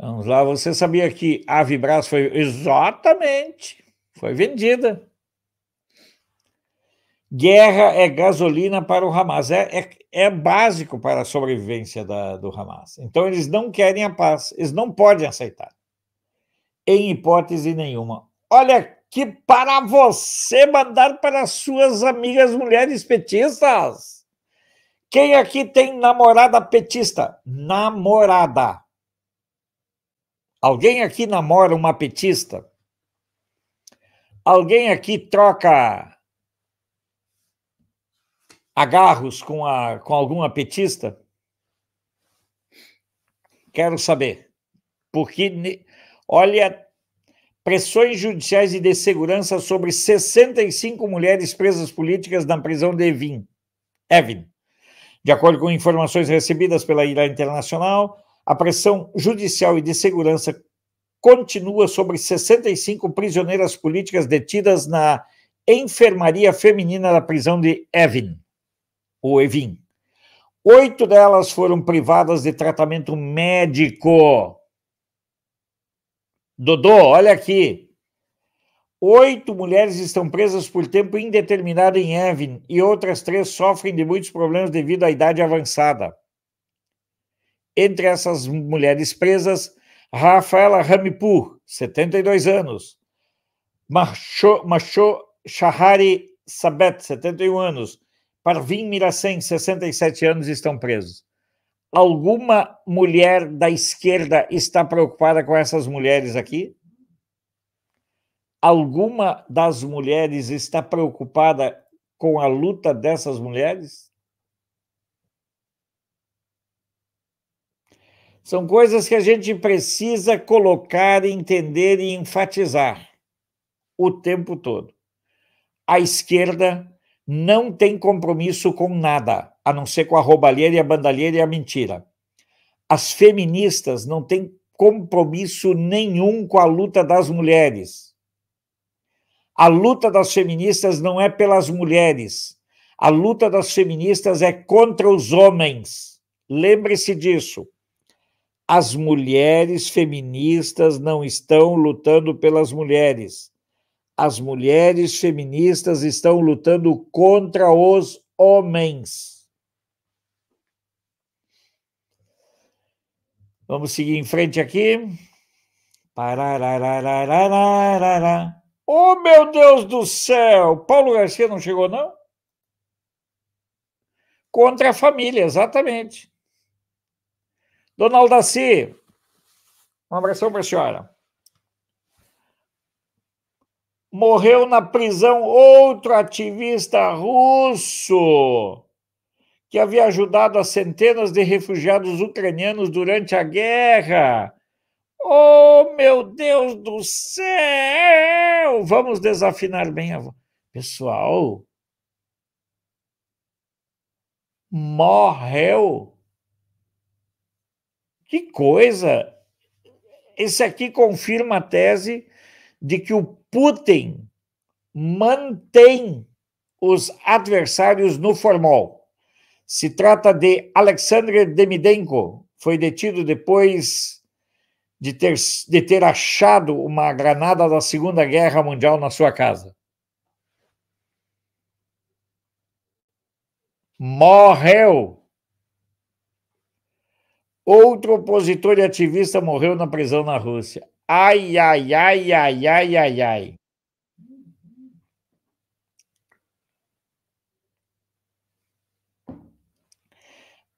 Vamos lá, você sabia que a Vibras foi exatamente, foi vendida. Guerra é gasolina para o Hamas, é, é, é básico para a sobrevivência da, do Hamas. Então eles não querem a paz, eles não podem aceitar, em hipótese nenhuma. Olha que para você mandar para suas amigas mulheres petistas. Quem aqui tem namorada petista? Namorada. Alguém aqui namora uma petista? Alguém aqui troca agarros com, a, com alguma petista? Quero saber. Porque, olha, pressões judiciais e de segurança sobre 65 mulheres presas políticas na prisão de Evin. Evin. De acordo com informações recebidas pela IRA Internacional, a pressão judicial e de segurança continua sobre 65 prisioneiras políticas detidas na enfermaria feminina da prisão de Evin, ou Evin. Oito delas foram privadas de tratamento médico. Dodô, olha aqui. Oito mulheres estão presas por tempo indeterminado em Evin e outras três sofrem de muitos problemas devido à idade avançada. Entre essas mulheres presas, Rafaela Ramipur, 72 anos, Macho, Shahari Sabet, 71 anos, Parvin Miracem, 67 anos, estão presos. Alguma mulher da esquerda está preocupada com essas mulheres aqui? Alguma das mulheres está preocupada com a luta dessas mulheres? São coisas que a gente precisa colocar, entender e enfatizar o tempo todo. A esquerda não tem compromisso com nada, a não ser com a roubalheira e a bandalheira e a mentira. As feministas não têm compromisso nenhum com a luta das mulheres. A luta das feministas não é pelas mulheres. A luta das feministas é contra os homens. Lembre-se disso as mulheres feministas não estão lutando pelas mulheres. As mulheres feministas estão lutando contra os homens. Vamos seguir em frente aqui. Oh, meu Deus do céu! Paulo Garcia não chegou, não? Contra a família, exatamente. Dona Aldaci, um abração para a senhora. Morreu na prisão outro ativista russo que havia ajudado a centenas de refugiados ucranianos durante a guerra. Oh, meu Deus do céu! Vamos desafinar bem a voz. Pessoal, morreu que coisa! Esse aqui confirma a tese de que o Putin mantém os adversários no formol. Se trata de Alexander Demidenko, foi detido depois de ter, de ter achado uma granada da Segunda Guerra Mundial na sua casa. Morreu! Outro opositor e ativista morreu na prisão na Rússia. Ai, ai, ai, ai, ai, ai, ai.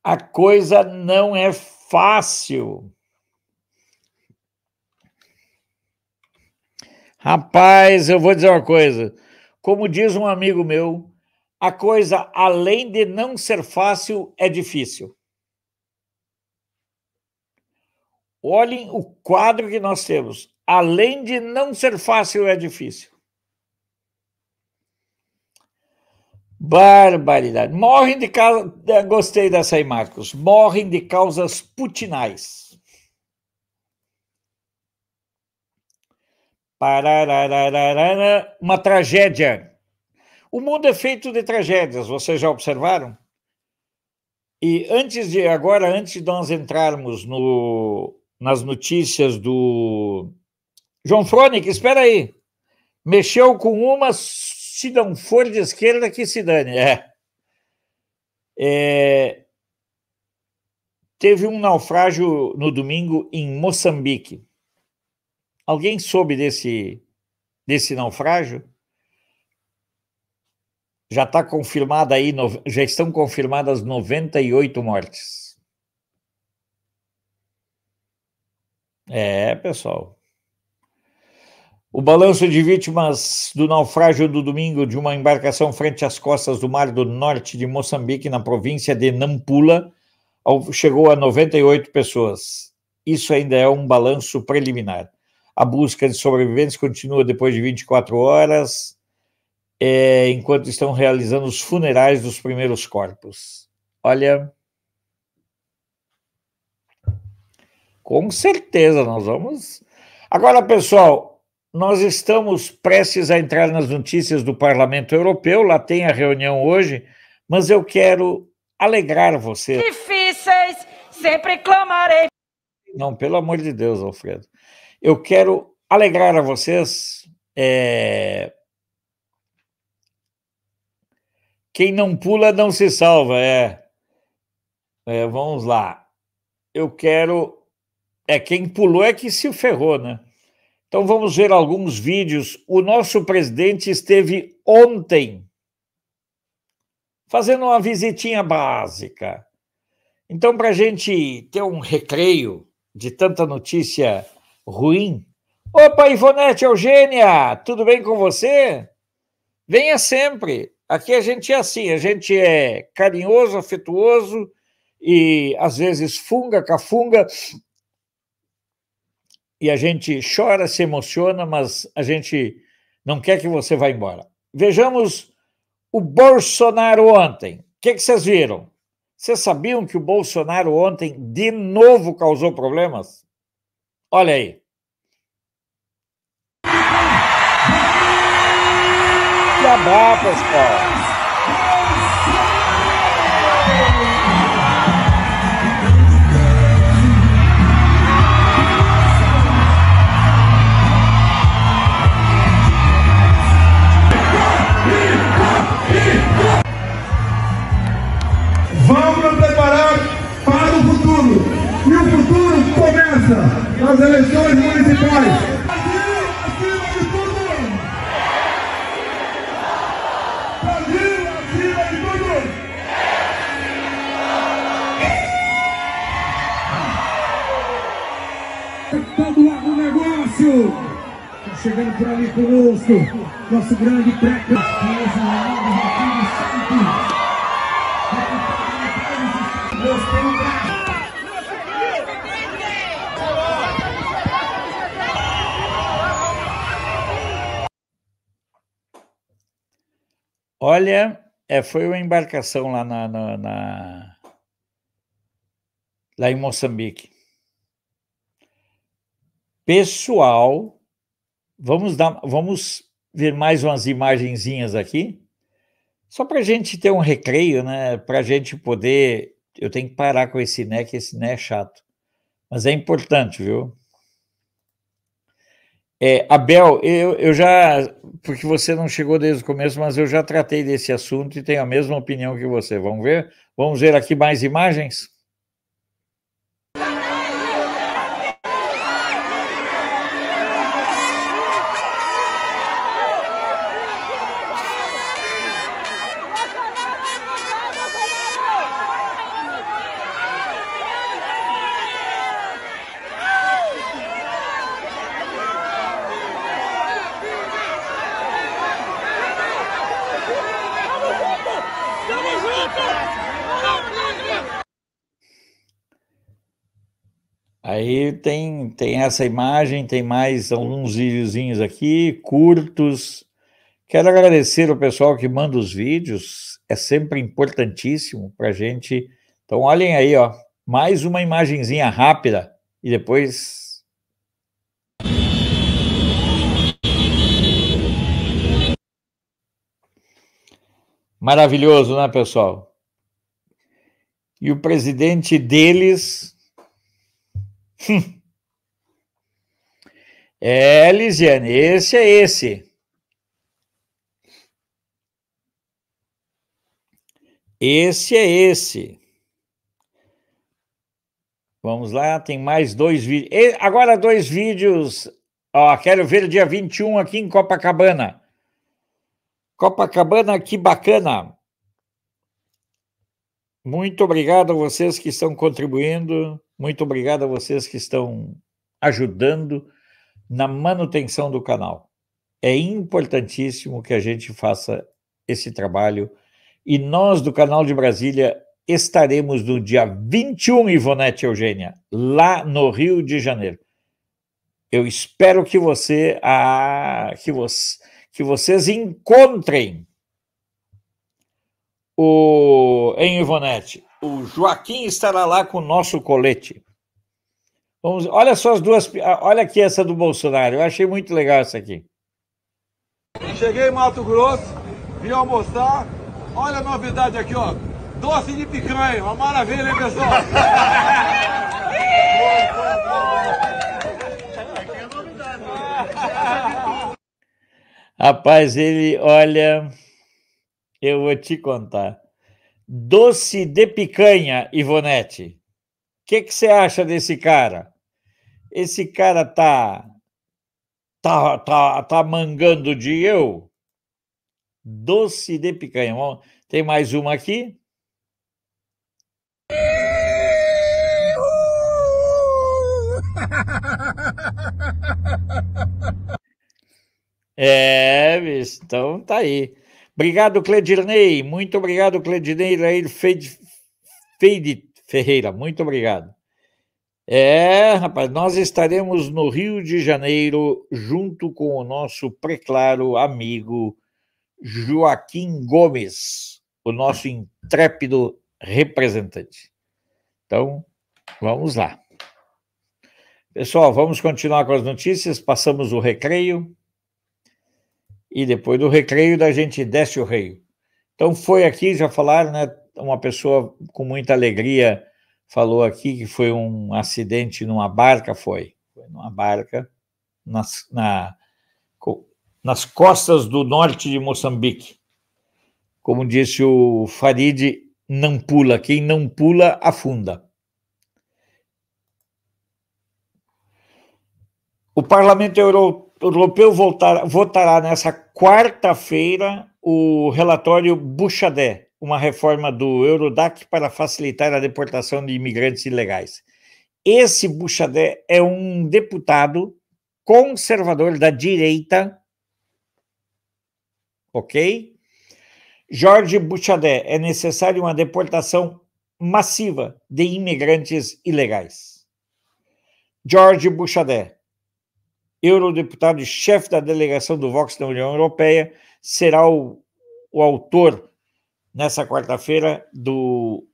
A coisa não é fácil. Rapaz, eu vou dizer uma coisa. Como diz um amigo meu, a coisa, além de não ser fácil, é difícil. Olhem o quadro que nós temos. Além de não ser fácil, é difícil. Barbaridade. Morrem de causa. Eh, gostei dessa aí, Marcos. Morrem de causas putinais. Uma tragédia. O mundo é feito de tragédias, vocês já observaram? E antes de agora, antes de nós entrarmos no nas notícias do. João Fronic, espera aí. Mexeu com uma, se não for de esquerda, que se dane. É. é... Teve um naufrágio no domingo em Moçambique. Alguém soube desse, desse naufrágio? Já está confirmada aí, já estão confirmadas 98 mortes. É, pessoal. O balanço de vítimas do naufrágio do domingo de uma embarcação frente às costas do Mar do Norte de Moçambique, na província de Nampula, chegou a 98 pessoas. Isso ainda é um balanço preliminar. A busca de sobreviventes continua depois de 24 horas, é, enquanto estão realizando os funerais dos primeiros corpos. Olha, Com certeza, nós vamos. Agora, pessoal, nós estamos prestes a entrar nas notícias do Parlamento Europeu, lá tem a reunião hoje, mas eu quero alegrar você. Difíceis, sempre clamarei. Não, pelo amor de Deus, Alfredo. Eu quero alegrar a vocês. É... Quem não pula não se salva, é. é vamos lá. Eu quero é, quem pulou é que se ferrou, né? Então vamos ver alguns vídeos. O nosso presidente esteve ontem fazendo uma visitinha básica. Então, para a gente ter um recreio de tanta notícia ruim. Opa, Ivonete Eugênia, tudo bem com você? Venha sempre. Aqui a gente é assim, a gente é carinhoso, afetuoso e às vezes funga, cafunga, e a gente chora, se emociona, mas a gente não quer que você vá embora. Vejamos o Bolsonaro ontem. O que, que vocês viram? Vocês sabiam que o Bolsonaro ontem de novo causou problemas? Olha aí. Jabá, pessoal. Vamos nos preparar para o futuro. E o futuro começa nas eleições municipais. de do ar o negócio. Tá chegando por ali conosco, nosso grande pré Olha, é, foi uma embarcação lá na, na, na lá em Moçambique. Pessoal, vamos dar, vamos ver mais umas imagenzinhas aqui, só para a gente ter um recreio, né? Para a gente poder, eu tenho que parar com esse né, que esse né é chato, mas é importante, viu? É, Abel, eu, eu já, porque você não chegou desde o começo, mas eu já tratei desse assunto e tenho a mesma opinião que você. Vamos ver? Vamos ver aqui mais imagens? tem essa imagem, tem mais alguns videozinhos aqui, curtos. Quero agradecer ao pessoal que manda os vídeos, é sempre importantíssimo para a gente. Então, olhem aí, ó, mais uma imagenzinha rápida e depois Maravilhoso, né, pessoal? E o presidente deles. Hum, é, Lisiane, esse é esse. Esse é esse. Vamos lá, tem mais dois vídeos. agora dois vídeos. Ó, quero ver o dia 21 aqui em Copacabana. Copacabana, que bacana. Muito obrigado a vocês que estão contribuindo. Muito obrigado a vocês que estão ajudando na manutenção do canal. É importantíssimo que a gente faça esse trabalho e nós do canal de Brasília estaremos no dia 21, Ivonete Eugênia, lá no Rio de Janeiro. Eu espero que você, ah, que, que vocês encontrem o em Ivonete. O Joaquim estará lá com o nosso colete. Vamos, olha só as duas. Olha aqui essa do Bolsonaro. Eu achei muito legal essa aqui. Cheguei em Mato Grosso, vim almoçar. Olha a novidade aqui, ó. Doce de picanha, uma maravilha, hein, pessoal? Rapaz, ele, olha, eu vou te contar. Doce de picanha, Ivonete. O que você acha desse cara? esse cara tá, tá, tá, tá mangando de eu? Doce de picanha. Tem mais uma aqui? É, então tá aí. Obrigado, Cledirney. Muito obrigado, Cledirney Feide Ferreira. Muito obrigado. É, rapaz, nós estaremos no Rio de Janeiro junto com o nosso preclaro amigo Joaquim Gomes, o nosso intrépido representante. Então, vamos lá. Pessoal, vamos continuar com as notícias. Passamos o recreio e depois do recreio da gente desce o rei. Então foi aqui já falar, né? Uma pessoa com muita alegria falou aqui que foi um acidente numa barca, foi, foi numa barca nas, na, nas costas do norte de Moçambique. Como disse o Farid, não pula, quem não pula afunda. O Parlamento Europeu votará nessa quarta-feira o relatório Bouchadet, uma reforma do Eurodac para facilitar a deportação de imigrantes ilegais. Esse Bouchardet é um deputado conservador da direita, ok? Jorge Bouchardet, é necessário uma deportação massiva de imigrantes ilegais. Jorge Bouchardet, eurodeputado e chefe da delegação do Vox da União Europeia, será o, o autor nessa quarta-feira do,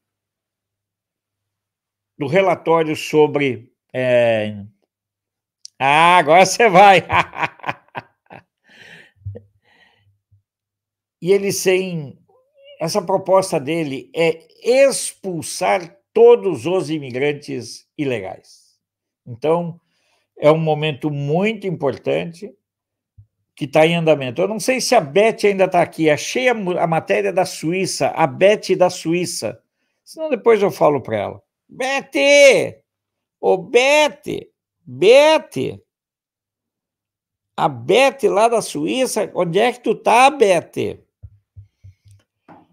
do relatório sobre. É... Ah, agora você vai! e ele sem. Essa proposta dele é expulsar todos os imigrantes ilegais. Então, é um momento muito importante que está em andamento. Eu não sei se a Beth ainda está aqui. Achei a, a, matéria da Suíça, a Beth da Suíça. Senão depois eu falo para ela. Beth! Ô, oh, Beth! Beth! A Beth lá da Suíça, onde é que tu tá, Beth?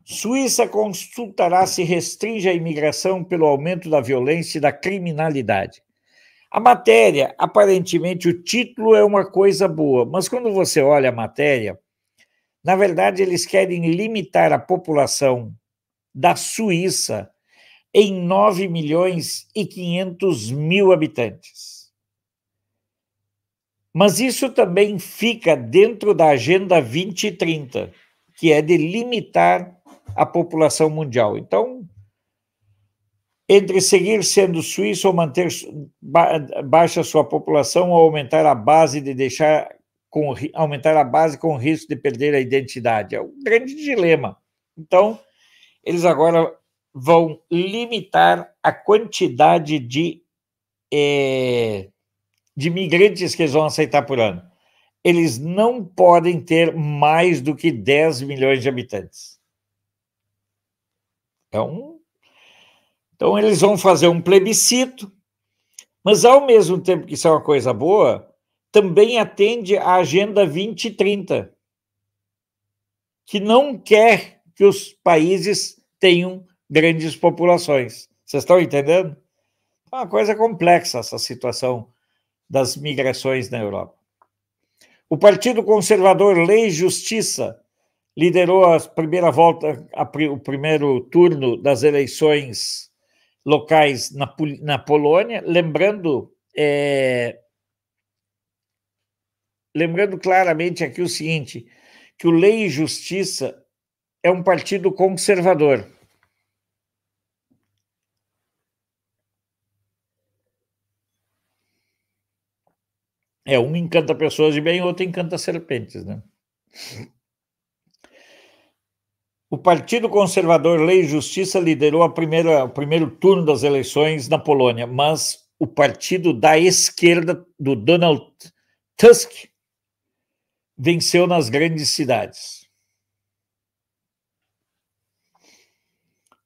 Suíça consultará se restringe a imigração pelo aumento da violência e da criminalidade. A matéria, aparentemente, o título é uma coisa boa, mas quando você olha a matéria, na verdade, eles querem limitar a população da Suíça em 9 milhões e 500 mil habitantes. Mas isso também fica dentro da Agenda 2030, que é de limitar a população mundial. Então, entre seguir sendo suíço ou manter ba baixa sua população ou aumentar a base de deixar com aumentar a base com o risco de perder a identidade. É um grande dilema. Então, eles agora vão limitar a quantidade de, é, de migrantes que eles vão aceitar por ano. Eles não podem ter mais do que 10 milhões de habitantes. É um então, eles vão fazer um plebiscito, mas, ao mesmo tempo que isso é uma coisa boa, também atende à Agenda 2030, que não quer que os países tenham grandes populações. Vocês estão entendendo? É uma coisa complexa essa situação das migrações na Europa. O Partido Conservador Lei e Justiça liderou a primeira volta, a, o primeiro turno das eleições locais na, na Polônia, lembrando é, lembrando claramente aqui o seguinte, que o Lei e Justiça é um partido conservador. É, um encanta pessoas de bem, outro encanta serpentes, né? O Partido Conservador Lei e Justiça liderou a primeira, o primeiro turno das eleições na Polônia, mas o partido da esquerda do Donald Tusk venceu nas grandes cidades.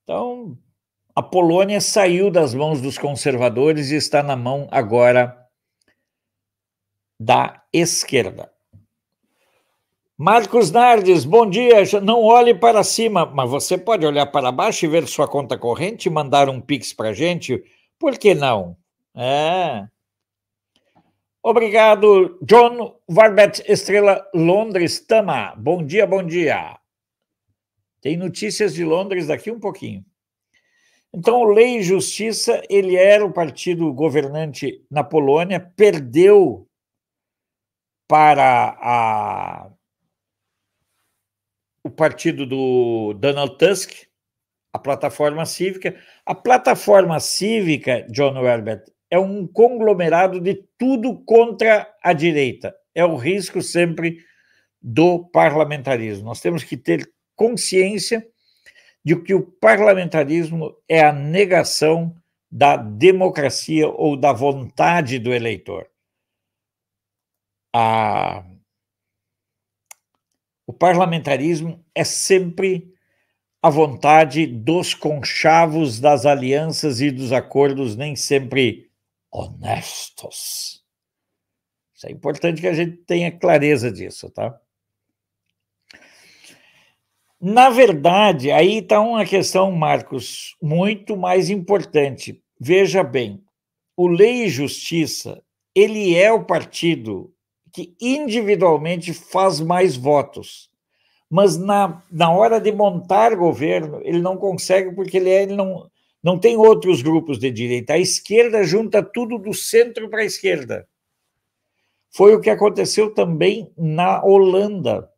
Então, a Polônia saiu das mãos dos conservadores e está na mão agora da esquerda. Marcos Nardes, bom dia. Não olhe para cima, mas você pode olhar para baixo e ver sua conta corrente e mandar um pix para gente? Por que não? É. Obrigado, John Warbet Estrela Londres Tama. Bom dia, bom dia. Tem notícias de Londres daqui um pouquinho. Então, Lei e Justiça, ele era o partido governante na Polônia, perdeu para a o partido do Donald Tusk, a plataforma cívica. A plataforma cívica, John Herbert, é um conglomerado de tudo contra a direita. É o risco sempre do parlamentarismo. Nós temos que ter consciência de que o parlamentarismo é a negação da democracia ou da vontade do eleitor. A o parlamentarismo é sempre a vontade dos conchavos das alianças e dos acordos, nem sempre honestos. Isso é importante que a gente tenha clareza disso, tá? Na verdade, aí está uma questão, Marcos, muito mais importante. Veja bem, o Lei e Justiça, ele é o partido que individualmente faz mais votos. Mas na, na hora de montar governo, ele não consegue, porque ele, é, ele não, não tem outros grupos de direita. A esquerda junta tudo do centro para a esquerda. Foi o que aconteceu também na Holanda.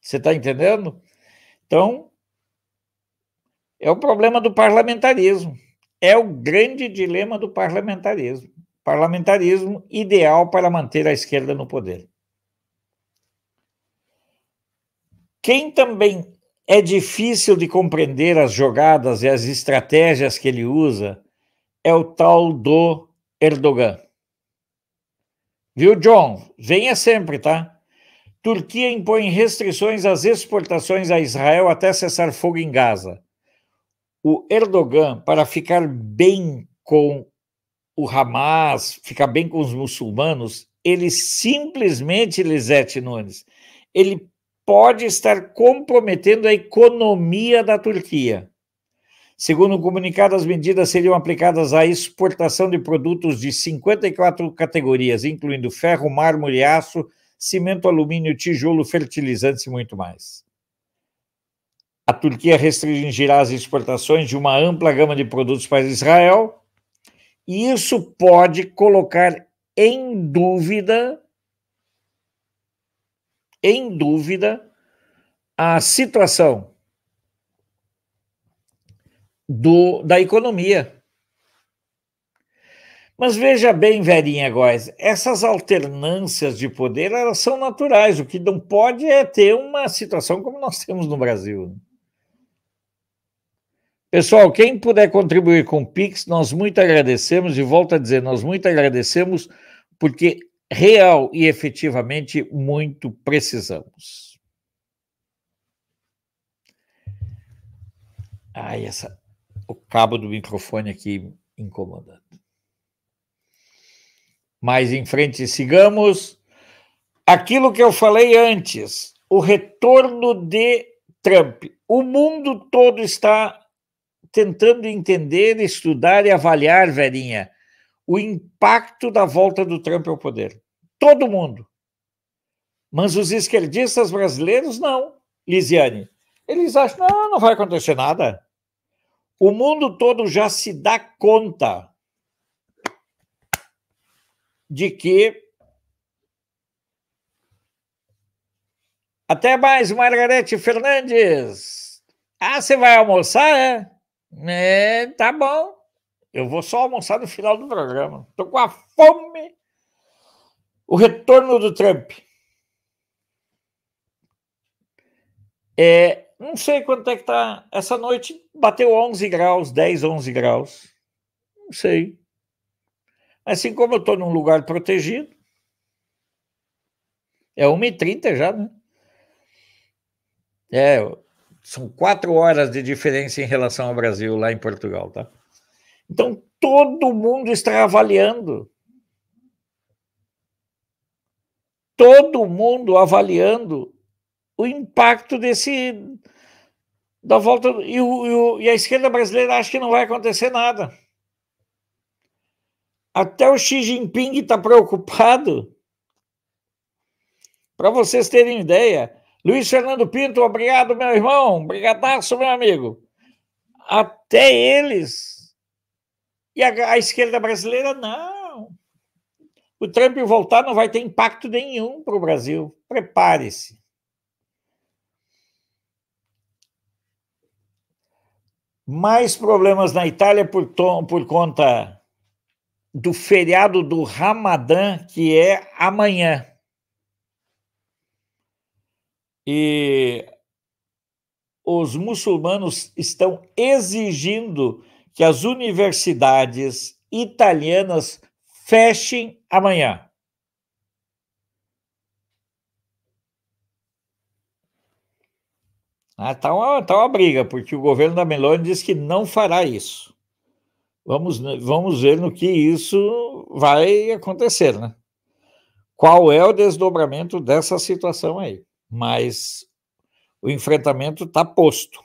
Você está entendendo? Então, é o problema do parlamentarismo. É o grande dilema do parlamentarismo parlamentarismo ideal para manter a esquerda no poder. Quem também é difícil de compreender as jogadas e as estratégias que ele usa é o tal do Erdogan. Viu, John? Venha sempre, tá? Turquia impõe restrições às exportações a Israel até cessar fogo em Gaza. O Erdogan, para ficar bem com o Hamas, fica bem com os muçulmanos, ele simplesmente, Lisete Nunes, ele pode estar comprometendo a economia da Turquia. Segundo o um comunicado, as medidas seriam aplicadas à exportação de produtos de 54 categorias, incluindo ferro, mármore, aço, cimento, alumínio, tijolo, fertilizantes e muito mais. A Turquia restringirá as exportações de uma ampla gama de produtos para Israel, e isso pode colocar em dúvida em dúvida a situação do, da economia. Mas veja bem, Verinha Góes, essas alternâncias de poder elas são naturais. O que não pode é ter uma situação como nós temos no Brasil. Né? Pessoal, quem puder contribuir com o Pix, nós muito agradecemos e volto a dizer, nós muito agradecemos porque real e efetivamente muito precisamos. Ai, essa, o cabo do microfone aqui incomodando. Mais em frente, sigamos. Aquilo que eu falei antes, o retorno de Trump. O mundo todo está tentando entender, estudar e avaliar, Verinha, o impacto da volta do Trump ao poder. Todo mundo. Mas os esquerdistas brasileiros, não, Lisiane. Eles acham, não, não vai acontecer nada. O mundo todo já se dá conta de que até mais, Margarete Fernandes. Ah, você vai almoçar, é? É, tá bom. Eu vou só almoçar no final do programa. Tô com a fome. O retorno do Trump. É, não sei quanto é que tá. Essa noite bateu 11 graus, 10, 11 graus. Não sei. Assim como eu tô num lugar protegido, é 1h30 já, né? É, são quatro horas de diferença em relação ao Brasil, lá em Portugal, tá? Então, todo mundo está avaliando. Todo mundo avaliando o impacto desse da volta e, o, e, a esquerda brasileira acha que não vai acontecer nada. Até o Xi Jinping está preocupado. Para vocês terem ideia, Luiz Fernando Pinto, obrigado, meu irmão. Obrigadaço, meu amigo. Até eles. E a, a esquerda brasileira, não. O Trump voltar não vai ter impacto nenhum para o Brasil. Prepare-se. Mais problemas na Itália por, tom, por conta do feriado do Ramadã, que é amanhã. E os muçulmanos estão exigindo que as universidades italianas fechem amanhã. Está ah, tá uma, tá uma briga, porque o governo da Meloni diz que não fará isso. Vamos, vamos ver no que isso vai acontecer, né? Qual é o desdobramento dessa situação aí? mas o enfrentamento está posto.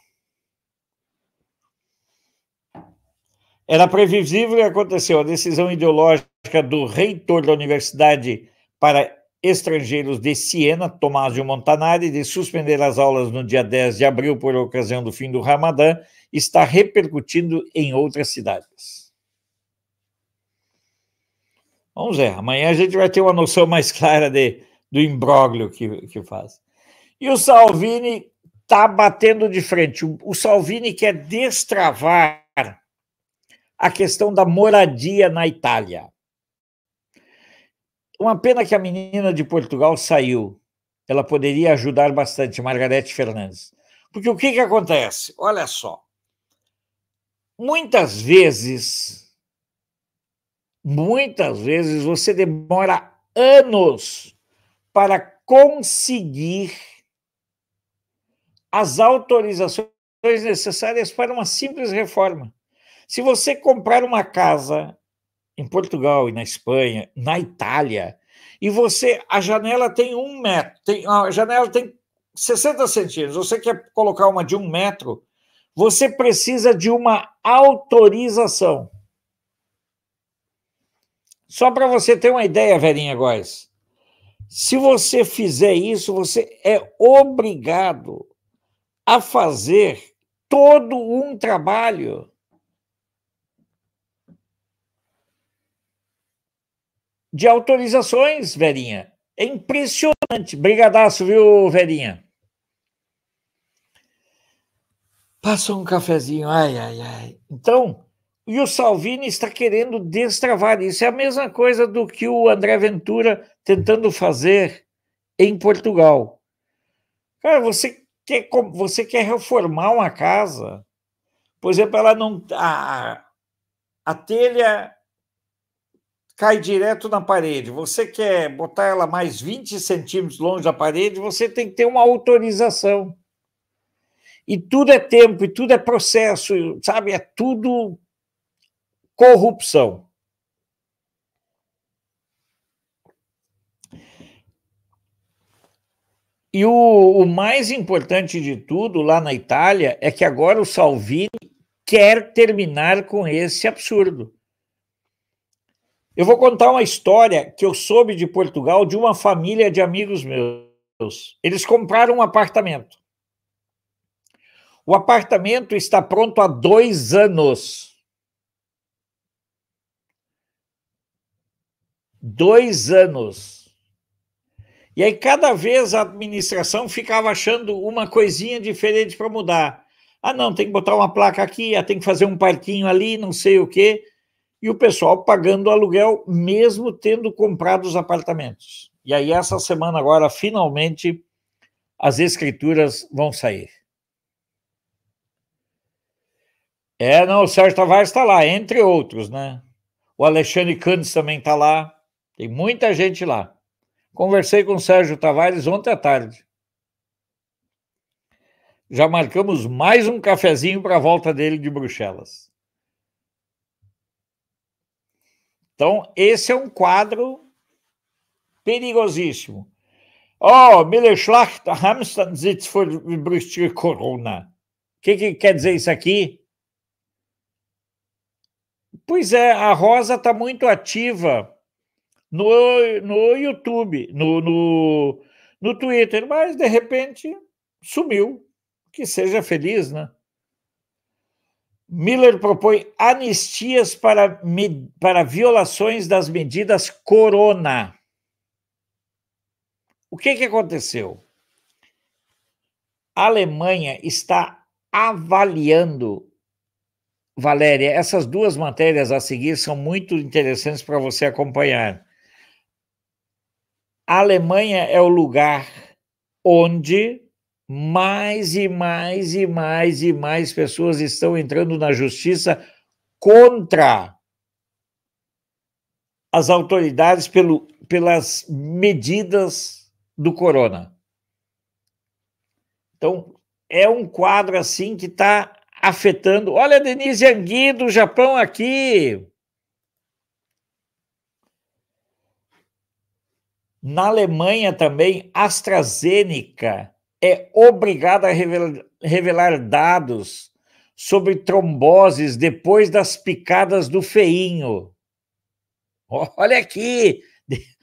Era previsível e aconteceu. A decisão ideológica do reitor da Universidade para Estrangeiros de Siena, Tomásio Montanari, de suspender as aulas no dia 10 de abril por ocasião do fim do Ramadã, está repercutindo em outras cidades. Vamos ver, amanhã a gente vai ter uma noção mais clara de, do imbróglio que, que faz. E o Salvini está batendo de frente. O Salvini quer destravar a questão da moradia na Itália. Uma pena que a menina de Portugal saiu. Ela poderia ajudar bastante, Margarete Fernandes. Porque o que, que acontece? Olha só. Muitas vezes, muitas vezes você demora anos para conseguir as autorizações necessárias para uma simples reforma. Se você comprar uma casa em Portugal e na Espanha, na Itália, e você a janela tem um metro, tem, a janela tem 60 centímetros, você quer colocar uma de um metro, você precisa de uma autorização. Só para você ter uma ideia, Verinha Góes, se você fizer isso, você é obrigado a fazer todo um trabalho. De autorizações, Verinha. É impressionante. Brigadaço, viu, Verinha? Passa um cafezinho, ai, ai, ai. Então, e o Salvini está querendo destravar isso. É a mesma coisa do que o André Ventura tentando fazer em Portugal. Cara, você quer, você quer reformar uma casa, por exemplo, ela não a, a telha cai direto na parede. Você quer botar ela mais 20 centímetros longe da parede, você tem que ter uma autorização. E tudo é tempo, e tudo é processo, sabe? É tudo corrupção. E o, o mais importante de tudo lá na Itália é que agora o Salvini quer terminar com esse absurdo. Eu vou contar uma história que eu soube de Portugal de uma família de amigos meus. Eles compraram um apartamento. O apartamento está pronto há dois anos. Dois anos. E aí, cada vez a administração ficava achando uma coisinha diferente para mudar. Ah, não, tem que botar uma placa aqui, ah, tem que fazer um parquinho ali, não sei o quê. E o pessoal pagando aluguel, mesmo tendo comprado os apartamentos. E aí, essa semana agora, finalmente, as escrituras vão sair. É, não, o Sérgio Tavares está lá, entre outros, né? O Alexandre Candes também está lá. Tem muita gente lá. Conversei com o Sérgio Tavares ontem à tarde. Já marcamos mais um cafezinho para a volta dele de Bruxelas. Então, esse é um quadro perigosíssimo. Oh, Miller Schlacht, Hamstein sitzt vor Corona. O que, que quer dizer isso aqui? Pois é, a Rosa está muito ativa no, no YouTube, no, no, no Twitter, mas de repente sumiu. Que seja feliz, né? Miller propõe anistias para, para violações das medidas corona. O que, que aconteceu? A Alemanha está avaliando. Valéria, essas duas matérias a seguir são muito interessantes para você acompanhar a Alemanha é o lugar onde mais e mais e mais e mais pessoas estão entrando na justiça contra as autoridades pelo, pelas medidas do corona. Então, é um quadro assim que está afetando. Olha Denise Angui do Japão aqui. Na Alemanha também, AstraZeneca é obrigada a revelar, revelar dados sobre tromboses depois das picadas do feinho. Olha aqui!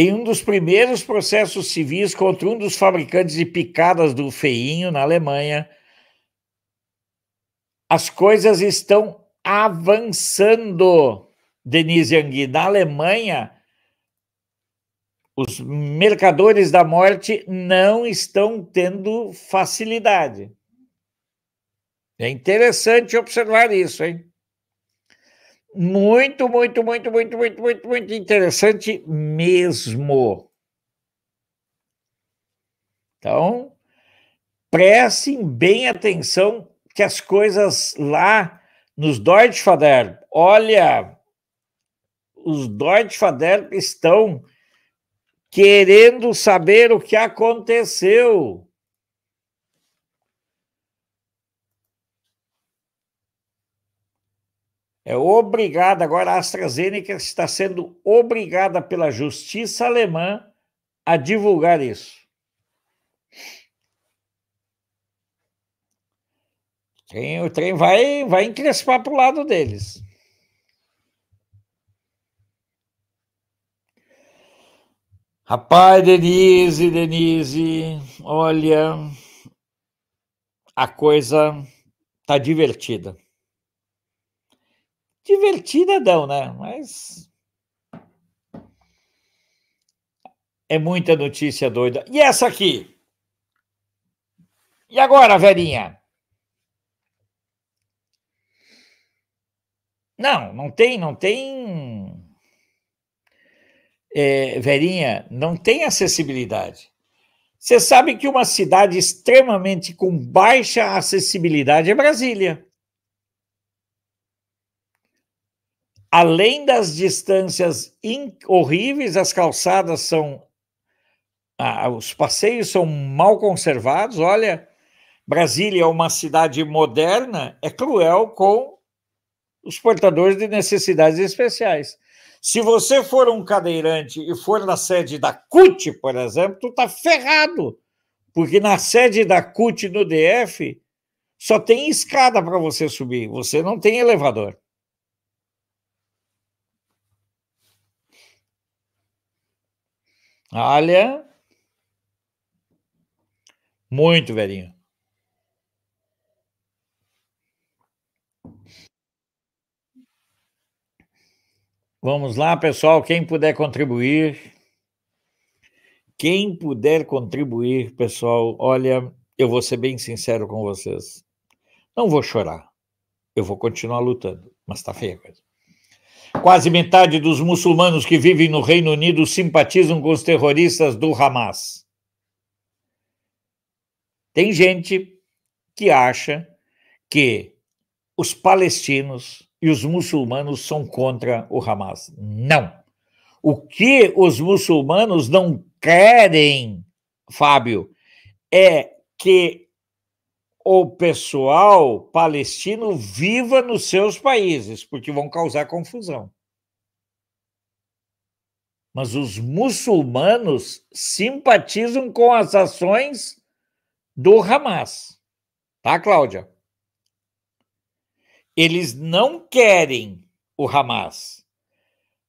Em um dos primeiros processos civis contra um dos fabricantes de picadas do feinho na Alemanha, as coisas estão avançando. Denise Angui, na Alemanha, os mercadores da morte não estão tendo facilidade. É interessante observar isso, hein? Muito, muito, muito, muito, muito, muito, muito interessante mesmo. Então, prestem bem atenção que as coisas lá nos Fader olha, os Deutsche Federal estão querendo saber o que aconteceu. É obrigada, agora a AstraZeneca está sendo obrigada pela justiça alemã a divulgar isso. O trem, o trem vai, vai encrespar para o lado deles. Rapaz, Denise, Denise, olha, a coisa tá divertida. Divertida não, né? Mas é muita notícia doida. E essa aqui? E agora, velhinha? Não, não tem, não tem é, Verinha, não tem acessibilidade. Você sabe que uma cidade extremamente com baixa acessibilidade é Brasília. Além das distâncias horríveis, as calçadas são. Ah, os passeios são mal conservados. Olha, Brasília é uma cidade moderna, é cruel com os portadores de necessidades especiais. Se você for um cadeirante e for na sede da CUT, por exemplo, tu tá ferrado, porque na sede da CUT no DF só tem escada para você subir, você não tem elevador. Olha, muito velhinho. Vamos lá, pessoal. Quem puder contribuir. Quem puder contribuir, pessoal, olha, eu vou ser bem sincero com vocês. Não vou chorar. Eu vou continuar lutando, mas tá feia a coisa. Quase metade dos muçulmanos que vivem no Reino Unido simpatizam com os terroristas do Hamas. Tem gente que acha que os palestinos e os muçulmanos são contra o Hamas. Não. O que os muçulmanos não querem, Fábio, é que o pessoal palestino viva nos seus países, porque vão causar confusão. Mas os muçulmanos simpatizam com as ações do Hamas. Tá, Cláudia? Eles não querem o Hamas,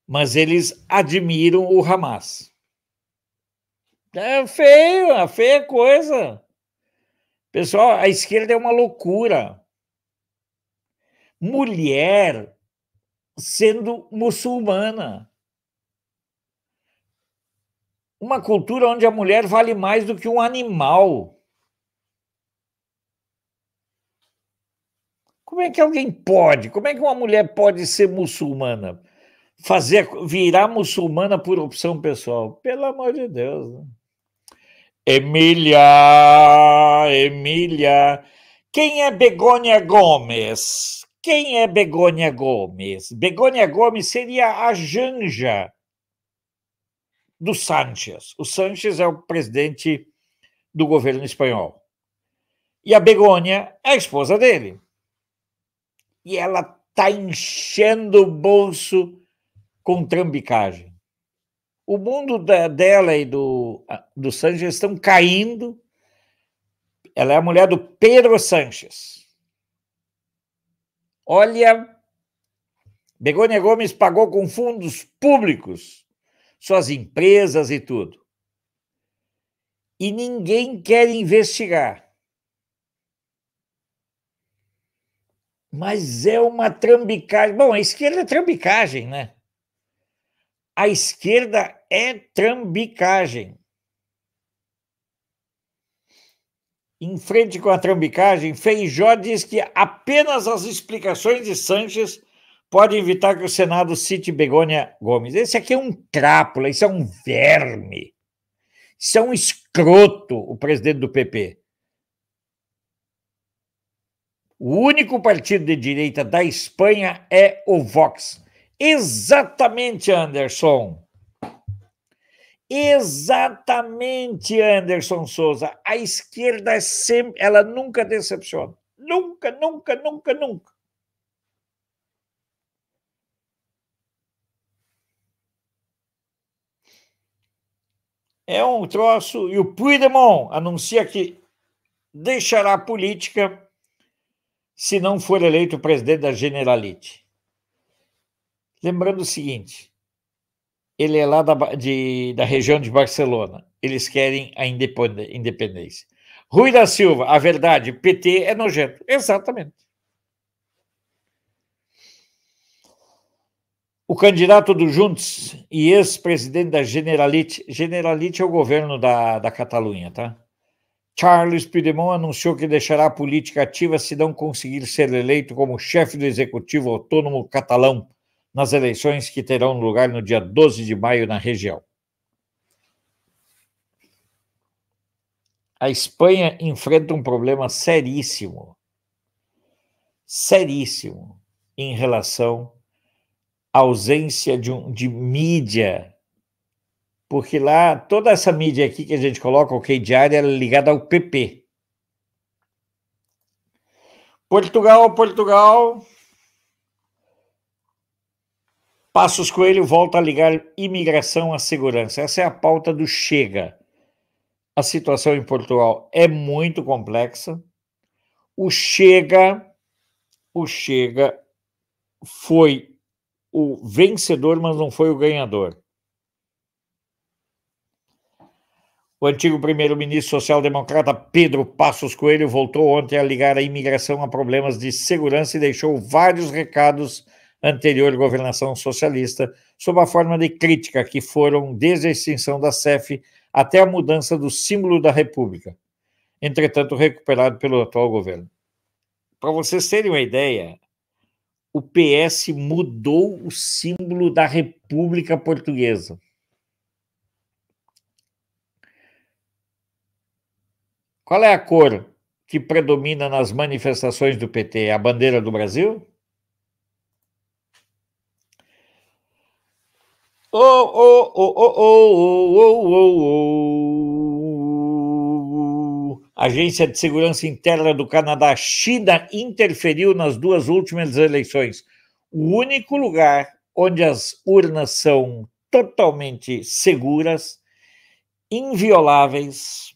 mas eles admiram o Hamas. É feio, é feia coisa. Pessoal, a esquerda é uma loucura. Mulher sendo muçulmana. Uma cultura onde a mulher vale mais do que um animal. Como é que alguém pode? Como é que uma mulher pode ser muçulmana? Fazer virar muçulmana por opção pessoal? Pelo amor de Deus. Né? Emília, Emília. Quem é Begônia Gomes? Quem é Begônia Gomes? Begônia Gomes seria a Janja do Sánchez. O Sánchez é o presidente do governo espanhol. E a Begônia é a esposa dele e ela está enchendo o bolso com trambicagem. O mundo da, dela e do, do Sanches estão caindo. Ela é a mulher do Pedro Sanches. Olha, Begonia Gomes pagou com fundos públicos suas empresas e tudo. E ninguém quer investigar. mas é uma trambicagem. Bom, a esquerda é trambicagem, né? A esquerda é trambicagem. Em frente com a trambicagem, Feijó diz que apenas as explicações de Sanches podem evitar que o Senado cite Begônia Gomes. Esse aqui é um trápula, isso é um verme, isso é um escroto, o presidente do PP. O único partido de direita da Espanha é o Vox. Exatamente, Anderson. Exatamente, Anderson Souza. A esquerda é sempre, ela nunca decepciona. Nunca, nunca, nunca, nunca. É um troço. E o Puigdemont anuncia que deixará a política se não for eleito presidente da Generalite. Lembrando o seguinte, ele é lá da, de, da região de Barcelona, eles querem a independência. Rui da Silva, a verdade, PT é nojento. Exatamente. O candidato do Juntos e ex-presidente da Generalite, Generalite é o governo da, da Catalunha, tá? Charles Pidemont anunciou que deixará a política ativa se não conseguir ser eleito como chefe do executivo autônomo catalão nas eleições que terão lugar no dia 12 de maio na região. A Espanha enfrenta um problema seríssimo, seríssimo, em relação à ausência de, um, de mídia porque lá toda essa mídia aqui que a gente coloca, ok, diário é ligada ao PP. Portugal, Portugal. Passos Coelho volta a ligar imigração à segurança. Essa é a pauta do Chega. A situação em Portugal é muito complexa. O Chega, o Chega foi o vencedor, mas não foi o ganhador. O antigo primeiro-ministro social-democrata Pedro Passos Coelho voltou ontem a ligar a imigração a problemas de segurança e deixou vários recados anterior governação socialista sob a forma de crítica que foram desde a extinção da CEF até a mudança do símbolo da República, entretanto recuperado pelo atual governo. Para vocês terem uma ideia, o PS mudou o símbolo da República Portuguesa. Qual é a cor que predomina nas manifestações do PT? É a bandeira do Brasil? Oh, oh, oh, oh, oh, oh, oh, oh. Agência de Segurança Interna do Canadá, China interferiu nas duas últimas eleições. O único lugar onde as urnas são totalmente seguras, invioláveis,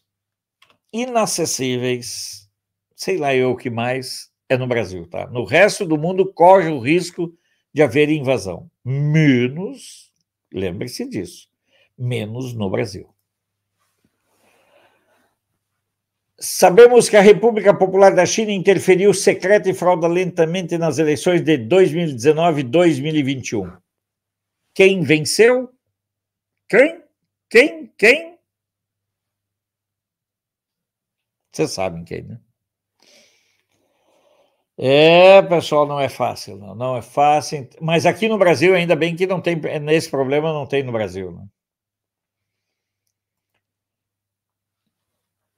inacessíveis, sei lá eu o que mais, é no Brasil, tá? No resto do mundo corre o risco de haver invasão. Menos, lembre-se disso, menos no Brasil. Sabemos que a República Popular da China interferiu secreta e fraudulentamente nas eleições de 2019 e 2021. Quem venceu? Quem? Quem? Quem? Vocês sabem quem, é, né? É, pessoal, não é fácil, não, não é fácil. Mas aqui no Brasil, ainda bem que não tem, nesse problema não tem no Brasil. Né?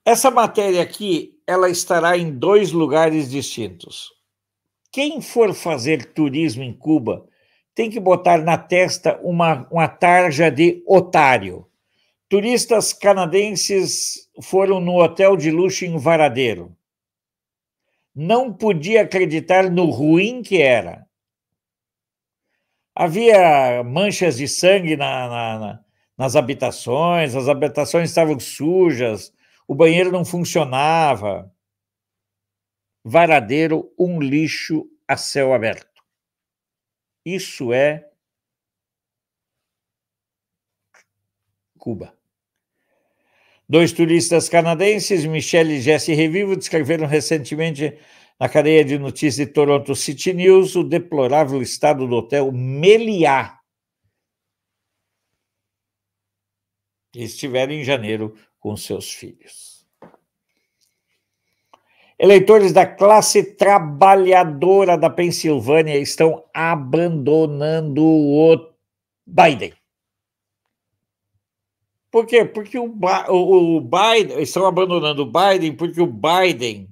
Essa matéria aqui, ela estará em dois lugares distintos. Quem for fazer turismo em Cuba tem que botar na testa uma, uma tarja de otário. Turistas canadenses foram no hotel de luxo em Varadeiro. Não podia acreditar no ruim que era. Havia manchas de sangue na, na, na, nas habitações, as habitações estavam sujas, o banheiro não funcionava. Varadeiro, um lixo a céu aberto. Isso é Cuba. Dois turistas canadenses, Michelle e Jesse Revivo, descreveram recentemente na cadeia de notícias de Toronto City News o deplorável estado do hotel Meliá. Estiveram em janeiro com seus filhos. Eleitores da classe trabalhadora da Pensilvânia estão abandonando o Biden. Por quê? Porque o, o, o Biden, estão abandonando o Biden porque o Biden,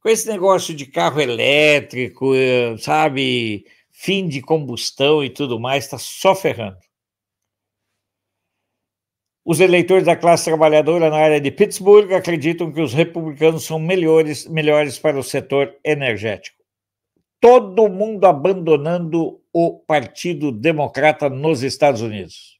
com esse negócio de carro elétrico, eh, sabe, fim de combustão e tudo mais, está só ferrando. Os eleitores da classe trabalhadora na área de Pittsburgh acreditam que os republicanos são melhores, melhores para o setor energético. Todo mundo abandonando o Partido Democrata nos Estados Unidos.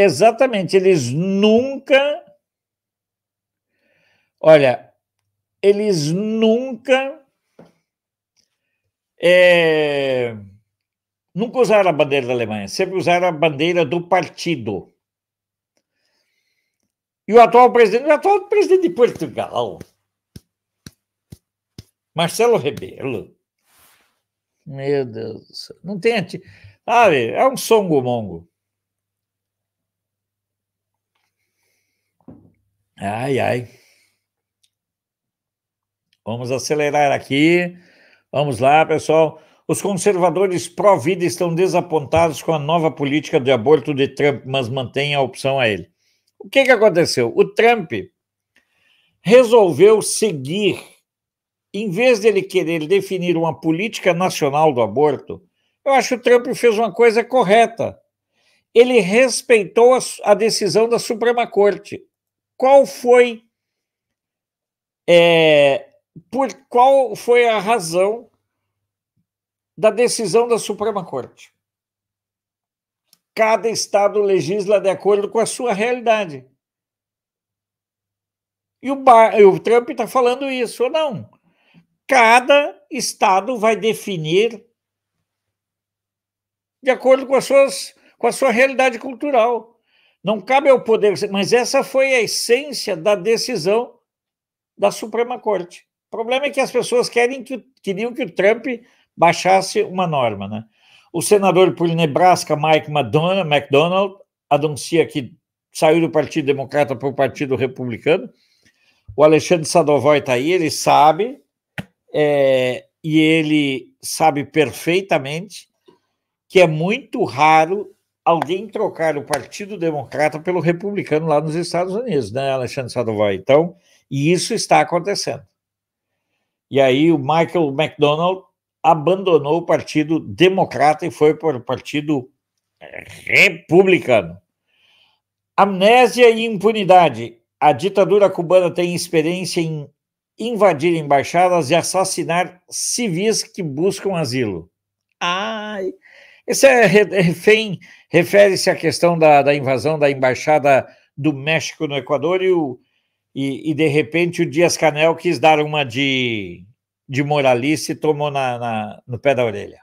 Exatamente, eles nunca. Olha, eles nunca. É, nunca usaram a bandeira da Alemanha, sempre usaram a bandeira do partido. E o atual presidente, o atual presidente de Portugal, Marcelo Rebelo. Meu Deus do céu. Não tem. Sabe, é um songo mongo. Ai, ai. Vamos acelerar aqui. Vamos lá, pessoal. Os conservadores pró-vida estão desapontados com a nova política de aborto de Trump, mas mantêm a opção a ele. O que, que aconteceu? O Trump resolveu seguir, em vez dele querer definir uma política nacional do aborto, eu acho que o Trump fez uma coisa correta. Ele respeitou a, a decisão da Suprema Corte qual foi é, por qual foi a razão da decisão da Suprema Corte. Cada estado legisla de acordo com a sua realidade. E o, bar, o Trump está falando isso ou não? Cada estado vai definir de acordo com, suas, com a sua realidade cultural. Não cabe ao Poder mas essa foi a essência da decisão da Suprema Corte. O problema é que as pessoas querem que, queriam que o Trump baixasse uma norma. Né? O senador por Nebraska, Mike McDonald, McDonald anuncia que saiu do Partido Democrata para o Partido Republicano. O Alexandre Sadovoy está aí, ele sabe, é, e ele sabe perfeitamente que é muito raro alguém trocar o Partido Democrata pelo Republicano lá nos Estados Unidos, né, Alexandre Sadoval? Então, e isso está acontecendo. E aí o Michael McDonald abandonou o Partido Democrata e foi para o Partido eh, Republicano. Amnésia e impunidade. A ditadura cubana tem experiência em invadir embaixadas e assassinar civis que buscam asilo. Ai, esse é refém Refere-se à questão da, da, invasão da embaixada do México no Equador e, o, e, e, de repente, o Dias Canel quis dar uma de, de e tomou na, na, no pé da orelha.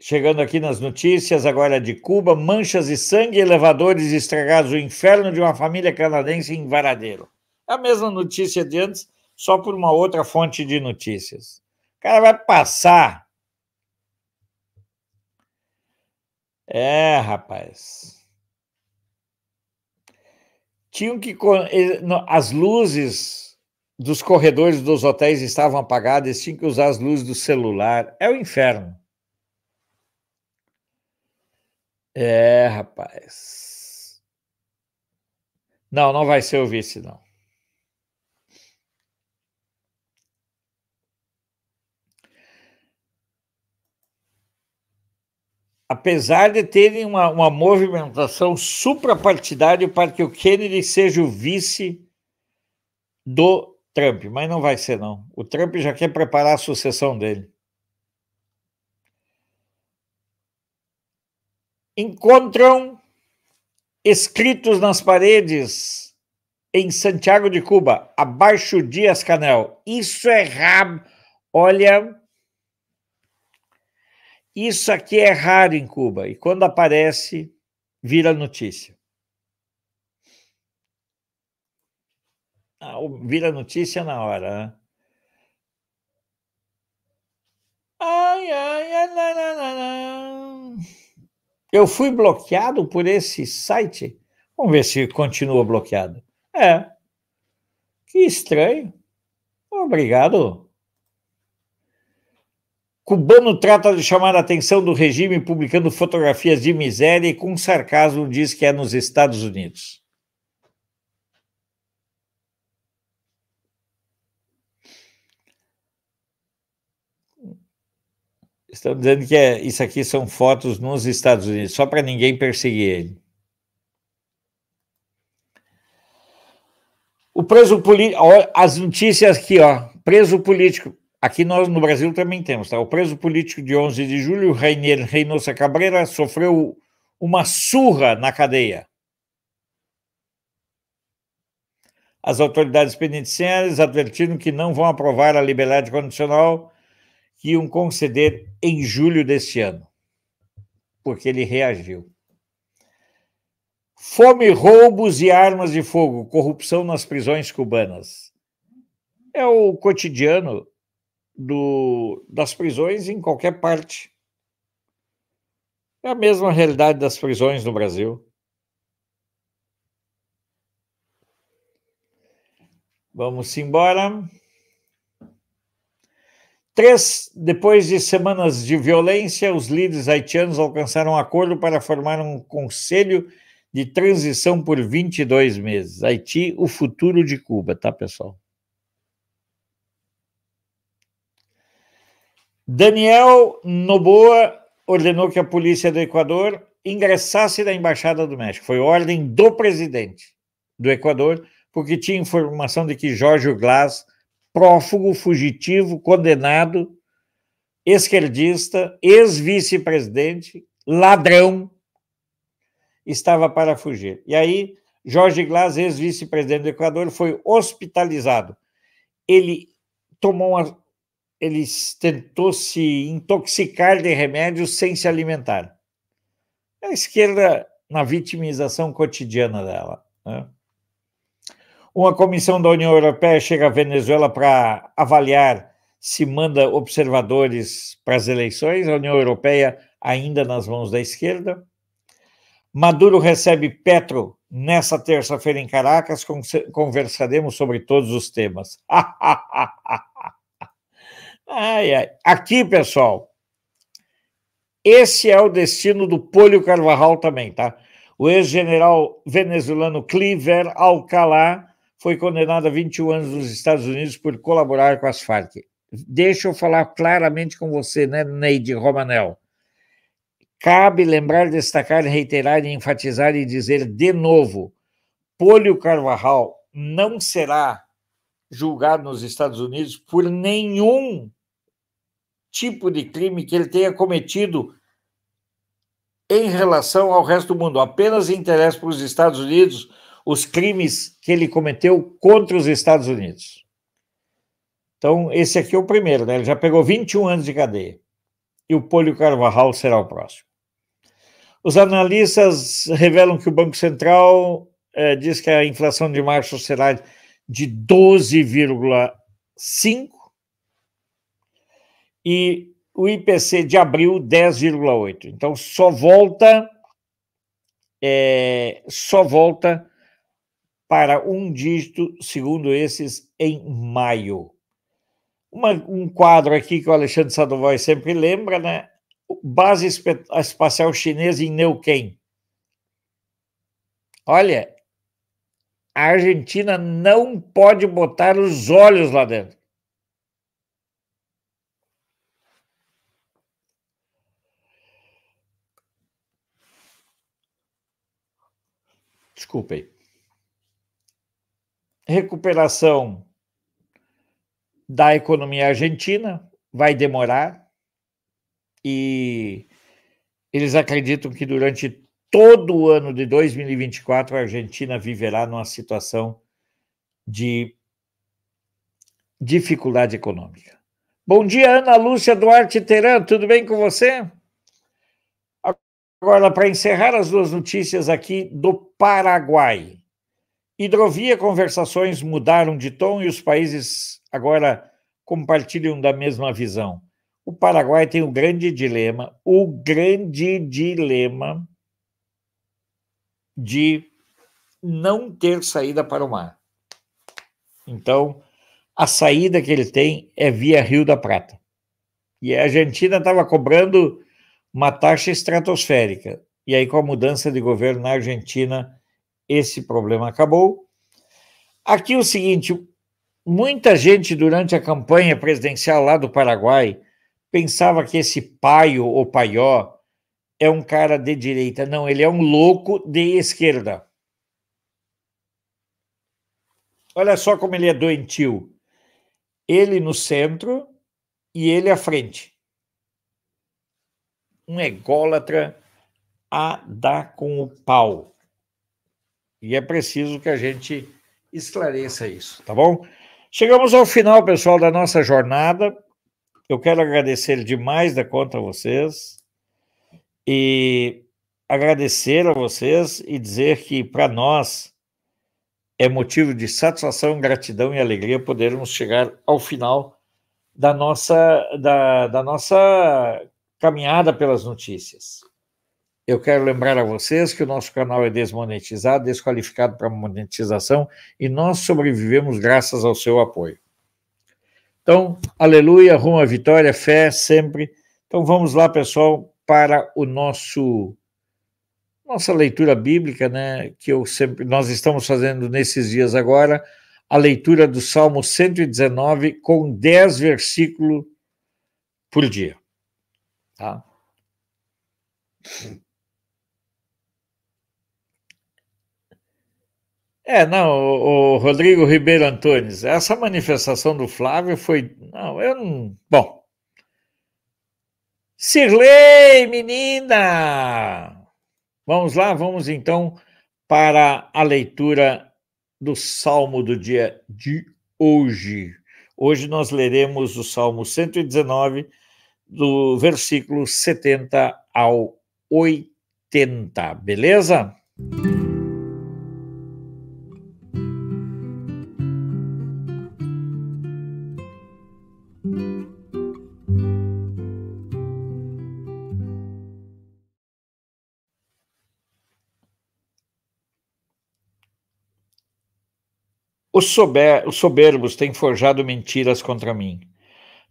Chegando aqui nas notícias, agora de Cuba: manchas de sangue, elevadores estragados, o inferno de uma família canadense em Varadeiro. É a mesma notícia de antes, só por uma outra fonte de notícias. O cara vai passar É, rapaz. Tinham que. Eh, as luzes dos corredores dos hotéis estavam apagadas, tinham que usar as luzes do celular. É o inferno. É, rapaz. Não, não vai ser o vice, não. apesar de terem uma, uma movimentação suprapartidária para que o Kennedy seja o vice do Trump, mas não vai ser não. O Trump já quer preparar a sucessão dele. Encontram escritos nas paredes em Santiago de Cuba, abaixo Dias Canel. Isso é rabo. Olha, isso aqui é raro em Cuba e quando aparece, vira notícia. Ah, vira notícia na hora, né? Ai, ai, ai, Eu fui bloqueado por esse site. Vamos ver se continua bloqueado. É. Que estranho. Obrigado Cubano trata de chamar a atenção do regime publicando fotografias de miséria e com sarcasmo diz que é nos Estados Unidos. Estão dizendo que é, isso aqui são fotos nos Estados Unidos, só para ninguém perseguir ele. O preso político, as notícias aqui, ó, preso político, Aqui nós no Brasil também temos, tá? O preso político de 11 de julho, Rainier Reynosa Cabreira, sofreu uma surra na cadeia. As autoridades penitenciárias advertiram que não vão aprovar a liberdade condicional que iam conceder em julho deste ano, porque ele reagiu. Fome, roubos e armas de fogo, corrupção nas prisões cubanas. É o cotidiano do, das prisões em qualquer parte. É a mesma realidade das prisões no Brasil. Vamos embora. Três, depois de semanas de violência, os líderes haitianos alcançaram um acordo para formar um conselho de transição por 22 meses. Haiti, o futuro de Cuba, tá, pessoal? Daniel Noboa ordenou que a polícia do Equador ingressasse na Embaixada do México. Foi ordem do presidente do Equador, porque tinha informação de que Jorge Glass, prófugo, fugitivo, condenado, esquerdista, ex-vice-presidente, ladrão, estava para fugir. E aí, Jorge Glass, ex-vice-presidente do Equador, foi hospitalizado. Ele tomou uma ele tentou se intoxicar de remédios sem se alimentar. A esquerda na vitimização cotidiana dela. Né? Uma comissão da União Europeia chega à Venezuela para avaliar se manda observadores para as eleições, a União Europeia ainda nas mãos da esquerda. Maduro recebe Petro nessa terça-feira em Caracas, conversaremos sobre todos os temas. Ai, ai. Aqui, pessoal, esse é o destino do Polio Carvajal também, tá? O ex-general venezuelano Cliver Alcalá foi condenado a 21 anos nos Estados Unidos por colaborar com as Farc. Deixa eu falar claramente com você, né, Neide Romanel? Cabe lembrar, destacar, reiterar, enfatizar e dizer de novo: Polio Carvajal não será julgado nos Estados Unidos por nenhum tipo de crime que ele tenha cometido em relação ao resto do mundo. Apenas interessa para os Estados Unidos os crimes que ele cometeu contra os Estados Unidos. Então, esse aqui é o primeiro, né? Ele já pegou 21 anos de cadeia. E o Polio Carvajal será o próximo. Os analistas revelam que o Banco Central eh, diz que a inflação de março será de 12,5 e o IPC de abril 10,8. Então só volta é, só volta para um dígito, segundo esses, em maio. Uma, um quadro aqui que o Alexandre Sadoval sempre lembra, né? Base espacial chinesa em Neuquén. Olha, a Argentina não pode botar os olhos lá dentro. desculpem, recuperação da economia argentina vai demorar e eles acreditam que durante todo o ano de 2024 a Argentina viverá numa situação de dificuldade econômica. Bom dia, Ana Lúcia Duarte Teran, tudo bem com você? Agora, para encerrar as duas notícias aqui do Paraguai. Hidrovia, conversações mudaram de tom e os países agora compartilham da mesma visão. O Paraguai tem um grande dilema, o grande dilema de não ter saída para o mar. Então, a saída que ele tem é via Rio da Prata. E a Argentina estava cobrando uma taxa estratosférica. E aí, com a mudança de governo na Argentina, esse problema acabou. Aqui o seguinte: muita gente durante a campanha presidencial lá do Paraguai pensava que esse paio ou paió é um cara de direita. Não, ele é um louco de esquerda. Olha só como ele é doentio. Ele no centro e ele à frente um ególatra a dar com o pau. E é preciso que a gente esclareça isso, tá bom? Chegamos ao final, pessoal, da nossa jornada. Eu quero agradecer demais da conta a vocês e agradecer a vocês e dizer que para nós é motivo de satisfação, gratidão e alegria podermos chegar ao final da nossa da, da nossa caminhada pelas notícias. Eu quero lembrar a vocês que o nosso canal é desmonetizado, desqualificado para monetização e nós sobrevivemos graças ao seu apoio. Então, aleluia, rumo à vitória, fé sempre. Então vamos lá, pessoal, para o nosso nossa leitura bíblica, né, que eu sempre nós estamos fazendo nesses dias agora, a leitura do Salmo 119 com 10 versículos por dia. Tá? É, não, o, o, Rodrigo Ribeiro Antunes, essa manifestação do Flávio foi. Não, eu não. Bom. Sirlei, menina! Vamos lá, vamos então para a leitura do salmo do dia de hoje. Hoje nós leremos o salmo 119, do versículo 70 ao 80, beleza? Os soberbos têm forjado mentiras contra mim.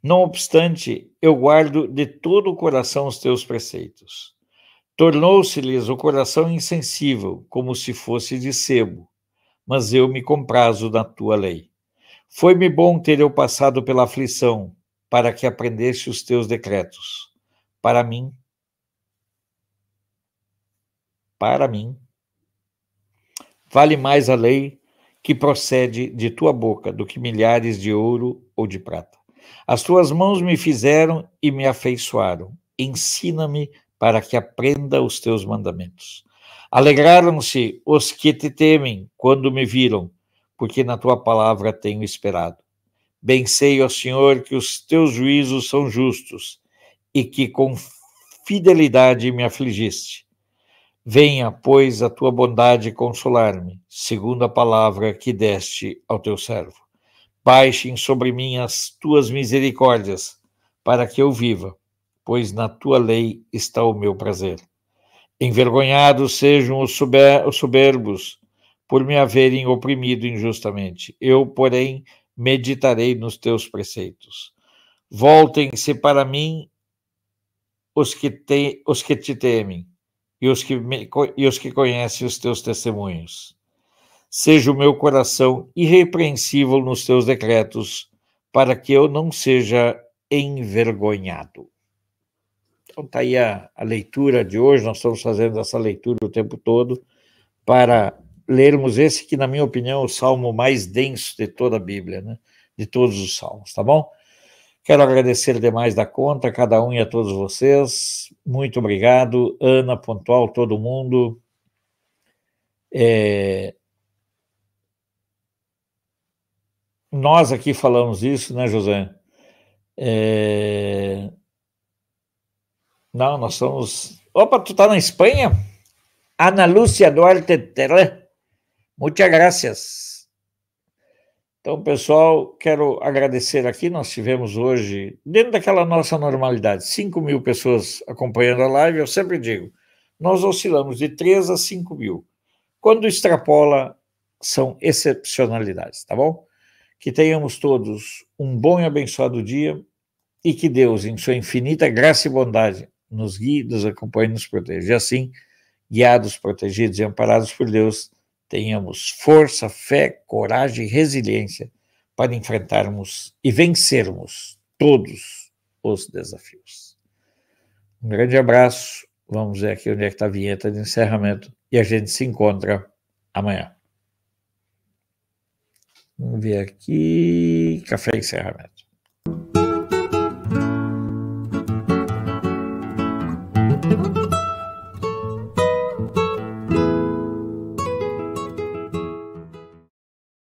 Não obstante, eu guardo de todo o coração os teus preceitos. Tornou-se-lhes o coração insensível, como se fosse de sebo, mas eu me comprazo na tua lei. Foi-me bom ter eu passado pela aflição, para que aprendesse os teus decretos. Para mim, para mim, vale mais a lei que procede de tua boca do que milhares de ouro ou de prata. As tuas mãos me fizeram e me afeiçoaram. Ensina-me para que aprenda os teus mandamentos. Alegraram-se os que te temem quando me viram, porque na tua palavra tenho esperado. Bem sei, ó Senhor, que os teus juízos são justos e que com fidelidade me afligiste. Venha, pois, a tua bondade consolar-me, segundo a palavra que deste ao teu servo baixem sobre mim as tuas misericórdias, para que eu viva, pois na tua lei está o meu prazer. Envergonhados sejam os, soberbos por me haverem oprimido injustamente. Eu, porém, meditarei nos teus preceitos. Voltem-se para mim os que, te, os que te temem e os que, me, e os que conhecem os teus testemunhos seja o meu coração irrepreensível nos teus decretos, para que eu não seja envergonhado. Então está aí a, a leitura de hoje, nós estamos fazendo essa leitura o tempo todo, para lermos esse que, na minha opinião, é o salmo mais denso de toda a Bíblia, né? de todos os salmos, tá bom? Quero agradecer demais da conta a cada um e a todos vocês. Muito obrigado, Ana, pontual, todo mundo. É, nós aqui falamos isso, né, José? É... Não, nós somos. Opa, tu tá na Espanha? Ana Lúcia Duarte Terã. Muitas graças. Então, pessoal, quero agradecer aqui. Nós tivemos hoje, dentro daquela nossa normalidade, 5 mil pessoas acompanhando a live. Eu sempre digo, nós oscilamos de 3 a 5 mil. Quando extrapola, são excepcionalidades, tá bom? Que tenhamos todos um bom e abençoado dia e que Deus, em sua infinita graça e bondade, nos guie, nos acompanhe e nos proteja. E assim, guiados, protegidos e amparados por Deus, tenhamos força, fé, coragem e resiliência para enfrentarmos e vencermos todos os desafios. Um grande abraço. Vamos ver aqui onde é que está a vinheta de encerramento e a gente se encontra amanhã. Vamos ver aqui. Café e encerramento.